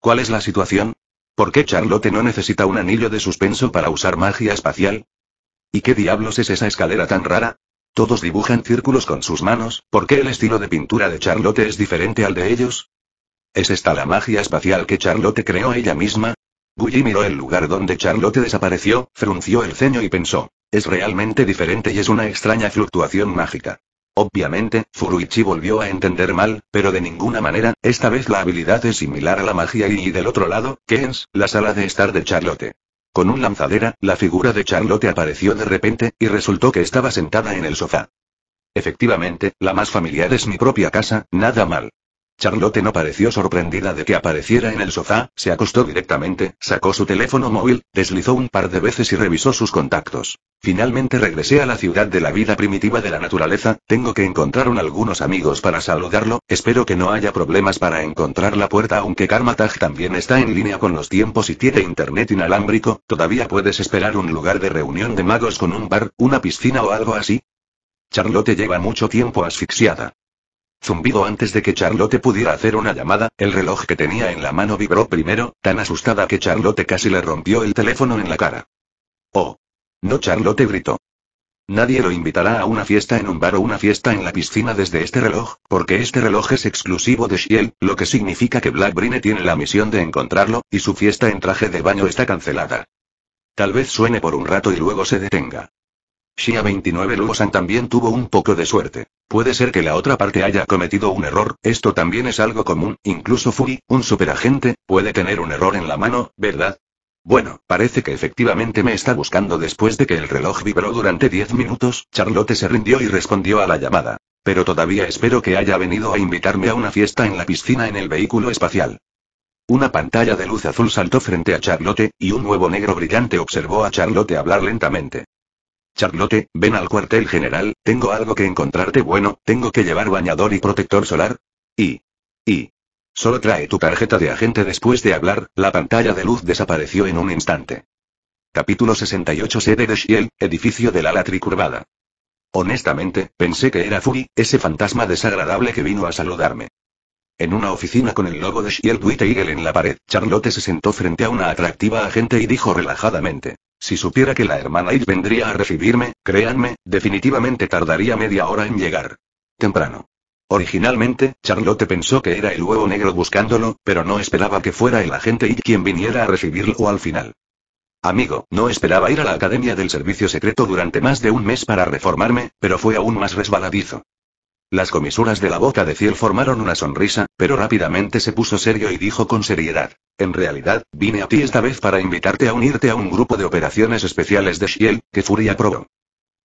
A: ¿Cuál es la situación? ¿Por qué Charlotte no necesita un anillo de suspenso para usar magia espacial? ¿Y qué diablos es esa escalera tan rara? Todos dibujan círculos con sus manos, ¿por qué el estilo de pintura de Charlotte es diferente al de ellos? ¿Es esta la magia espacial que Charlotte creó ella misma? Guy miró el lugar donde Charlotte desapareció, frunció el ceño y pensó. Es realmente diferente y es una extraña fluctuación mágica. Obviamente, Furuichi volvió a entender mal, pero de ninguna manera, esta vez la habilidad es similar a la magia y, y del otro lado, ¿qué es? La sala de estar de Charlotte. Con un lanzadera, la figura de Charlotte apareció de repente, y resultó que estaba sentada en el sofá. Efectivamente, la más familiar es mi propia casa, nada mal. Charlotte no pareció sorprendida de que apareciera en el sofá, se acostó directamente, sacó su teléfono móvil, deslizó un par de veces y revisó sus contactos. Finalmente regresé a la ciudad de la vida primitiva de la naturaleza, tengo que encontrar algunos amigos para saludarlo, espero que no haya problemas para encontrar la puerta aunque Karmatag también está en línea con los tiempos y tiene internet inalámbrico, todavía puedes esperar un lugar de reunión de magos con un bar, una piscina o algo así. Charlotte lleva mucho tiempo asfixiada. Zumbido antes de que Charlotte pudiera hacer una llamada, el reloj que tenía en la mano vibró primero, tan asustada que Charlotte casi le rompió el teléfono en la cara. Oh. No Charlotte gritó. Nadie lo invitará a una fiesta en un bar o una fiesta en la piscina desde este reloj, porque este reloj es exclusivo de Shiel, lo que significa que Black Brine tiene la misión de encontrarlo, y su fiesta en traje de baño está cancelada. Tal vez suene por un rato y luego se detenga. Shia 29 Lugosan también tuvo un poco de suerte. Puede ser que la otra parte haya cometido un error, esto también es algo común, incluso Fury, un superagente, puede tener un error en la mano, ¿verdad? Bueno, parece que efectivamente me está buscando después de que el reloj vibró durante 10 minutos, Charlotte se rindió y respondió a la llamada. Pero todavía espero que haya venido a invitarme a una fiesta en la piscina en el vehículo espacial. Una pantalla de luz azul saltó frente a Charlotte, y un nuevo negro brillante observó a Charlotte hablar lentamente. Charlotte, ven al cuartel general, tengo algo que encontrarte bueno, tengo que llevar bañador y protector solar. Y... y... Solo trae tu tarjeta de agente después de hablar, la pantalla de luz desapareció en un instante. Capítulo 68 Sede de Shiel, edificio de la curvada. Honestamente, pensé que era Fury, ese fantasma desagradable que vino a saludarme. En una oficina con el logo de Shield Eagle en la pared, Charlotte se sentó frente a una atractiva agente y dijo relajadamente. Si supiera que la hermana Id vendría a recibirme, créanme, definitivamente tardaría media hora en llegar. Temprano. Originalmente, Charlotte pensó que era el huevo negro buscándolo, pero no esperaba que fuera el agente Id quien viniera a recibirlo al final. Amigo, no esperaba ir a la Academia del Servicio Secreto durante más de un mes para reformarme, pero fue aún más resbaladizo. Las comisuras de la boca de Ciel formaron una sonrisa, pero rápidamente se puso serio y dijo con seriedad. En realidad, vine a ti esta vez para invitarte a unirte a un grupo de operaciones especiales de Ciel, que Furia probó.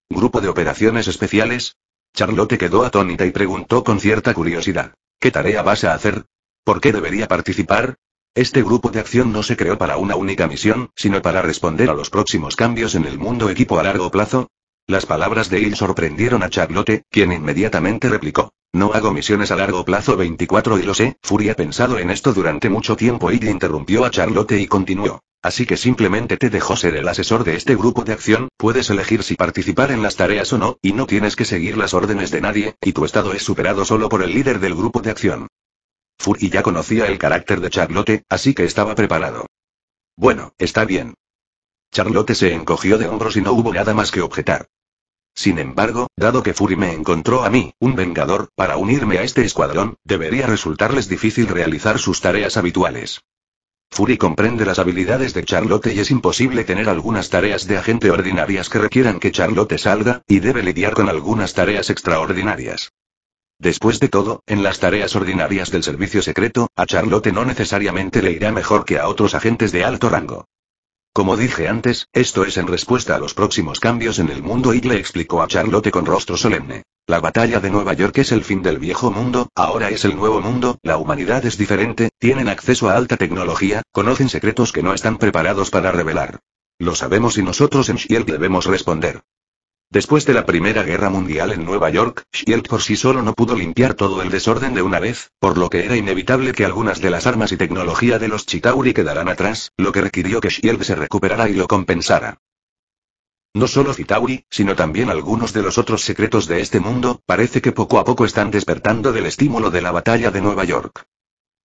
A: ¿Grupo de operaciones especiales? Charlotte quedó atónita y preguntó con cierta curiosidad. ¿Qué tarea vas a hacer? ¿Por qué debería participar? Este grupo de acción no se creó para una única misión, sino para responder a los próximos cambios en el mundo equipo a largo plazo, las palabras de Il sorprendieron a Charlotte, quien inmediatamente replicó. No hago misiones a largo plazo 24 y lo sé, Fury ha pensado en esto durante mucho tiempo y interrumpió a Charlotte y continuó. Así que simplemente te dejó ser el asesor de este grupo de acción, puedes elegir si participar en las tareas o no, y no tienes que seguir las órdenes de nadie, y tu estado es superado solo por el líder del grupo de acción. Fury ya conocía el carácter de Charlotte, así que estaba preparado. Bueno, está bien, Charlotte se encogió de hombros y no hubo nada más que objetar. Sin embargo, dado que Fury me encontró a mí, un vengador, para unirme a este escuadrón, debería resultarles difícil realizar sus tareas habituales. Fury comprende las habilidades de Charlotte y es imposible tener algunas tareas de agente ordinarias que requieran que Charlotte salga, y debe lidiar con algunas tareas extraordinarias. Después de todo, en las tareas ordinarias del servicio secreto, a Charlotte no necesariamente le irá mejor que a otros agentes de alto rango. Como dije antes, esto es en respuesta a los próximos cambios en el mundo y le explicó a Charlotte con rostro solemne. La batalla de Nueva York es el fin del viejo mundo, ahora es el nuevo mundo, la humanidad es diferente, tienen acceso a alta tecnología, conocen secretos que no están preparados para revelar. Lo sabemos y nosotros en Shield debemos responder. Después de la Primera Guerra Mundial en Nueva York, Shield por sí solo no pudo limpiar todo el desorden de una vez, por lo que era inevitable que algunas de las armas y tecnología de los Chitauri quedaran atrás, lo que requirió que Shield se recuperara y lo compensara. No solo Chitauri, sino también algunos de los otros secretos de este mundo, parece que poco a poco están despertando del estímulo de la batalla de Nueva York.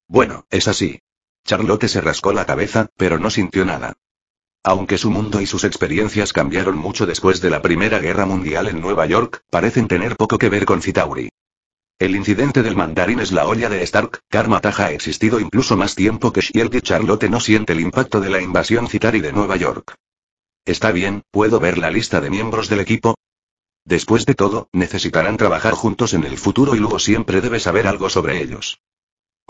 A: Bueno, es así. Charlotte se rascó la cabeza, pero no sintió nada. Aunque su mundo y sus experiencias cambiaron mucho después de la Primera Guerra Mundial en Nueva York, parecen tener poco que ver con Citauri. El incidente del mandarín es la olla de Stark, Karma Taja ha existido incluso más tiempo que Shield y Charlotte no siente el impacto de la invasión Citari de Nueva York. Está bien, ¿puedo ver la lista de miembros del equipo? Después de todo, necesitarán trabajar juntos en el futuro y luego siempre debe saber algo sobre ellos.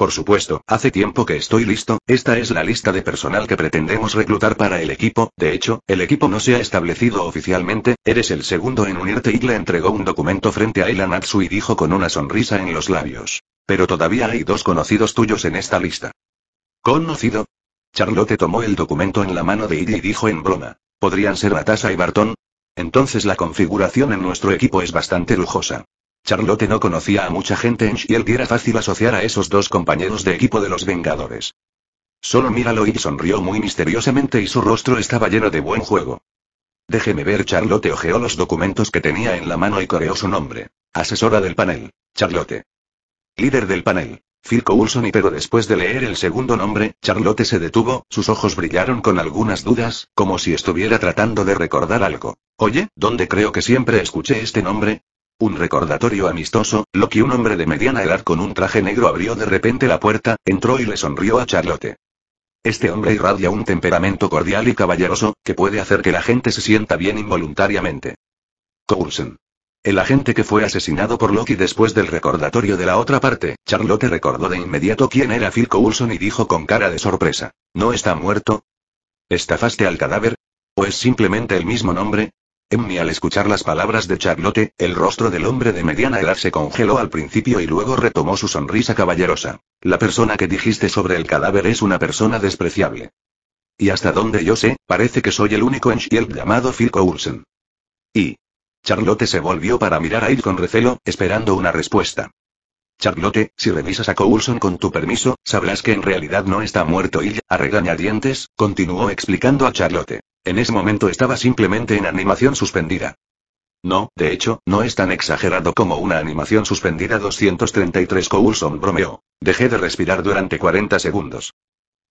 A: Por supuesto, hace tiempo que estoy listo, esta es la lista de personal que pretendemos reclutar para el equipo, de hecho, el equipo no se ha establecido oficialmente, eres el segundo en unirte y le entregó un documento frente a Ilanatsu y dijo con una sonrisa en los labios. Pero todavía hay dos conocidos tuyos en esta lista. ¿Conocido? Charlotte tomó el documento en la mano de Iggy y dijo en broma. ¿Podrían ser Natasha y Barton? Entonces la configuración en nuestro equipo es bastante lujosa. Charlotte no conocía a mucha gente en Shield y era fácil asociar a esos dos compañeros de equipo de los Vengadores. Solo míralo y sonrió muy misteriosamente y su rostro estaba lleno de buen juego. Déjeme ver, Charlotte ojeó los documentos que tenía en la mano y coreó su nombre. Asesora del panel, Charlotte. Líder del panel, Phil Coulson y pero después de leer el segundo nombre, Charlotte se detuvo, sus ojos brillaron con algunas dudas, como si estuviera tratando de recordar algo. Oye, ¿dónde creo que siempre escuché este nombre? Un recordatorio amistoso, lo que un hombre de mediana edad con un traje negro abrió de repente la puerta, entró y le sonrió a Charlotte. Este hombre irradia un temperamento cordial y caballeroso, que puede hacer que la gente se sienta bien involuntariamente. Coulson. El agente que fue asesinado por Loki después del recordatorio de la otra parte, Charlotte recordó de inmediato quién era Phil Coulson y dijo con cara de sorpresa. ¿No está muerto? ¿Estafaste al cadáver? ¿O es simplemente el mismo nombre? Emmy al escuchar las palabras de Charlotte, el rostro del hombre de mediana edad se congeló al principio y luego retomó su sonrisa caballerosa. La persona que dijiste sobre el cadáver es una persona despreciable. Y hasta donde yo sé, parece que soy el único en Shield llamado Phil Coulson. Y. Charlotte se volvió para mirar a él con recelo, esperando una respuesta. Charlotte, si revisas a Coulson con tu permiso, sabrás que en realidad no está muerto y a regañadientes, continuó explicando a Charlotte. En ese momento estaba simplemente en animación suspendida. No, de hecho, no es tan exagerado como una animación suspendida 233 Coulson bromeó. Dejé de respirar durante 40 segundos.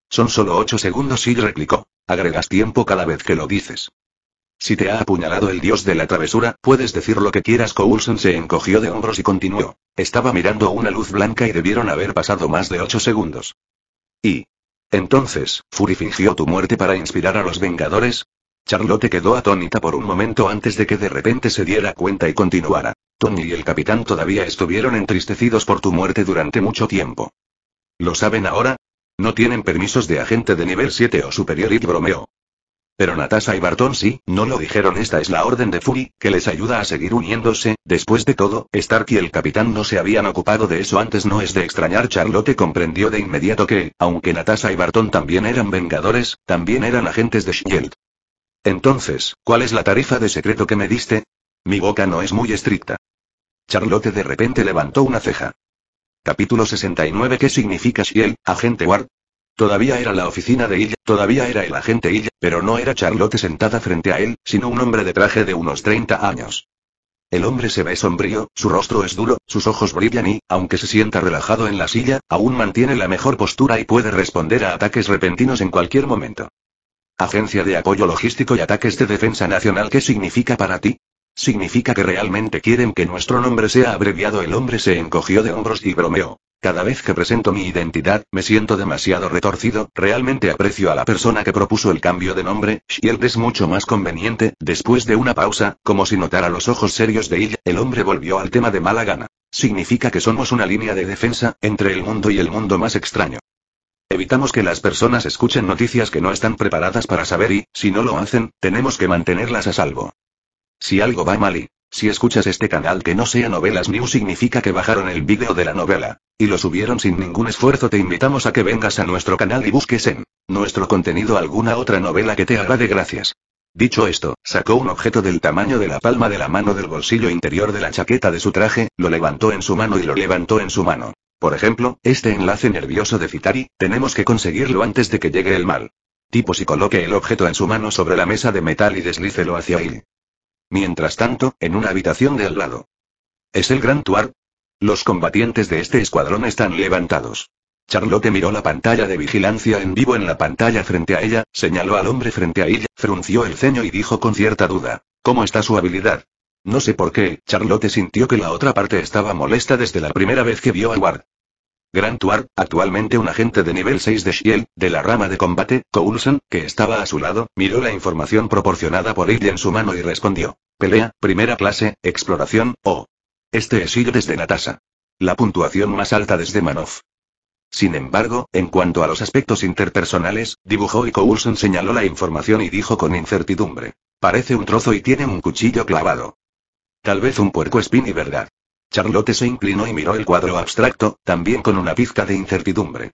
A: Son solo 8 segundos y replicó. Agregas tiempo cada vez que lo dices. Si te ha apuñalado el dios de la travesura, puedes decir lo que quieras. Coulson se encogió de hombros y continuó. Estaba mirando una luz blanca y debieron haber pasado más de 8 segundos. Y, entonces, Fury fingió tu muerte para inspirar a los Vengadores. Charlotte quedó atónita por un momento antes de que de repente se diera cuenta y continuara. Tony y el capitán todavía estuvieron entristecidos por tu muerte durante mucho tiempo. ¿Lo saben ahora? No tienen permisos de agente de nivel 7 o superior y bromeó. Pero Natasha y Barton sí, no lo dijeron. Esta es la orden de Fury, que les ayuda a seguir uniéndose. Después de todo, Stark y el capitán no se habían ocupado de eso antes. No es de extrañar. Charlotte comprendió de inmediato que, aunque Natasha y Barton también eran vengadores, también eran agentes de Shield. Entonces, ¿cuál es la tarifa de secreto que me diste? Mi boca no es muy estricta. Charlotte de repente levantó una ceja. Capítulo 69 ¿Qué significa Shield, agente Ward? Todavía era la oficina de ella. todavía era el agente ella, pero no era Charlotte sentada frente a él, sino un hombre de traje de unos 30 años. El hombre se ve sombrío, su rostro es duro, sus ojos brillan y, aunque se sienta relajado en la silla, aún mantiene la mejor postura y puede responder a ataques repentinos en cualquier momento. Agencia de Apoyo Logístico y Ataques de Defensa Nacional ¿Qué significa para ti? ¿Significa que realmente quieren que nuestro nombre sea abreviado? El hombre se encogió de hombros y bromeó. Cada vez que presento mi identidad, me siento demasiado retorcido, realmente aprecio a la persona que propuso el cambio de nombre, Shield es mucho más conveniente, después de una pausa, como si notara los ojos serios de ella, el hombre volvió al tema de mala gana. Significa que somos una línea de defensa, entre el mundo y el mundo más extraño. Evitamos que las personas escuchen noticias que no están preparadas para saber y, si no lo hacen, tenemos que mantenerlas a salvo. Si algo va mal y, si escuchas este canal que no sea Novelas New significa que bajaron el vídeo de la novela. Y lo subieron sin ningún esfuerzo. Te invitamos a que vengas a nuestro canal y busques en nuestro contenido alguna otra novela que te haga de gracias. Dicho esto, sacó un objeto del tamaño de la palma de la mano del bolsillo interior de la chaqueta de su traje, lo levantó en su mano y lo levantó en su mano. Por ejemplo, este enlace nervioso de Fitari, tenemos que conseguirlo antes de que llegue el mal. Tipo si coloque el objeto en su mano sobre la mesa de metal y deslícelo hacia él. Mientras tanto, en una habitación de al lado. ¿Es el Gran Tuar? Los combatientes de este escuadrón están levantados. Charlotte miró la pantalla de vigilancia en vivo en la pantalla frente a ella, señaló al hombre frente a ella, frunció el ceño y dijo con cierta duda, ¿cómo está su habilidad? No sé por qué, Charlotte sintió que la otra parte estaba molesta desde la primera vez que vio a Ward. Grant Tuar, actualmente un agente de nivel 6 de Shield, de la rama de combate, Coulson, que estaba a su lado, miró la información proporcionada por Ilya en su mano y respondió. Pelea, primera clase, exploración, o. Este es ir desde Natasa. La puntuación más alta desde Manoff. Sin embargo, en cuanto a los aspectos interpersonales, dibujó y Coulson señaló la información y dijo con incertidumbre. Parece un trozo y tiene un cuchillo clavado. Tal vez un puerco espín y verdad. Charlotte se inclinó y miró el cuadro abstracto, también con una pizca de incertidumbre.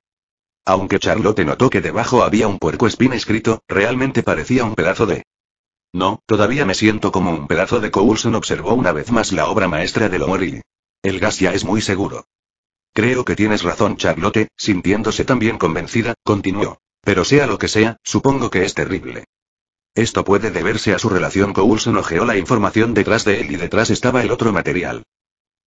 A: Aunque Charlotte notó que debajo había un puerco espina escrito, realmente parecía un pedazo de... No, todavía me siento como un pedazo de Coulson observó una vez más la obra maestra de Lomoril. El gas ya es muy seguro. Creo que tienes razón Charlotte, sintiéndose también convencida, continuó. Pero sea lo que sea, supongo que es terrible. Esto puede deberse a su relación Coulson ojeó la información detrás de él y detrás estaba el otro material.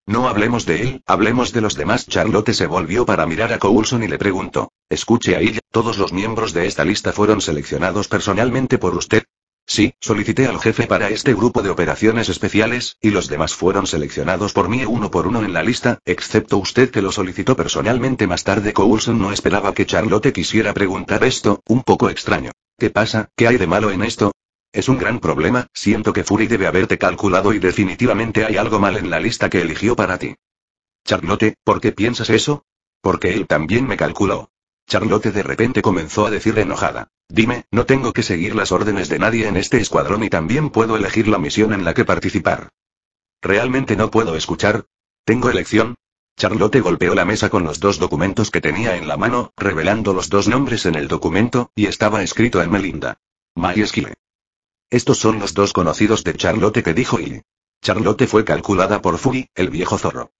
A: No hablemos de él, hablemos de los demás. Charlotte se volvió para mirar a Coulson y le preguntó. Escuche a ella, ¿todos los miembros de esta lista fueron seleccionados personalmente por usted? Sí, solicité al jefe para este grupo de operaciones especiales, y los demás fueron seleccionados por mí uno por uno en la lista, excepto usted que lo solicitó personalmente más tarde. Coulson no esperaba que Charlotte quisiera preguntar esto, un poco extraño. ¿Qué pasa? ¿Qué hay de malo en esto? Es un gran problema, siento que Fury debe haberte calculado y definitivamente hay algo mal en la lista que eligió para ti. Charlotte, ¿por qué piensas eso? Porque él también me calculó. Charlotte de repente comenzó a decir enojada. Dime, no tengo que seguir las órdenes de nadie en este escuadrón y también puedo elegir la misión en la que participar. ¿Realmente no puedo escuchar? ¿Tengo elección? Charlotte golpeó la mesa con los dos documentos que tenía en la mano, revelando los dos nombres en el documento, y estaba escrito en Melinda. May estos son los dos conocidos de Charlotte que dijo y Charlotte fue calculada por Fury, el viejo zorro.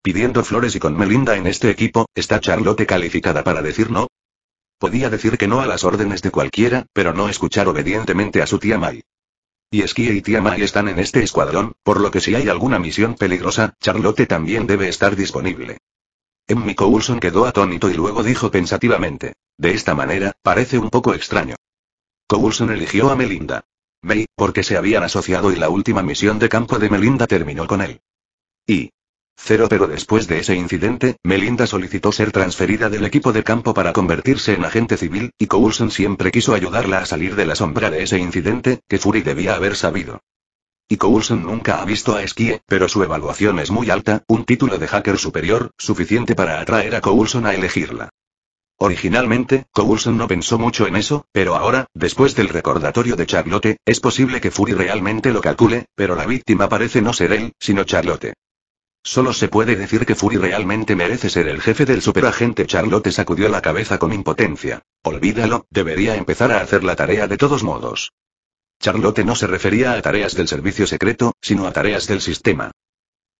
A: Pidiendo flores y con Melinda en este equipo, ¿está Charlotte calificada para decir no? Podía decir que no a las órdenes de cualquiera, pero no escuchar obedientemente a su tía Mai. Y Skye y tía Mai están en este escuadrón, por lo que si hay alguna misión peligrosa, Charlotte también debe estar disponible. Emmy Coulson quedó atónito y luego dijo pensativamente. De esta manera, parece un poco extraño. Coulson eligió a Melinda. May, porque se habían asociado y la última misión de campo de Melinda terminó con él. Y. Cero pero después de ese incidente, Melinda solicitó ser transferida del equipo de campo para convertirse en agente civil, y Coulson siempre quiso ayudarla a salir de la sombra de ese incidente, que Fury debía haber sabido. Y Coulson nunca ha visto a Skye, pero su evaluación es muy alta, un título de hacker superior, suficiente para atraer a Coulson a elegirla. Originalmente, Coulson no pensó mucho en eso, pero ahora, después del recordatorio de Charlotte, es posible que Fury realmente lo calcule, pero la víctima parece no ser él, sino Charlotte. Solo se puede decir que Fury realmente merece ser el jefe del superagente. Charlotte sacudió la cabeza con impotencia. Olvídalo, debería empezar a hacer la tarea de todos modos. Charlotte no se refería a tareas del servicio secreto, sino a tareas del sistema.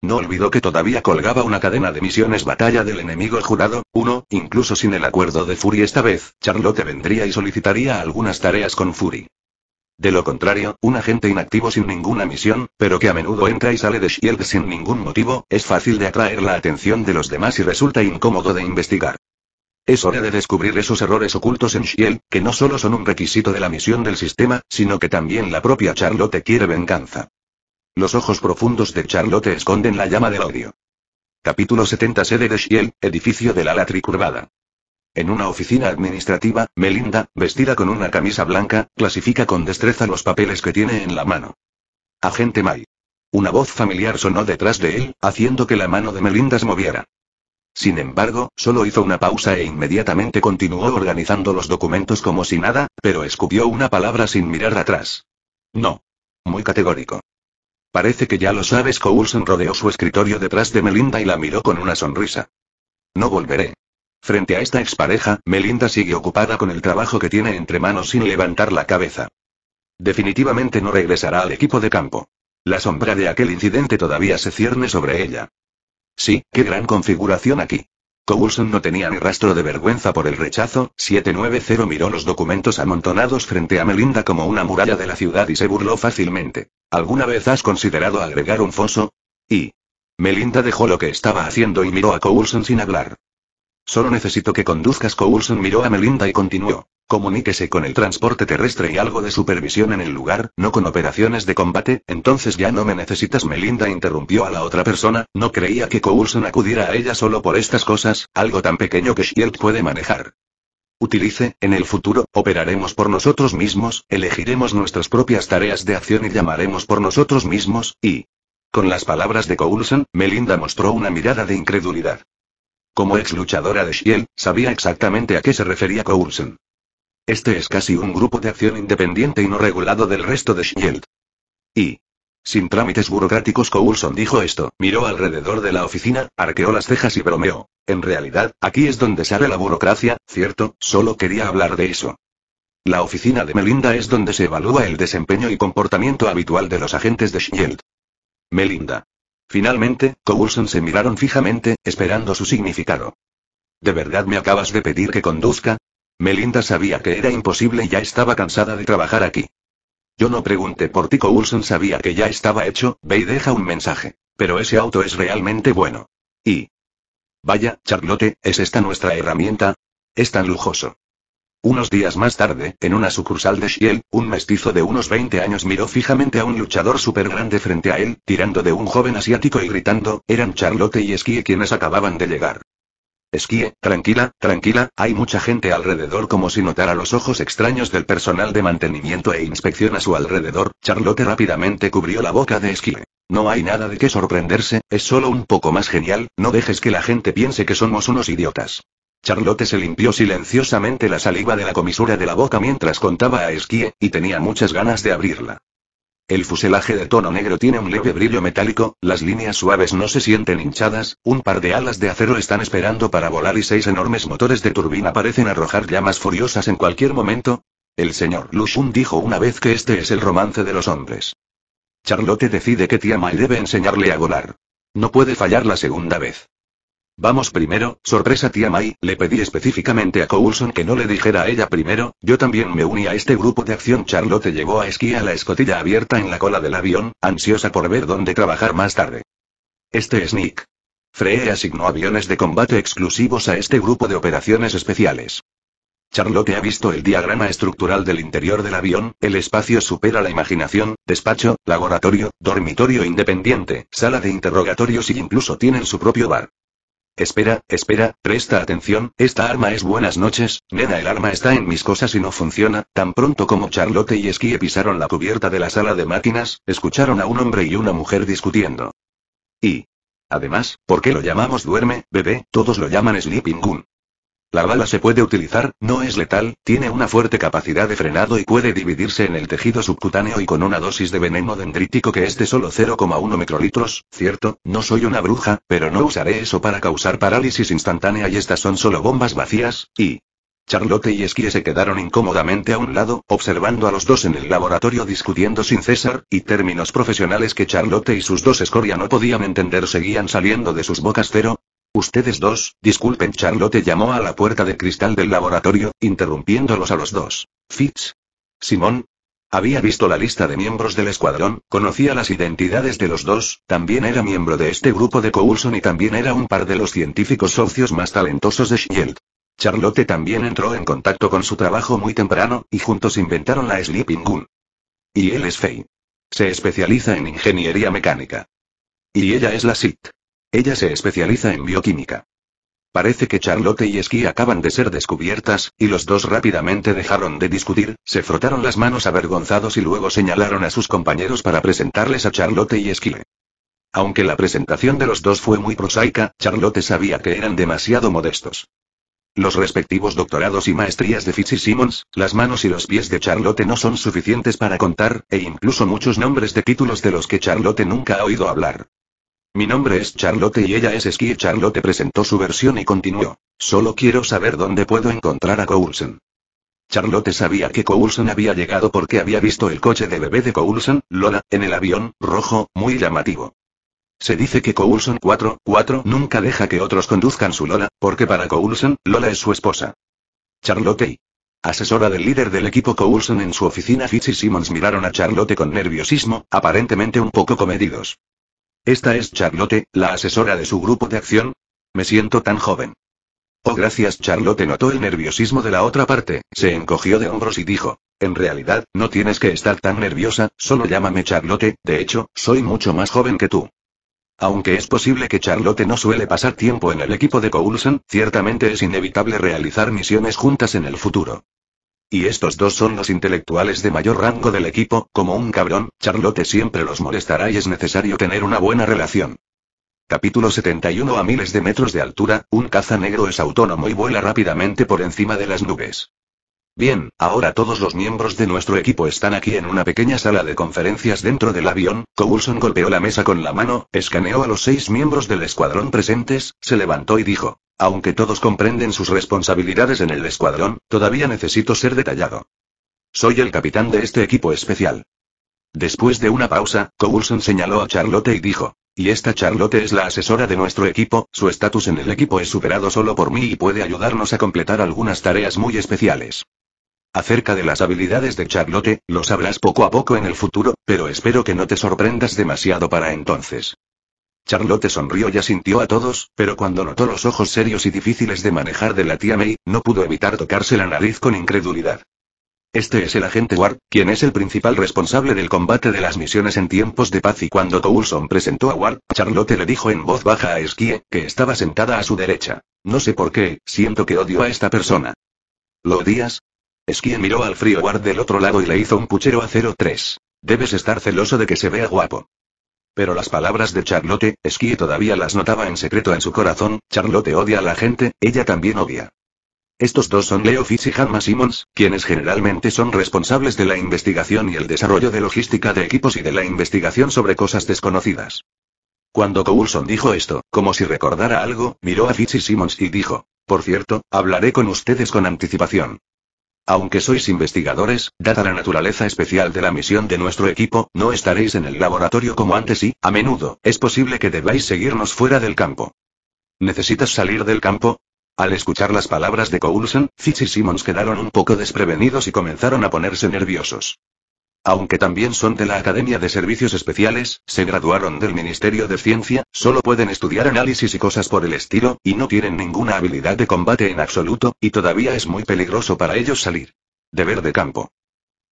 A: No olvidó que todavía colgaba una cadena de misiones batalla del enemigo jurado, uno, incluso sin el acuerdo de Fury esta vez, Charlotte vendría y solicitaría algunas tareas con Fury. De lo contrario, un agente inactivo sin ninguna misión, pero que a menudo entra y sale de Shield sin ningún motivo, es fácil de atraer la atención de los demás y resulta incómodo de investigar. Es hora de descubrir esos errores ocultos en Shield, que no solo son un requisito de la misión del sistema, sino que también la propia Charlotte quiere venganza. Los ojos profundos de Charlotte esconden la llama del odio. Capítulo 70 Sede de Shiel, edificio de la Latricurbada. En una oficina administrativa, Melinda, vestida con una camisa blanca, clasifica con destreza los papeles que tiene en la mano. Agente May. Una voz familiar sonó detrás de él, haciendo que la mano de Melinda se moviera. Sin embargo, solo hizo una pausa e inmediatamente continuó organizando los documentos como si nada, pero escupió una palabra sin mirar atrás. No. Muy categórico. Parece que ya lo sabes. Coulson rodeó su escritorio detrás de Melinda y la miró con una sonrisa. No volveré. Frente a esta expareja, Melinda sigue ocupada con el trabajo que tiene entre manos sin levantar la cabeza. Definitivamente no regresará al equipo de campo. La sombra de aquel incidente todavía se cierne sobre ella. Sí, qué gran configuración aquí. Coulson no tenía ni rastro de vergüenza por el rechazo, 790 miró los documentos amontonados frente a Melinda como una muralla de la ciudad y se burló fácilmente. ¿Alguna vez has considerado agregar un foso? Y. Melinda dejó lo que estaba haciendo y miró a Coulson sin hablar. Solo necesito que conduzcas. Coulson miró a Melinda y continuó. Comuníquese con el transporte terrestre y algo de supervisión en el lugar, no con operaciones de combate, entonces ya no me necesitas. Melinda interrumpió a la otra persona, no creía que Coulson acudiera a ella solo por estas cosas, algo tan pequeño que Shield puede manejar utilice, en el futuro, operaremos por nosotros mismos, elegiremos nuestras propias tareas de acción y llamaremos por nosotros mismos, y... Con las palabras de Coulson, Melinda mostró una mirada de incredulidad. Como ex luchadora de Shield, sabía exactamente a qué se refería Coulson. Este es casi un grupo de acción independiente y no regulado del resto de Shield. Y, sin trámites burocráticos Coulson dijo esto, miró alrededor de la oficina, arqueó las cejas y bromeó. En realidad, aquí es donde sale la burocracia, cierto, solo quería hablar de eso. La oficina de Melinda es donde se evalúa el desempeño y comportamiento habitual de los agentes de Shield. Melinda. Finalmente, Coulson se miraron fijamente, esperando su significado. ¿De verdad me acabas de pedir que conduzca? Melinda sabía que era imposible y ya estaba cansada de trabajar aquí. Yo no pregunté por tico Coulson sabía que ya estaba hecho, ve y deja un mensaje. Pero ese auto es realmente bueno. Y... Vaya, Charlotte, ¿es esta nuestra herramienta? Es tan lujoso. Unos días más tarde, en una sucursal de Shiel, un mestizo de unos 20 años miró fijamente a un luchador súper grande frente a él, tirando de un joven asiático y gritando, eran Charlotte y esquí quienes acababan de llegar. Esquie, tranquila, tranquila, hay mucha gente alrededor como si notara los ojos extraños del personal de mantenimiento e inspección a su alrededor, Charlotte rápidamente cubrió la boca de Esquie. No hay nada de qué sorprenderse, es solo un poco más genial, no dejes que la gente piense que somos unos idiotas. Charlotte se limpió silenciosamente la saliva de la comisura de la boca mientras contaba a Esquie, y tenía muchas ganas de abrirla. El fuselaje de tono negro tiene un leve brillo metálico, las líneas suaves no se sienten hinchadas, un par de alas de acero están esperando para volar y seis enormes motores de turbina parecen arrojar llamas furiosas en cualquier momento. El señor Lushun dijo una vez que este es el romance de los hombres. Charlotte decide que tía May debe enseñarle a volar. No puede fallar la segunda vez. Vamos primero, sorpresa tía Mai, le pedí específicamente a Coulson que no le dijera a ella primero, yo también me uní a este grupo de acción. Charlotte llegó a esquí a la escotilla abierta en la cola del avión, ansiosa por ver dónde trabajar más tarde. Este es Nick. Frey asignó aviones de combate exclusivos a este grupo de operaciones especiales. Charlotte ha visto el diagrama estructural del interior del avión, el espacio supera la imaginación, despacho, laboratorio, dormitorio independiente, sala de interrogatorios e incluso tienen su propio bar. Espera, espera, presta atención, esta arma es buenas noches, nena el arma está en mis cosas y no funciona, tan pronto como Charlotte y Esquie pisaron la cubierta de la sala de máquinas, escucharon a un hombre y una mujer discutiendo. Y... Además, ¿por qué lo llamamos duerme, bebé? Todos lo llaman sleeping goon? La bala se puede utilizar, no es letal, tiene una fuerte capacidad de frenado y puede dividirse en el tejido subcutáneo y con una dosis de veneno dendrítico que es de solo 0,1 microlitros, cierto, no soy una bruja, pero no usaré eso para causar parálisis instantánea y estas son solo bombas vacías, y... Charlotte y Esquie se quedaron incómodamente a un lado, observando a los dos en el laboratorio discutiendo sin cesar, y términos profesionales que Charlotte y sus dos escoria no podían entender seguían saliendo de sus bocas cero, Ustedes dos, disculpen, Charlotte llamó a la puerta de cristal del laboratorio, interrumpiéndolos a los dos. Fitz. Simón. Había visto la lista de miembros del escuadrón, conocía las identidades de los dos, también era miembro de este grupo de Coulson y también era un par de los científicos socios más talentosos de Shield. Charlotte también entró en contacto con su trabajo muy temprano, y juntos inventaron la Sleeping Gun. Y él es Faye. Se especializa en ingeniería mecánica. Y ella es la SIT. Ella se especializa en bioquímica. Parece que Charlotte y Esquí acaban de ser descubiertas, y los dos rápidamente dejaron de discutir, se frotaron las manos avergonzados y luego señalaron a sus compañeros para presentarles a Charlotte y Esquí. Aunque la presentación de los dos fue muy prosaica, Charlotte sabía que eran demasiado modestos. Los respectivos doctorados y maestrías de Fitz y Simmons, las manos y los pies de Charlotte no son suficientes para contar, e incluso muchos nombres de títulos de los que Charlotte nunca ha oído hablar. Mi nombre es Charlotte y ella es Ski. Charlotte presentó su versión y continuó. Solo quiero saber dónde puedo encontrar a Coulson. Charlotte sabía que Coulson había llegado porque había visto el coche de bebé de Coulson, Lola, en el avión, rojo, muy llamativo. Se dice que Coulson 4-4 nunca deja que otros conduzcan su Lola, porque para Coulson, Lola es su esposa. Charlotte y asesora del líder del equipo Coulson en su oficina Fitz y Simmons miraron a Charlotte con nerviosismo, aparentemente un poco comedidos. Esta es Charlotte, la asesora de su grupo de acción. Me siento tan joven. Oh, gracias, Charlotte notó el nerviosismo de la otra parte, se encogió de hombros y dijo, en realidad, no tienes que estar tan nerviosa, solo llámame Charlotte, de hecho, soy mucho más joven que tú. Aunque es posible que Charlotte no suele pasar tiempo en el equipo de Coulson, ciertamente es inevitable realizar misiones juntas en el futuro. Y estos dos son los intelectuales de mayor rango del equipo, como un cabrón, Charlotte siempre los molestará y es necesario tener una buena relación. Capítulo 71 A miles de metros de altura, un caza negro es autónomo y vuela rápidamente por encima de las nubes. Bien, ahora todos los miembros de nuestro equipo están aquí en una pequeña sala de conferencias dentro del avión. Coulson golpeó la mesa con la mano, escaneó a los seis miembros del escuadrón presentes, se levantó y dijo: aunque todos comprenden sus responsabilidades en el escuadrón, todavía necesito ser detallado. Soy el capitán de este equipo especial. Después de una pausa, Coulson señaló a Charlotte y dijo, y esta Charlotte es la asesora de nuestro equipo, su estatus en el equipo es superado solo por mí y puede ayudarnos a completar algunas tareas muy especiales. Acerca de las habilidades de Charlotte, lo sabrás poco a poco en el futuro, pero espero que no te sorprendas demasiado para entonces. Charlotte sonrió y asintió a todos, pero cuando notó los ojos serios y difíciles de manejar de la tía May, no pudo evitar tocarse la nariz con incredulidad. Este es el agente Ward, quien es el principal responsable del combate de las misiones en tiempos de paz y cuando Coulson presentó a Ward, Charlotte le dijo en voz baja a Esquie, que estaba sentada a su derecha. No sé por qué, siento que odio a esta persona. ¿Lo odias? Esquie miró al frío Ward del otro lado y le hizo un puchero a 03. Debes estar celoso de que se vea guapo. Pero las palabras de Charlotte, esquí todavía las notaba en secreto en su corazón, Charlotte odia a la gente, ella también odia. Estos dos son Leo Fitz y Hanma Simmons, quienes generalmente son responsables de la investigación y el desarrollo de logística de equipos y de la investigación sobre cosas desconocidas. Cuando Coulson dijo esto, como si recordara algo, miró a Fitz y Simmons y dijo, por cierto, hablaré con ustedes con anticipación. Aunque sois investigadores, dada la naturaleza especial de la misión de nuestro equipo, no estaréis en el laboratorio como antes y, a menudo, es posible que debáis seguirnos fuera del campo. ¿Necesitas salir del campo? Al escuchar las palabras de Coulson, Fitz y Simmons quedaron un poco desprevenidos y comenzaron a ponerse nerviosos. Aunque también son de la Academia de Servicios Especiales, se graduaron del Ministerio de Ciencia, solo pueden estudiar análisis y cosas por el estilo, y no tienen ninguna habilidad de combate en absoluto, y todavía es muy peligroso para ellos salir. Deber de campo.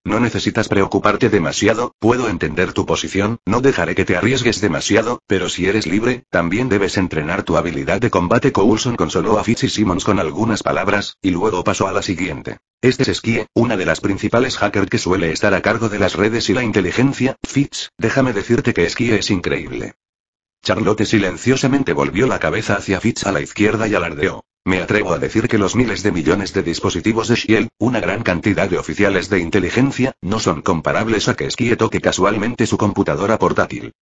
A: No necesitas preocuparte demasiado, puedo entender tu posición, no dejaré que te arriesgues demasiado, pero si eres libre, también debes entrenar tu habilidad de combate. Coulson consoló a Fitz y Simmons con algunas palabras, y luego pasó a la siguiente. Este es Skye, una de las principales hackers que suele estar a cargo de las redes y la inteligencia, Fitz, déjame decirte que Skye es increíble. Charlotte silenciosamente volvió la cabeza hacia Fitz a la izquierda y alardeó. Me atrevo a decir que los miles de millones de dispositivos de Shield, una gran cantidad de oficiales de inteligencia, no son comparables a que Skye toque casualmente su computadora portátil.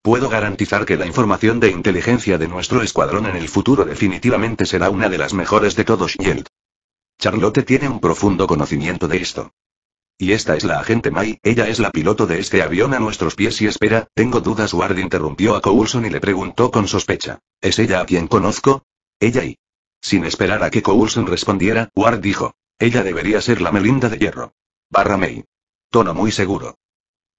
A: Puedo garantizar que la información de inteligencia de nuestro escuadrón en el futuro definitivamente será una de las mejores de todos Shield. Charlotte tiene un profundo conocimiento de esto. Y esta es la agente May, ella es la piloto de este avión a nuestros pies y espera, tengo dudas. Ward interrumpió a Coulson y le preguntó con sospecha. ¿Es ella a quien conozco? Ella y. Sin esperar a que Coulson respondiera, Ward dijo. Ella debería ser la Melinda de Hierro. Barra May. Tono muy seguro.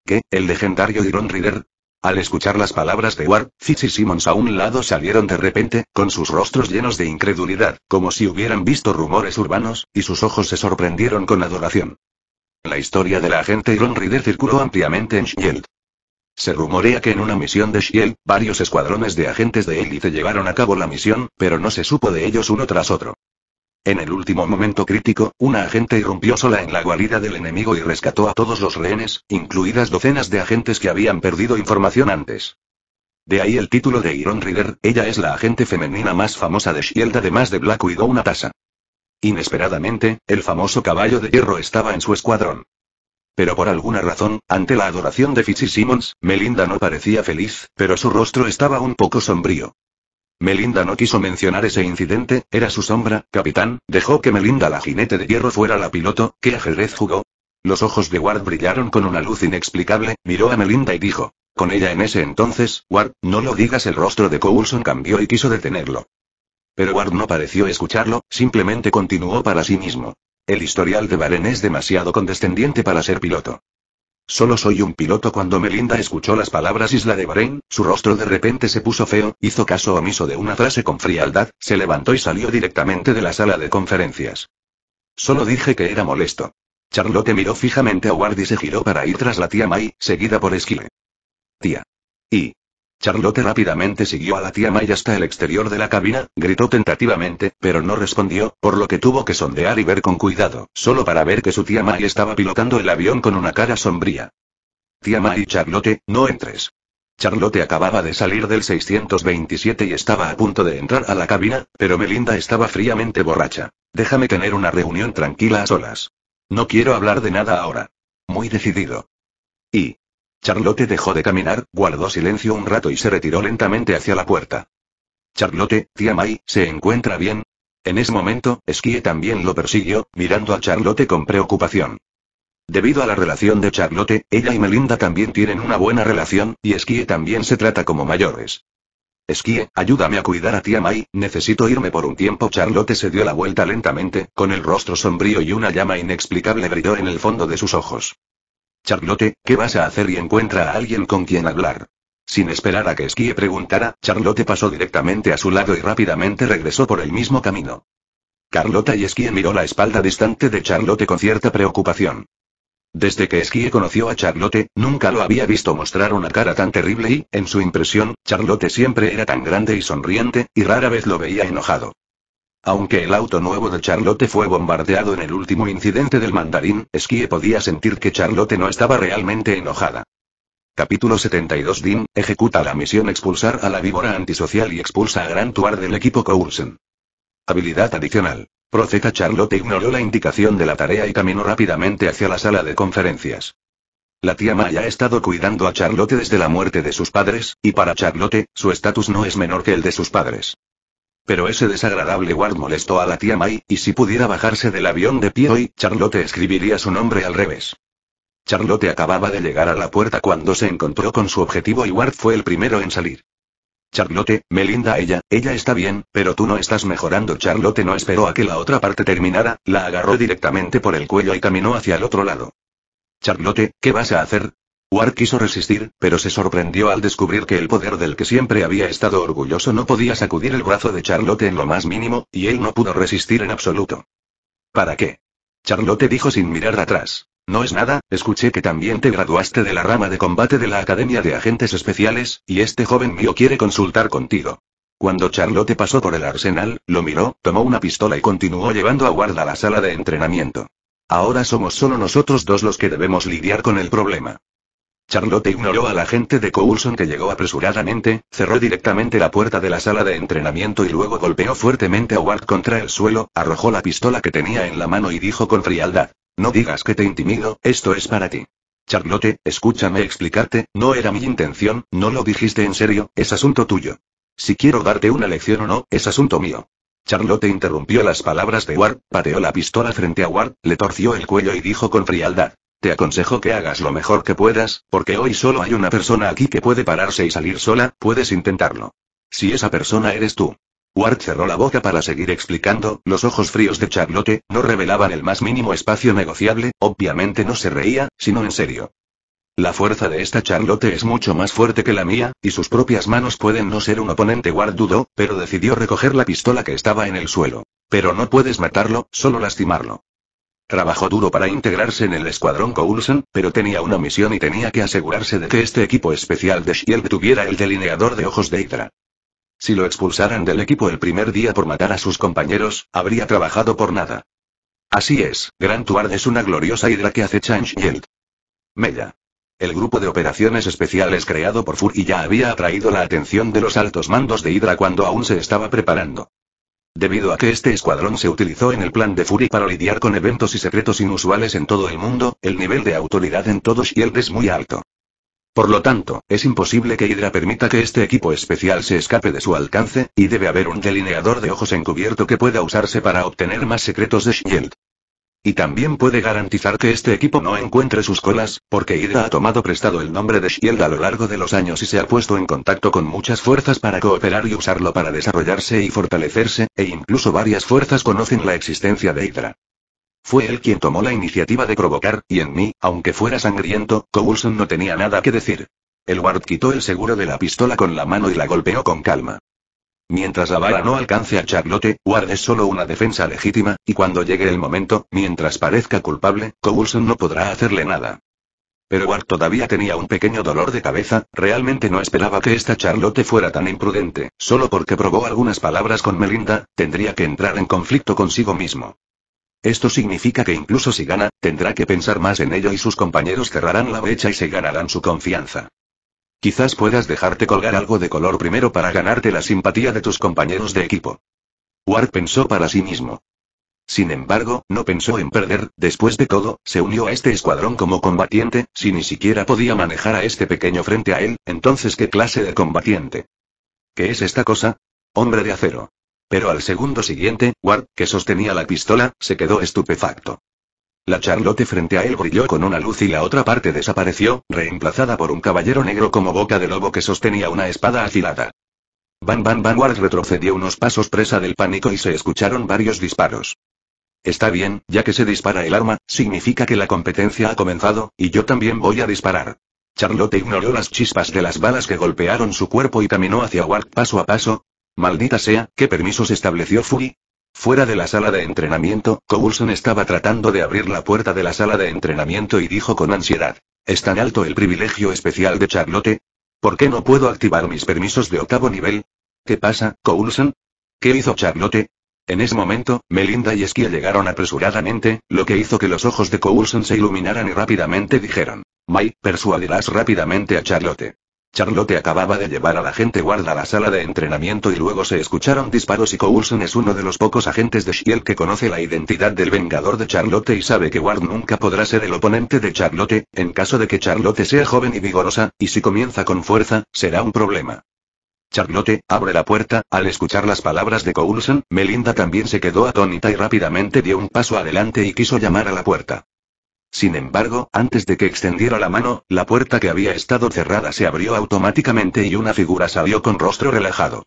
A: ¿Qué? ¿El legendario Iron Rider. Al escuchar las palabras de Ward, Fitz y Simmons a un lado salieron de repente, con sus rostros llenos de incredulidad, como si hubieran visto rumores urbanos, y sus ojos se sorprendieron con adoración. La historia la agente Iron Reader circuló ampliamente en Shield. Se rumorea que en una misión de Shield, varios escuadrones de agentes de élite llevaron a cabo la misión, pero no se supo de ellos uno tras otro. En el último momento crítico, una agente irrumpió sola en la guarida del enemigo y rescató a todos los rehenes, incluidas docenas de agentes que habían perdido información antes. De ahí el título de Iron Reader, ella es la agente femenina más famosa de Shield además de Black Widow tasa. Inesperadamente, el famoso caballo de hierro estaba en su escuadrón. Pero por alguna razón, ante la adoración de Simmons, Melinda no parecía feliz, pero su rostro estaba un poco sombrío. Melinda no quiso mencionar ese incidente, era su sombra, capitán, dejó que Melinda la jinete de hierro fuera la piloto, ¿qué ajedrez jugó? Los ojos de Ward brillaron con una luz inexplicable, miró a Melinda y dijo, con ella en ese entonces, Ward, no lo digas el rostro de Coulson cambió y quiso detenerlo. Pero Ward no pareció escucharlo, simplemente continuó para sí mismo. El historial de Baren es demasiado condescendiente para ser piloto. Solo soy un piloto cuando Melinda escuchó las palabras Isla de Bahrein, su rostro de repente se puso feo, hizo caso omiso de una frase con frialdad, se levantó y salió directamente de la sala de conferencias. Solo dije que era molesto. Charlotte miró fijamente a Ward y se giró para ir tras la tía May, seguida por Esquile. Tía. Y. Charlotte rápidamente siguió a la tía May hasta el exterior de la cabina, gritó tentativamente, pero no respondió, por lo que tuvo que sondear y ver con cuidado, solo para ver que su tía May estaba pilotando el avión con una cara sombría. Tía May, Charlotte, no entres. Charlotte acababa de salir del 627 y estaba a punto de entrar a la cabina, pero Melinda estaba fríamente borracha. Déjame tener una reunión tranquila a solas. No quiero hablar de nada ahora. Muy decidido. Y, Charlotte dejó de caminar, guardó silencio un rato y se retiró lentamente hacia la puerta. Charlotte, tía May, ¿se encuentra bien? En ese momento, Esquie también lo persiguió, mirando a Charlotte con preocupación. Debido a la relación de Charlotte, ella y Melinda también tienen una buena relación, y Esquie también se trata como mayores. Esquie, ayúdame a cuidar a tía May, necesito irme por un tiempo. Charlotte se dio la vuelta lentamente, con el rostro sombrío y una llama inexplicable brilló en el fondo de sus ojos. Charlotte, ¿qué vas a hacer? y encuentra a alguien con quien hablar. Sin esperar a que Skye preguntara, Charlotte pasó directamente a su lado y rápidamente regresó por el mismo camino. Carlota y Esquie miró la espalda distante de Charlotte con cierta preocupación. Desde que Esquí conoció a Charlotte, nunca lo había visto mostrar una cara tan terrible y, en su impresión, Charlotte siempre era tan grande y sonriente, y rara vez lo veía enojado. Aunque el auto nuevo de Charlotte fue bombardeado en el último incidente del mandarín, Skye podía sentir que Charlotte no estaba realmente enojada. Capítulo 72 Dean, ejecuta la misión expulsar a la víbora antisocial y expulsa a Ward del equipo Coulson. Habilidad adicional. Proceca Charlotte ignoró la indicación de la tarea y caminó rápidamente hacia la sala de conferencias. La tía Maya ha estado cuidando a Charlotte desde la muerte de sus padres, y para Charlotte, su estatus no es menor que el de sus padres. Pero ese desagradable Ward molestó a la tía May, y si pudiera bajarse del avión de pie hoy, Charlotte escribiría su nombre al revés. Charlotte acababa de llegar a la puerta cuando se encontró con su objetivo y Ward fue el primero en salir. Charlotte, Melinda ella, ella está bien, pero tú no estás mejorando. Charlotte no esperó a que la otra parte terminara, la agarró directamente por el cuello y caminó hacia el otro lado. Charlotte, ¿qué vas a hacer? War quiso resistir, pero se sorprendió al descubrir que el poder del que siempre había estado orgulloso no podía sacudir el brazo de Charlotte en lo más mínimo, y él no pudo resistir en absoluto. ¿Para qué? Charlotte dijo sin mirar atrás. No es nada, escuché que también te graduaste de la rama de combate de la Academia de Agentes Especiales, y este joven mío quiere consultar contigo. Cuando Charlotte pasó por el arsenal, lo miró, tomó una pistola y continuó llevando a Ward a la sala de entrenamiento. Ahora somos solo nosotros dos los que debemos lidiar con el problema. Charlotte ignoró a la gente de Coulson que llegó apresuradamente, cerró directamente la puerta de la sala de entrenamiento y luego golpeó fuertemente a Ward contra el suelo, arrojó la pistola que tenía en la mano y dijo con frialdad. No digas que te intimido, esto es para ti. Charlotte, escúchame explicarte, no era mi intención, no lo dijiste en serio, es asunto tuyo. Si quiero darte una lección o no, es asunto mío. Charlotte interrumpió las palabras de Ward, pateó la pistola frente a Ward, le torció el cuello y dijo con frialdad. Te aconsejo que hagas lo mejor que puedas, porque hoy solo hay una persona aquí que puede pararse y salir sola, puedes intentarlo. Si esa persona eres tú. Ward cerró la boca para seguir explicando, los ojos fríos de Charlotte, no revelaban el más mínimo espacio negociable, obviamente no se reía, sino en serio. La fuerza de esta Charlotte es mucho más fuerte que la mía, y sus propias manos pueden no ser un oponente. Ward dudó, pero decidió recoger la pistola que estaba en el suelo. Pero no puedes matarlo, solo lastimarlo. Trabajó duro para integrarse en el escuadrón Coulson, pero tenía una misión y tenía que asegurarse de que este equipo especial de Shield tuviera el delineador de ojos de Hydra. Si lo expulsaran del equipo el primer día por matar a sus compañeros, habría trabajado por nada. Así es, Grant Tuard es una gloriosa Hydra que acecha en Shield. Mella. El grupo de operaciones especiales creado por y ya había atraído la atención de los altos mandos de Hydra cuando aún se estaba preparando. Debido a que este escuadrón se utilizó en el plan de Fury para lidiar con eventos y secretos inusuales en todo el mundo, el nivel de autoridad en todo Shield es muy alto. Por lo tanto, es imposible que Hydra permita que este equipo especial se escape de su alcance, y debe haber un delineador de ojos encubierto que pueda usarse para obtener más secretos de Shield. Y también puede garantizar que este equipo no encuentre sus colas, porque Hydra ha tomado prestado el nombre de Shield a lo largo de los años y se ha puesto en contacto con muchas fuerzas para cooperar y usarlo para desarrollarse y fortalecerse, e incluso varias fuerzas conocen la existencia de Hydra. Fue él quien tomó la iniciativa de provocar, y en mí, aunque fuera sangriento, Coulson no tenía nada que decir. El guard quitó el seguro de la pistola con la mano y la golpeó con calma. Mientras la no alcance a Charlotte, Ward es solo una defensa legítima, y cuando llegue el momento, mientras parezca culpable, Coulson no podrá hacerle nada. Pero Ward todavía tenía un pequeño dolor de cabeza, realmente no esperaba que esta Charlotte fuera tan imprudente, solo porque probó algunas palabras con Melinda, tendría que entrar en conflicto consigo mismo. Esto significa que incluso si gana, tendrá que pensar más en ello y sus compañeros cerrarán la brecha y se ganarán su confianza. Quizás puedas dejarte colgar algo de color primero para ganarte la simpatía de tus compañeros de equipo. Ward pensó para sí mismo. Sin embargo, no pensó en perder, después de todo, se unió a este escuadrón como combatiente, si ni siquiera podía manejar a este pequeño frente a él, entonces ¿qué clase de combatiente? ¿Qué es esta cosa? Hombre de acero. Pero al segundo siguiente, Ward, que sostenía la pistola, se quedó estupefacto. La Charlotte frente a él brilló con una luz y la otra parte desapareció, reemplazada por un caballero negro como boca de lobo que sostenía una espada afilada. Van Van Ward retrocedió unos pasos presa del pánico y se escucharon varios disparos. Está bien, ya que se dispara el arma, significa que la competencia ha comenzado, y yo también voy a disparar. Charlotte ignoró las chispas de las balas que golpearon su cuerpo y caminó hacia Ward paso a paso. Maldita sea, ¿qué permisos estableció Fury? Fuera de la sala de entrenamiento, Coulson estaba tratando de abrir la puerta de la sala de entrenamiento y dijo con ansiedad. ¿Es tan alto el privilegio especial de Charlotte? ¿Por qué no puedo activar mis permisos de octavo nivel? ¿Qué pasa, Coulson? ¿Qué hizo Charlotte? En ese momento, Melinda y Esquia llegaron apresuradamente, lo que hizo que los ojos de Coulson se iluminaran y rápidamente dijeron. May, persuadirás rápidamente a Charlotte. Charlotte acababa de llevar a la gente guarda a la sala de entrenamiento y luego se escucharon disparos y Coulson es uno de los pocos agentes de Shield que conoce la identidad del vengador de Charlotte y sabe que Ward nunca podrá ser el oponente de Charlotte, en caso de que Charlotte sea joven y vigorosa, y si comienza con fuerza, será un problema. Charlotte, abre la puerta, al escuchar las palabras de Coulson, Melinda también se quedó atónita y rápidamente dio un paso adelante y quiso llamar a la puerta. Sin embargo, antes de que extendiera la mano, la puerta que había estado cerrada se abrió automáticamente y una figura salió con rostro relajado.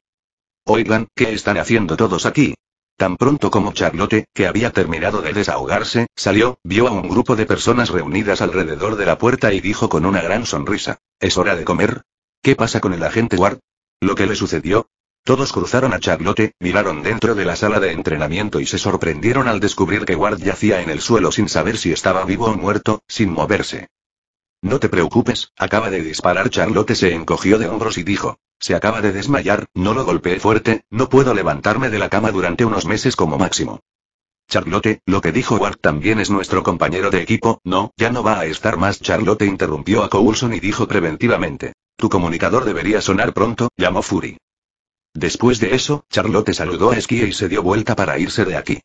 A: Oigan, ¿qué están haciendo todos aquí? Tan pronto como Charlotte, que había terminado de desahogarse, salió, vio a un grupo de personas reunidas alrededor de la puerta y dijo con una gran sonrisa, ¿Es hora de comer? ¿Qué pasa con el agente Ward? Lo que le sucedió, todos cruzaron a Charlotte, miraron dentro de la sala de entrenamiento y se sorprendieron al descubrir que Ward yacía en el suelo sin saber si estaba vivo o muerto, sin moverse. No te preocupes, acaba de disparar. Charlotte se encogió de hombros y dijo. Se acaba de desmayar, no lo golpeé fuerte, no puedo levantarme de la cama durante unos meses como máximo. Charlotte, lo que dijo Ward también es nuestro compañero de equipo, no, ya no va a estar más. Charlotte interrumpió a Coulson y dijo preventivamente. Tu comunicador debería sonar pronto, llamó Fury. Después de eso, Charlotte saludó a Esquia y se dio vuelta para irse de aquí.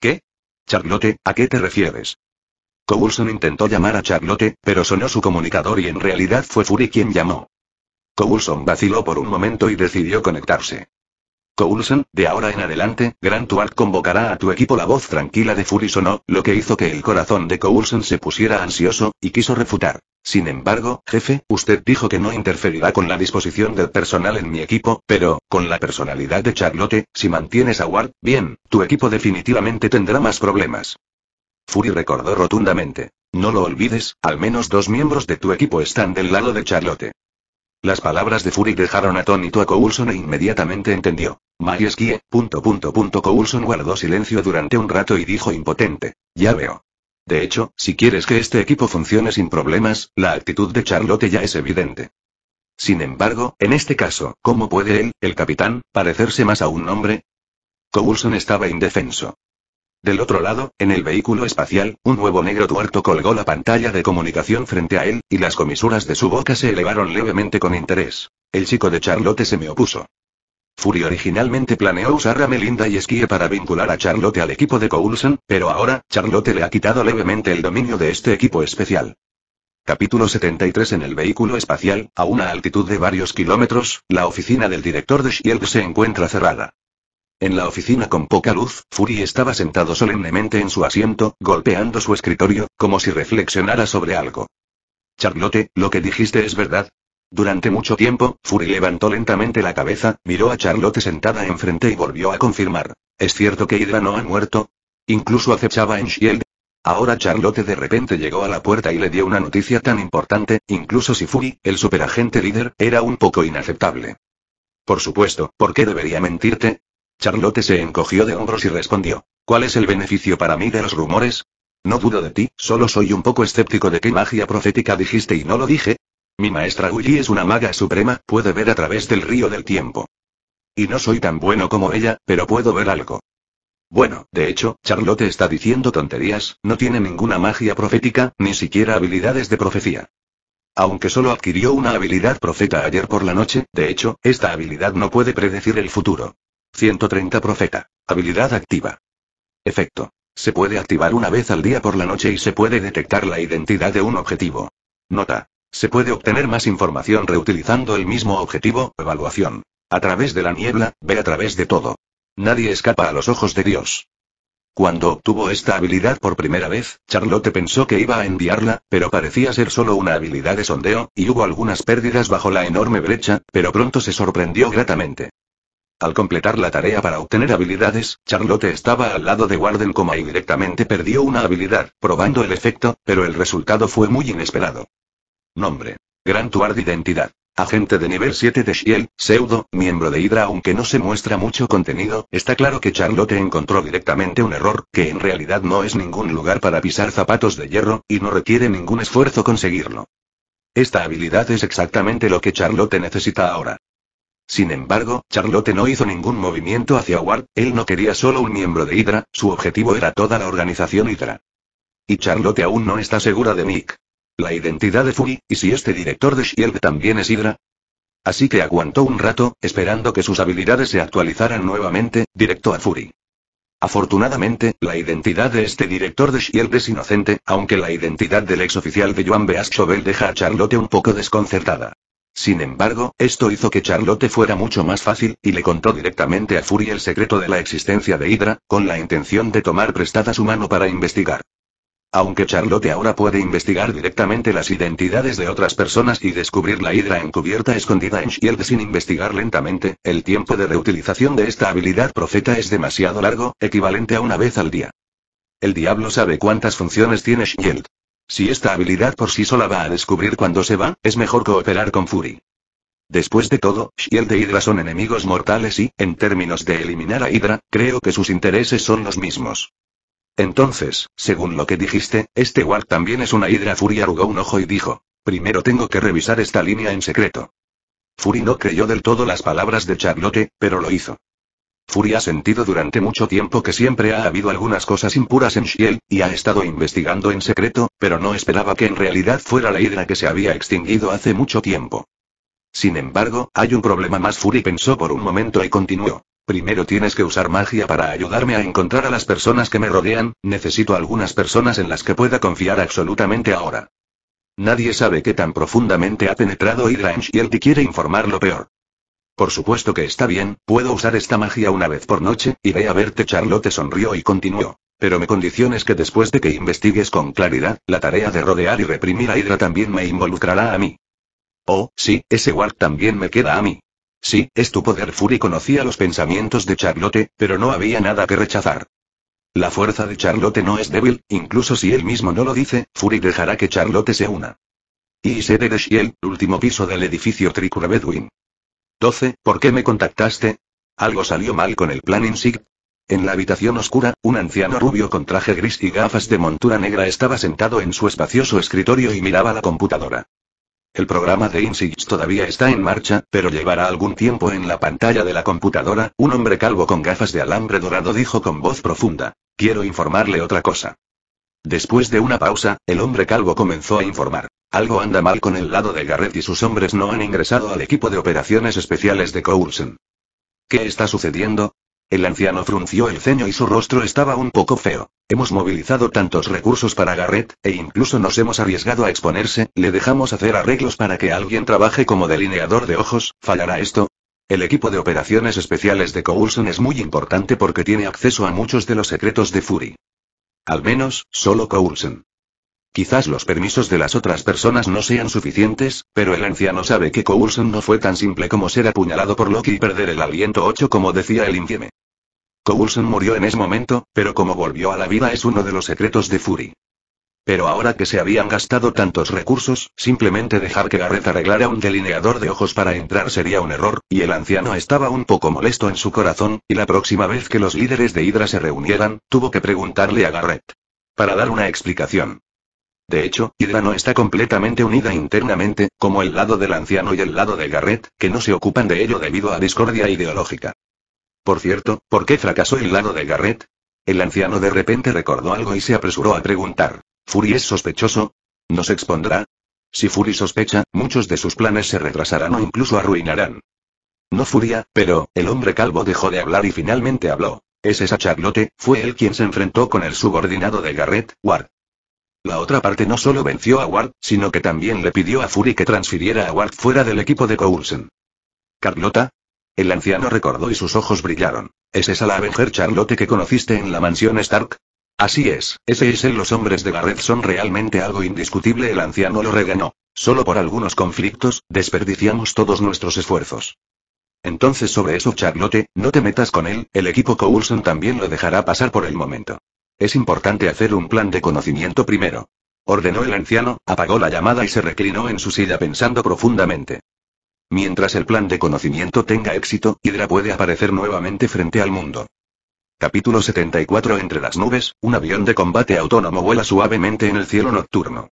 A: ¿Qué? Charlotte, ¿a qué te refieres? Coulson intentó llamar a Charlotte, pero sonó su comunicador y en realidad fue Fury quien llamó. Coulson vaciló por un momento y decidió conectarse. Coulson, de ahora en adelante, Grant Ward convocará a tu equipo la voz tranquila de Fury sonó, lo que hizo que el corazón de Coulson se pusiera ansioso, y quiso refutar. Sin embargo, jefe, usted dijo que no interferirá con la disposición del personal en mi equipo, pero, con la personalidad de Charlotte, si mantienes a Ward, bien, tu equipo definitivamente tendrá más problemas. Fury recordó rotundamente. No lo olvides, al menos dos miembros de tu equipo están del lado de Charlotte. Las palabras de Fury dejaron atónito a Coulson e inmediatamente entendió. Majestie, punto Coulson guardó silencio durante un rato y dijo impotente. Ya veo. De hecho, si quieres que este equipo funcione sin problemas, la actitud de Charlotte ya es evidente. Sin embargo, en este caso, ¿cómo puede él, el capitán, parecerse más a un hombre? Coulson estaba indefenso. Del otro lado, en el vehículo espacial, un huevo negro tuerto colgó la pantalla de comunicación frente a él, y las comisuras de su boca se elevaron levemente con interés. El chico de Charlotte se me opuso. Fury originalmente planeó usar a Melinda y Esquie para vincular a Charlotte al equipo de Coulson, pero ahora, Charlotte le ha quitado levemente el dominio de este equipo especial. Capítulo 73 En el vehículo espacial, a una altitud de varios kilómetros, la oficina del director de Shield se encuentra cerrada. En la oficina con poca luz, Fury estaba sentado solemnemente en su asiento, golpeando su escritorio, como si reflexionara sobre algo. Charlotte, lo que dijiste es verdad. Durante mucho tiempo, Fury levantó lentamente la cabeza, miró a Charlotte sentada enfrente y volvió a confirmar. ¿Es cierto que Hydra no ha muerto? Incluso acechaba en Shield. Ahora Charlotte de repente llegó a la puerta y le dio una noticia tan importante, incluso si Fury, el superagente líder, era un poco inaceptable. Por supuesto, ¿por qué debería mentirte? Charlotte se encogió de hombros y respondió. ¿Cuál es el beneficio para mí de los rumores? No dudo de ti, solo soy un poco escéptico de qué magia profética dijiste y no lo dije. Mi maestra Willy es una maga suprema, puede ver a través del río del tiempo. Y no soy tan bueno como ella, pero puedo ver algo. Bueno, de hecho, Charlotte está diciendo tonterías, no tiene ninguna magia profética, ni siquiera habilidades de profecía. Aunque solo adquirió una habilidad profeta ayer por la noche, de hecho, esta habilidad no puede predecir el futuro. 130 Profeta. Habilidad activa. Efecto. Se puede activar una vez al día por la noche y se puede detectar la identidad de un objetivo. Nota. Se puede obtener más información reutilizando el mismo objetivo, evaluación. A través de la niebla, ve a través de todo. Nadie escapa a los ojos de Dios. Cuando obtuvo esta habilidad por primera vez, Charlotte pensó que iba a enviarla, pero parecía ser solo una habilidad de sondeo, y hubo algunas pérdidas bajo la enorme brecha, pero pronto se sorprendió gratamente. Al completar la tarea para obtener habilidades, Charlotte estaba al lado de Warden, coma y directamente perdió una habilidad, probando el efecto, pero el resultado fue muy inesperado. Nombre. Gran de Identidad. Agente de nivel 7 de Shield, pseudo, miembro de Hydra aunque no se muestra mucho contenido, está claro que Charlotte encontró directamente un error, que en realidad no es ningún lugar para pisar zapatos de hierro, y no requiere ningún esfuerzo conseguirlo. Esta habilidad es exactamente lo que Charlotte necesita ahora. Sin embargo, Charlotte no hizo ningún movimiento hacia Ward, él no quería solo un miembro de Hydra, su objetivo era toda la organización Hydra. Y Charlotte aún no está segura de Nick. La identidad de Fury, y si este director de Shield también es Hydra, Así que aguantó un rato, esperando que sus habilidades se actualizaran nuevamente, directo a Fury. Afortunadamente, la identidad de este director de Shield es inocente, aunque la identidad del exoficial de Joan Beas deja a Charlotte un poco desconcertada. Sin embargo, esto hizo que Charlotte fuera mucho más fácil, y le contó directamente a Fury el secreto de la existencia de Hydra, con la intención de tomar prestada su mano para investigar. Aunque Charlotte ahora puede investigar directamente las identidades de otras personas y descubrir la Hydra encubierta escondida en Shield sin investigar lentamente, el tiempo de reutilización de esta habilidad profeta es demasiado largo, equivalente a una vez al día. El diablo sabe cuántas funciones tiene Shield. Si esta habilidad por sí sola va a descubrir cuando se va, es mejor cooperar con Fury. Después de todo, Shield e Hydra son enemigos mortales y, en términos de eliminar a Hydra, creo que sus intereses son los mismos. Entonces, según lo que dijiste, este war también es una Hydra. Fury arrugó un ojo y dijo, primero tengo que revisar esta línea en secreto. Fury no creyó del todo las palabras de Charlotte, pero lo hizo. Fury ha sentido durante mucho tiempo que siempre ha habido algunas cosas impuras en Shiel, y ha estado investigando en secreto, pero no esperaba que en realidad fuera la hidra que se había extinguido hace mucho tiempo. Sin embargo, hay un problema más. Fury pensó por un momento y continuó. Primero tienes que usar magia para ayudarme a encontrar a las personas que me rodean, necesito algunas personas en las que pueda confiar absolutamente ahora. Nadie sabe qué tan profundamente ha penetrado Hydra en Shield y quiere informar lo peor. Por supuesto que está bien, puedo usar esta magia una vez por noche, iré a verte. Charlotte sonrió y continuó. Pero me condiciones que después de que investigues con claridad, la tarea de rodear y reprimir a Hydra también me involucrará a mí. Oh, sí, ese guard también me queda a mí. Sí, es tu poder Fury conocía los pensamientos de Charlotte, pero no había nada que rechazar. La fuerza de Charlotte no es débil, incluso si él mismo no lo dice, Fury dejará que Charlotte se una. Y sede de Shiel, último piso del edificio Tricura Bedwin. 12. ¿Por qué me contactaste? ¿Algo salió mal con el plan INSIG? En la habitación oscura, un anciano rubio con traje gris y gafas de montura negra estaba sentado en su espacioso escritorio y miraba la computadora. El programa de INSIG todavía está en marcha, pero llevará algún tiempo en la pantalla de la computadora. Un hombre calvo con gafas de alambre dorado dijo con voz profunda. Quiero informarle otra cosa. Después de una pausa, el hombre calvo comenzó a informar. Algo anda mal con el lado de Garrett y sus hombres no han ingresado al equipo de operaciones especiales de Coulson. ¿Qué está sucediendo? El anciano frunció el ceño y su rostro estaba un poco feo. Hemos movilizado tantos recursos para Garrett, e incluso nos hemos arriesgado a exponerse, le dejamos hacer arreglos para que alguien trabaje como delineador de ojos, ¿fallará esto? El equipo de operaciones especiales de Coulson es muy importante porque tiene acceso a muchos de los secretos de Fury. Al menos, solo Coulson. Quizás los permisos de las otras personas no sean suficientes, pero el anciano sabe que Coulson no fue tan simple como ser apuñalado por Loki y perder el aliento 8 como decía el infieme. Coulson murió en ese momento, pero como volvió a la vida es uno de los secretos de Fury. Pero ahora que se habían gastado tantos recursos, simplemente dejar que Garrett arreglara un delineador de ojos para entrar sería un error, y el anciano estaba un poco molesto en su corazón, y la próxima vez que los líderes de Hydra se reunieran, tuvo que preguntarle a Garrett. Para dar una explicación. De hecho, Hydra no está completamente unida internamente, como el lado del anciano y el lado de Garrett, que no se ocupan de ello debido a discordia ideológica. Por cierto, ¿por qué fracasó el lado de Garrett? El anciano de repente recordó algo y se apresuró a preguntar. ¿Fury es sospechoso? ¿Nos expondrá? Si Fury sospecha, muchos de sus planes se retrasarán o incluso arruinarán. No Furia, pero, el hombre calvo dejó de hablar y finalmente habló. Es esa fue él quien se enfrentó con el subordinado de Garrett, Ward. La otra parte no solo venció a Ward, sino que también le pidió a Fury que transfiriera a Ward fuera del equipo de Coulson. ¿Carlota? El anciano recordó y sus ojos brillaron. ¿Es esa la Avenger Charlote que conociste en la mansión Stark? Así es, ese es él. Los hombres de Garrett son realmente algo indiscutible. El anciano lo reganó. Solo por algunos conflictos, desperdiciamos todos nuestros esfuerzos. Entonces sobre eso Charlote, no te metas con él, el equipo Coulson también lo dejará pasar por el momento. Es importante hacer un plan de conocimiento primero. Ordenó el anciano, apagó la llamada y se reclinó en su silla pensando profundamente. Mientras el plan de conocimiento tenga éxito, Hydra puede aparecer nuevamente frente al mundo. Capítulo 74 Entre las nubes, un avión de combate autónomo vuela suavemente en el cielo nocturno.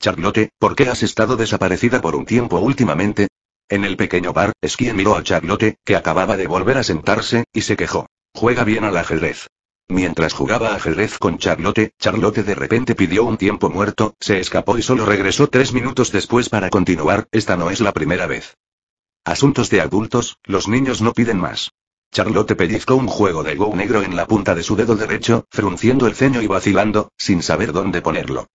A: Charlotte, ¿por qué has estado desaparecida por un tiempo últimamente? En el pequeño bar, Skye miró a Charlotte, que acababa de volver a sentarse, y se quejó. Juega bien al ajedrez. Mientras jugaba ajedrez con Charlotte, Charlotte de repente pidió un tiempo muerto, se escapó y solo regresó tres minutos después para continuar, esta no es la primera vez. Asuntos de adultos, los niños no piden más. Charlotte pellizcó un juego de go negro en la punta de su dedo derecho, frunciendo el ceño y vacilando, sin saber dónde ponerlo.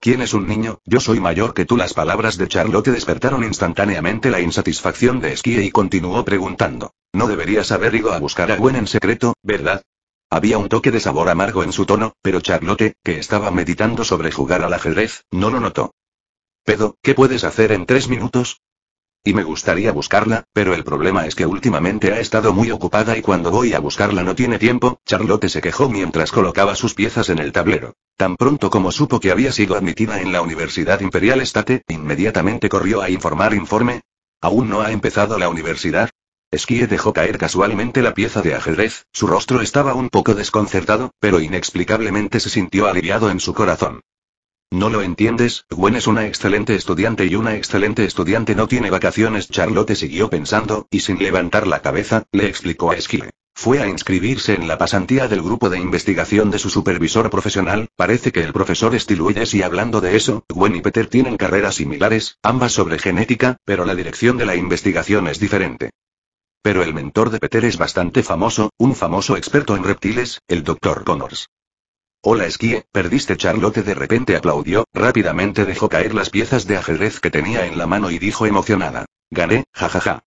A: ¿Quién es un niño? Yo soy mayor que tú. Las palabras de Charlotte despertaron instantáneamente la insatisfacción de Esquí y continuó preguntando. No deberías haber ido a buscar a Gwen en secreto, ¿verdad? Había un toque de sabor amargo en su tono, pero Charlotte, que estaba meditando sobre jugar al ajedrez, no lo notó. Pedo, ¿qué puedes hacer en tres minutos? Y me gustaría buscarla, pero el problema es que últimamente ha estado muy ocupada y cuando voy a buscarla no tiene tiempo, Charlotte se quejó mientras colocaba sus piezas en el tablero. Tan pronto como supo que había sido admitida en la Universidad Imperial State, inmediatamente corrió a informar informe. ¿Aún no ha empezado la universidad? Esquie dejó caer casualmente la pieza de ajedrez, su rostro estaba un poco desconcertado, pero inexplicablemente se sintió aliviado en su corazón. No lo entiendes, Gwen es una excelente estudiante y una excelente estudiante no tiene vacaciones. Charlotte siguió pensando, y sin levantar la cabeza, le explicó a Esquie. Fue a inscribirse en la pasantía del grupo de investigación de su supervisor profesional, parece que el profesor Stilwelles y hablando de eso, Gwen y Peter tienen carreras similares, ambas sobre genética, pero la dirección de la investigación es diferente. Pero el mentor de Peter es bastante famoso, un famoso experto en reptiles, el Dr. Connors. Hola esquí, perdiste Charlotte de repente aplaudió, rápidamente dejó caer las piezas de ajedrez que tenía en la mano y dijo emocionada. Gané, jajaja.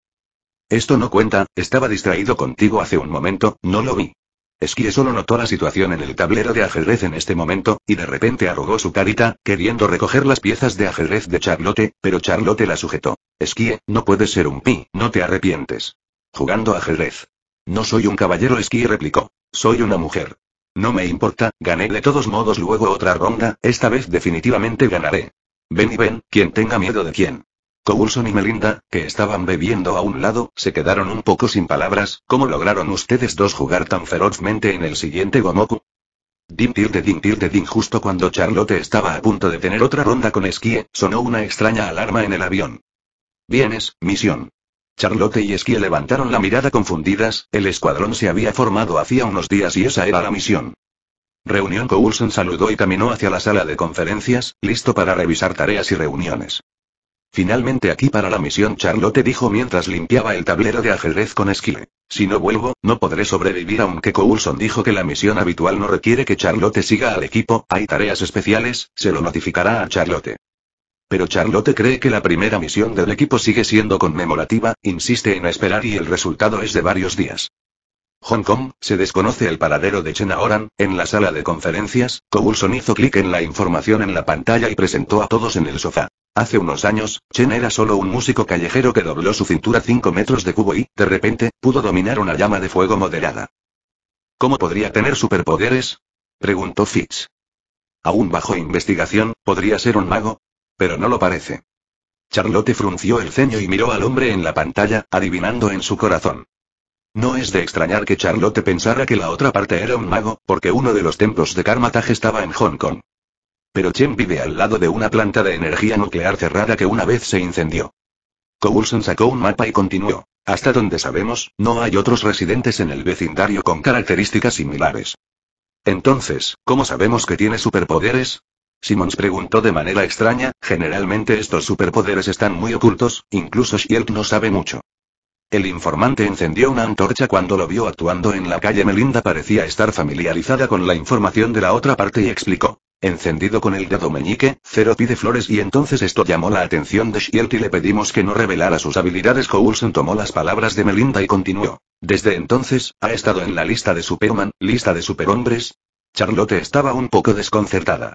A: Esto no cuenta, estaba distraído contigo hace un momento, no lo vi. Esquí solo notó la situación en el tablero de ajedrez en este momento, y de repente arrugó su carita, queriendo recoger las piezas de ajedrez de Charlotte, pero Charlotte la sujetó. Esquie, no puedes ser un pi, no te arrepientes. Jugando ajedrez. No soy un caballero esquí replicó. Soy una mujer. No me importa, gané de todos modos luego otra ronda, esta vez definitivamente ganaré. Ven y ven, quien tenga miedo de quién. Coulson y Melinda, que estaban bebiendo a un lado, se quedaron un poco sin palabras, ¿cómo lograron ustedes dos jugar tan ferozmente en el siguiente Gomoku? Dim din dim de din justo cuando Charlotte estaba a punto de tener otra ronda con esquí, sonó una extraña alarma en el avión. Vienes, misión. Charlotte y Esquie levantaron la mirada confundidas, el escuadrón se había formado hacía unos días y esa era la misión. Reunión Coulson saludó y caminó hacia la sala de conferencias, listo para revisar tareas y reuniones. Finalmente aquí para la misión Charlotte dijo mientras limpiaba el tablero de ajedrez con Esquile. Si no vuelvo, no podré sobrevivir aunque Coulson dijo que la misión habitual no requiere que Charlotte siga al equipo, hay tareas especiales, se lo notificará a Charlotte. Pero Charlotte cree que la primera misión del equipo sigue siendo conmemorativa, insiste en esperar y el resultado es de varios días. Hong Kong, se desconoce el paradero de Chen Oran, en la sala de conferencias, Coulson hizo clic en la información en la pantalla y presentó a todos en el sofá. Hace unos años, Chen era solo un músico callejero que dobló su cintura 5 metros de cubo y, de repente, pudo dominar una llama de fuego moderada. ¿Cómo podría tener superpoderes? preguntó Fitz. Aún bajo investigación, ¿podría ser un mago? pero no lo parece. Charlotte frunció el ceño y miró al hombre en la pantalla, adivinando en su corazón. No es de extrañar que Charlotte pensara que la otra parte era un mago, porque uno de los templos de Karmataj estaba en Hong Kong. Pero Chen vive al lado de una planta de energía nuclear cerrada que una vez se incendió. Coulson sacó un mapa y continuó. Hasta donde sabemos, no hay otros residentes en el vecindario con características similares. Entonces, ¿cómo sabemos que tiene superpoderes? Simmons preguntó de manera extraña, generalmente estos superpoderes están muy ocultos, incluso Shield no sabe mucho. El informante encendió una antorcha cuando lo vio actuando en la calle Melinda parecía estar familiarizada con la información de la otra parte y explicó. Encendido con el dedo meñique, Cero pide flores y entonces esto llamó la atención de Shield y le pedimos que no revelara sus habilidades. Coulson tomó las palabras de Melinda y continuó. Desde entonces, ha estado en la lista de Superman, lista de superhombres. Charlotte estaba un poco desconcertada.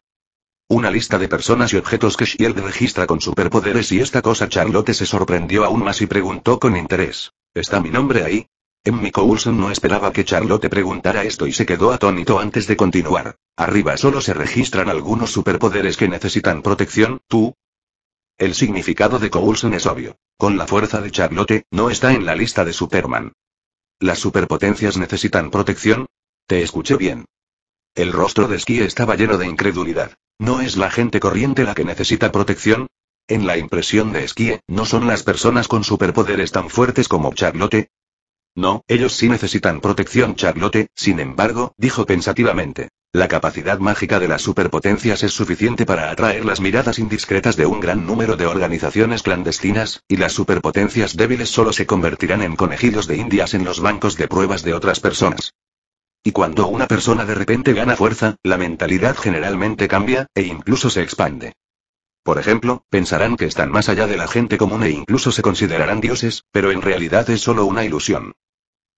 A: Una lista de personas y objetos que Shield registra con superpoderes y esta cosa Charlotte se sorprendió aún más y preguntó con interés. ¿Está mi nombre ahí? Emmy Coulson no esperaba que Charlotte preguntara esto y se quedó atónito antes de continuar. Arriba solo se registran algunos superpoderes que necesitan protección, tú. El significado de Coulson es obvio. Con la fuerza de Charlotte, no está en la lista de Superman. ¿Las superpotencias necesitan protección? Te escuché bien. El rostro de Ski estaba lleno de incredulidad. ¿No es la gente corriente la que necesita protección? En la impresión de Ski, ¿no son las personas con superpoderes tan fuertes como Charlotte? No, ellos sí necesitan protección. Charlotte, sin embargo, dijo pensativamente. La capacidad mágica de las superpotencias es suficiente para atraer las miradas indiscretas de un gran número de organizaciones clandestinas, y las superpotencias débiles solo se convertirán en conejillos de indias en los bancos de pruebas de otras personas. Y cuando una persona de repente gana fuerza, la mentalidad generalmente cambia, e incluso se expande. Por ejemplo, pensarán que están más allá de la gente común e incluso se considerarán dioses, pero en realidad es solo una ilusión.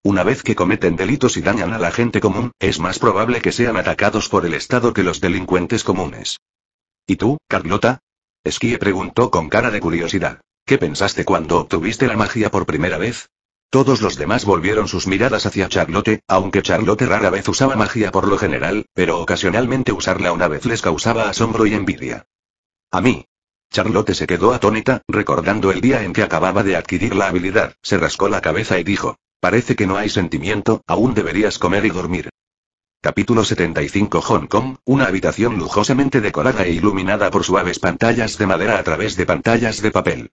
A: Una vez que cometen delitos y dañan a la gente común, es más probable que sean atacados por el Estado que los delincuentes comunes. ¿Y tú, Carlota? Esquie preguntó con cara de curiosidad. ¿Qué pensaste cuando obtuviste la magia por primera vez? Todos los demás volvieron sus miradas hacia Charlotte, aunque Charlotte rara vez usaba magia por lo general, pero ocasionalmente usarla una vez les causaba asombro y envidia. A mí. Charlotte se quedó atónita, recordando el día en que acababa de adquirir la habilidad, se rascó la cabeza y dijo, parece que no hay sentimiento, aún deberías comer y dormir. Capítulo 75 Hong Kong, una habitación lujosamente decorada e iluminada por suaves pantallas de madera a través de pantallas de papel.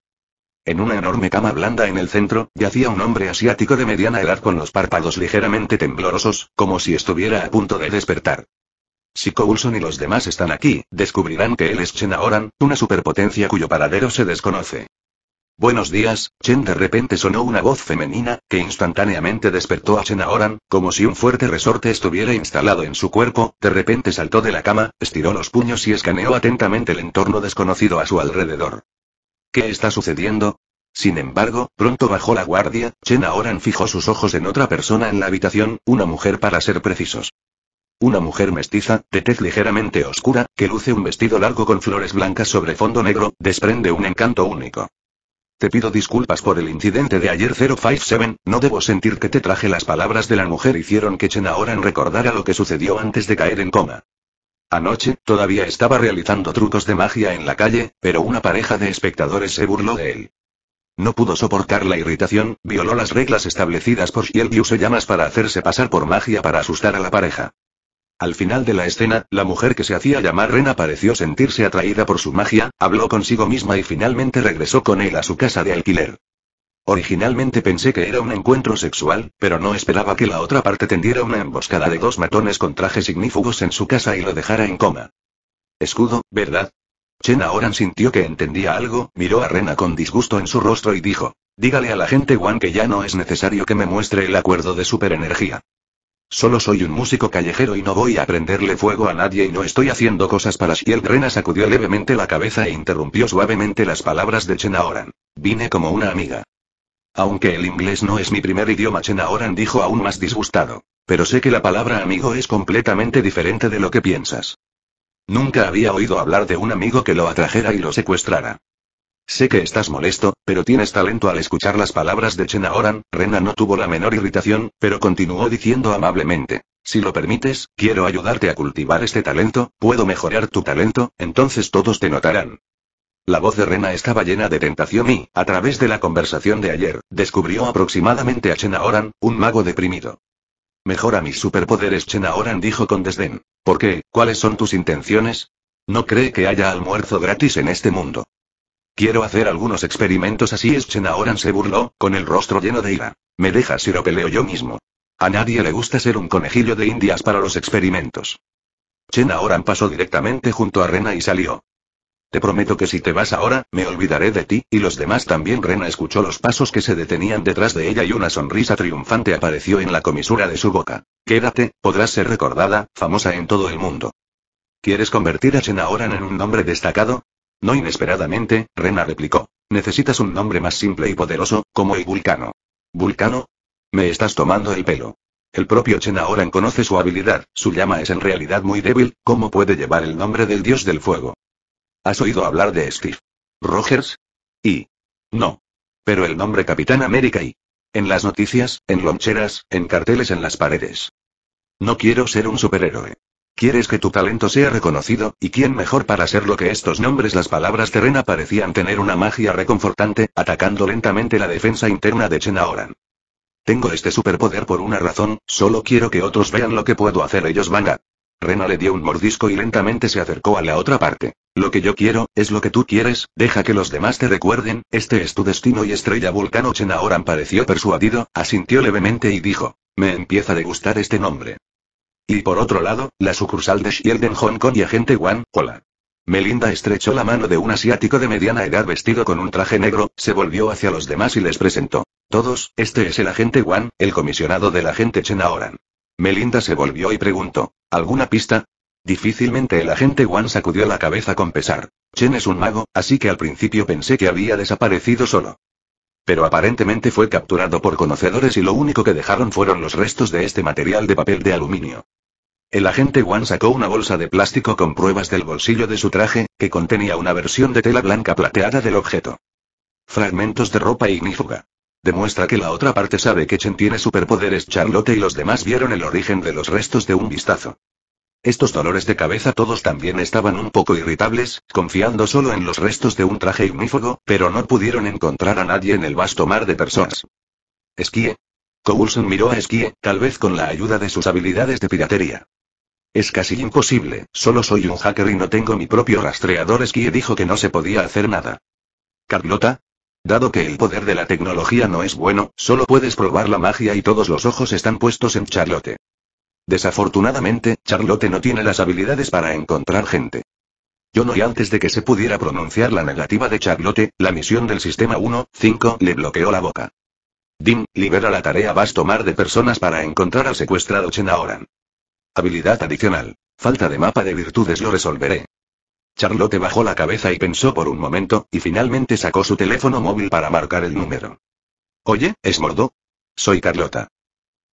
A: En una enorme cama blanda en el centro, yacía un hombre asiático de mediana edad con los párpados ligeramente temblorosos, como si estuviera a punto de despertar. Si Coulson y los demás están aquí, descubrirán que él es Chen Aoran, una superpotencia cuyo paradero se desconoce. Buenos días, Chen. De repente sonó una voz femenina, que instantáneamente despertó a Chen Aoran, como si un fuerte resorte estuviera instalado en su cuerpo, de repente saltó de la cama, estiró los puños y escaneó atentamente el entorno desconocido a su alrededor. ¿Qué está sucediendo? Sin embargo, pronto bajó la guardia, Chen Aoran fijó sus ojos en otra persona en la habitación, una mujer para ser precisos. Una mujer mestiza, de tez ligeramente oscura, que luce un vestido largo con flores blancas sobre fondo negro, desprende un encanto único. Te pido disculpas por el incidente de ayer 057, no debo sentir que te traje las palabras de la mujer hicieron que Chen Aoran recordara lo que sucedió antes de caer en coma. Anoche, todavía estaba realizando trucos de magia en la calle, pero una pareja de espectadores se burló de él. No pudo soportar la irritación, violó las reglas establecidas por Shield y usó llamas para hacerse pasar por magia para asustar a la pareja. Al final de la escena, la mujer que se hacía llamar Rena pareció sentirse atraída por su magia, habló consigo misma y finalmente regresó con él a su casa de alquiler. Originalmente pensé que era un encuentro sexual, pero no esperaba que la otra parte tendiera una emboscada de dos matones con trajes ignífugos en su casa y lo dejara en coma. Escudo, ¿verdad? Chen Aoran sintió que entendía algo, miró a Rena con disgusto en su rostro y dijo, dígale a la gente Wan que ya no es necesario que me muestre el acuerdo de superenergía. Solo soy un músico callejero y no voy a prenderle fuego a nadie y no estoy haciendo cosas para El Rena sacudió levemente la cabeza e interrumpió suavemente las palabras de Chen Aoran. Vine como una amiga. Aunque el inglés no es mi primer idioma, Aoran dijo aún más disgustado. Pero sé que la palabra amigo es completamente diferente de lo que piensas. Nunca había oído hablar de un amigo que lo atrajera y lo secuestrara. Sé que estás molesto, pero tienes talento al escuchar las palabras de Aoran, Rena no tuvo la menor irritación, pero continuó diciendo amablemente. Si lo permites, quiero ayudarte a cultivar este talento, puedo mejorar tu talento, entonces todos te notarán. La voz de Rena estaba llena de tentación y, a través de la conversación de ayer, descubrió aproximadamente a Chenaoran, un mago deprimido. Mejora mis superpoderes, Chenaoran dijo con desdén. ¿Por qué? ¿Cuáles son tus intenciones? No cree que haya almuerzo gratis en este mundo. Quiero hacer algunos experimentos así es Chenaoran se burló, con el rostro lleno de ira. Me dejas si lo peleo yo mismo. A nadie le gusta ser un conejillo de indias para los experimentos. Chenaoran pasó directamente junto a Rena y salió. Te prometo que si te vas ahora, me olvidaré de ti, y los demás también. Rena escuchó los pasos que se detenían detrás de ella y una sonrisa triunfante apareció en la comisura de su boca. Quédate, podrás ser recordada, famosa en todo el mundo. ¿Quieres convertir a chenaoran en un nombre destacado? No inesperadamente, Rena replicó. Necesitas un nombre más simple y poderoso, como el Vulcano. ¿Vulcano? Me estás tomando el pelo. El propio Chenaoran conoce su habilidad, su llama es en realidad muy débil, ¿cómo puede llevar el nombre del dios del fuego? ¿Has oído hablar de Steve Rogers? Y. No. Pero el nombre Capitán América y. En las noticias, en loncheras, en carteles en las paredes. No quiero ser un superhéroe. Quieres que tu talento sea reconocido, y quién mejor para ser lo que estos nombres las palabras terrena parecían tener una magia reconfortante, atacando lentamente la defensa interna de Chenaoran. Tengo este superpoder por una razón, solo quiero que otros vean lo que puedo hacer ellos van a Rena le dio un mordisco y lentamente se acercó a la otra parte. Lo que yo quiero, es lo que tú quieres, deja que los demás te recuerden, este es tu destino y estrella Vulcano Chenaoran pareció persuadido, asintió levemente y dijo. Me empieza a gustar este nombre. Y por otro lado, la sucursal de Shielden Hong Kong y agente Wan, hola. Melinda estrechó la mano de un asiático de mediana edad vestido con un traje negro, se volvió hacia los demás y les presentó. Todos, este es el agente Wan, el comisionado del agente Chenaoran. Melinda se volvió y preguntó, ¿alguna pista? Difícilmente el agente Wan sacudió la cabeza con pesar. Chen es un mago, así que al principio pensé que había desaparecido solo. Pero aparentemente fue capturado por conocedores y lo único que dejaron fueron los restos de este material de papel de aluminio. El agente Wan sacó una bolsa de plástico con pruebas del bolsillo de su traje, que contenía una versión de tela blanca plateada del objeto. Fragmentos de ropa ignífuga. Demuestra que la otra parte sabe que Chen tiene superpoderes. Charlotte y los demás vieron el origen de los restos de un vistazo. Estos dolores de cabeza todos también estaban un poco irritables, confiando solo en los restos de un traje ignífugo, pero no pudieron encontrar a nadie en el vasto mar de personas. Esquie. Coulson miró a Esquie, tal vez con la ayuda de sus habilidades de piratería. Es casi imposible, solo soy un hacker y no tengo mi propio rastreador. Esquie dijo que no se podía hacer nada. Carlota, Dado que el poder de la tecnología no es bueno, solo puedes probar la magia y todos los ojos están puestos en Charlotte. Desafortunadamente, Charlotte no tiene las habilidades para encontrar gente. Yo no y antes de que se pudiera pronunciar la negativa de Charlotte, la misión del sistema 1-5 le bloqueó la boca. Dim, libera la tarea vas tomar de personas para encontrar al secuestrado Chenaoran. Habilidad adicional. Falta de mapa de virtudes lo resolveré. Charlotte bajó la cabeza y pensó por un momento, y finalmente sacó su teléfono móvil para marcar el número. Oye, ¿es Mordo? Soy Carlota.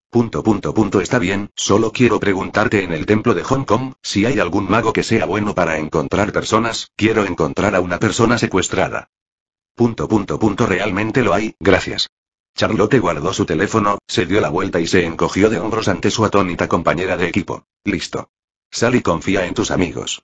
A: Punto punto punto está bien, solo quiero preguntarte en el templo de Hong Kong, si hay algún mago que sea bueno para encontrar personas, quiero encontrar a una persona secuestrada. Punto punto punto realmente lo hay, gracias. Charlotte guardó su teléfono, se dio la vuelta y se encogió de hombros ante su atónita compañera de equipo. Listo. Sal y confía en tus amigos.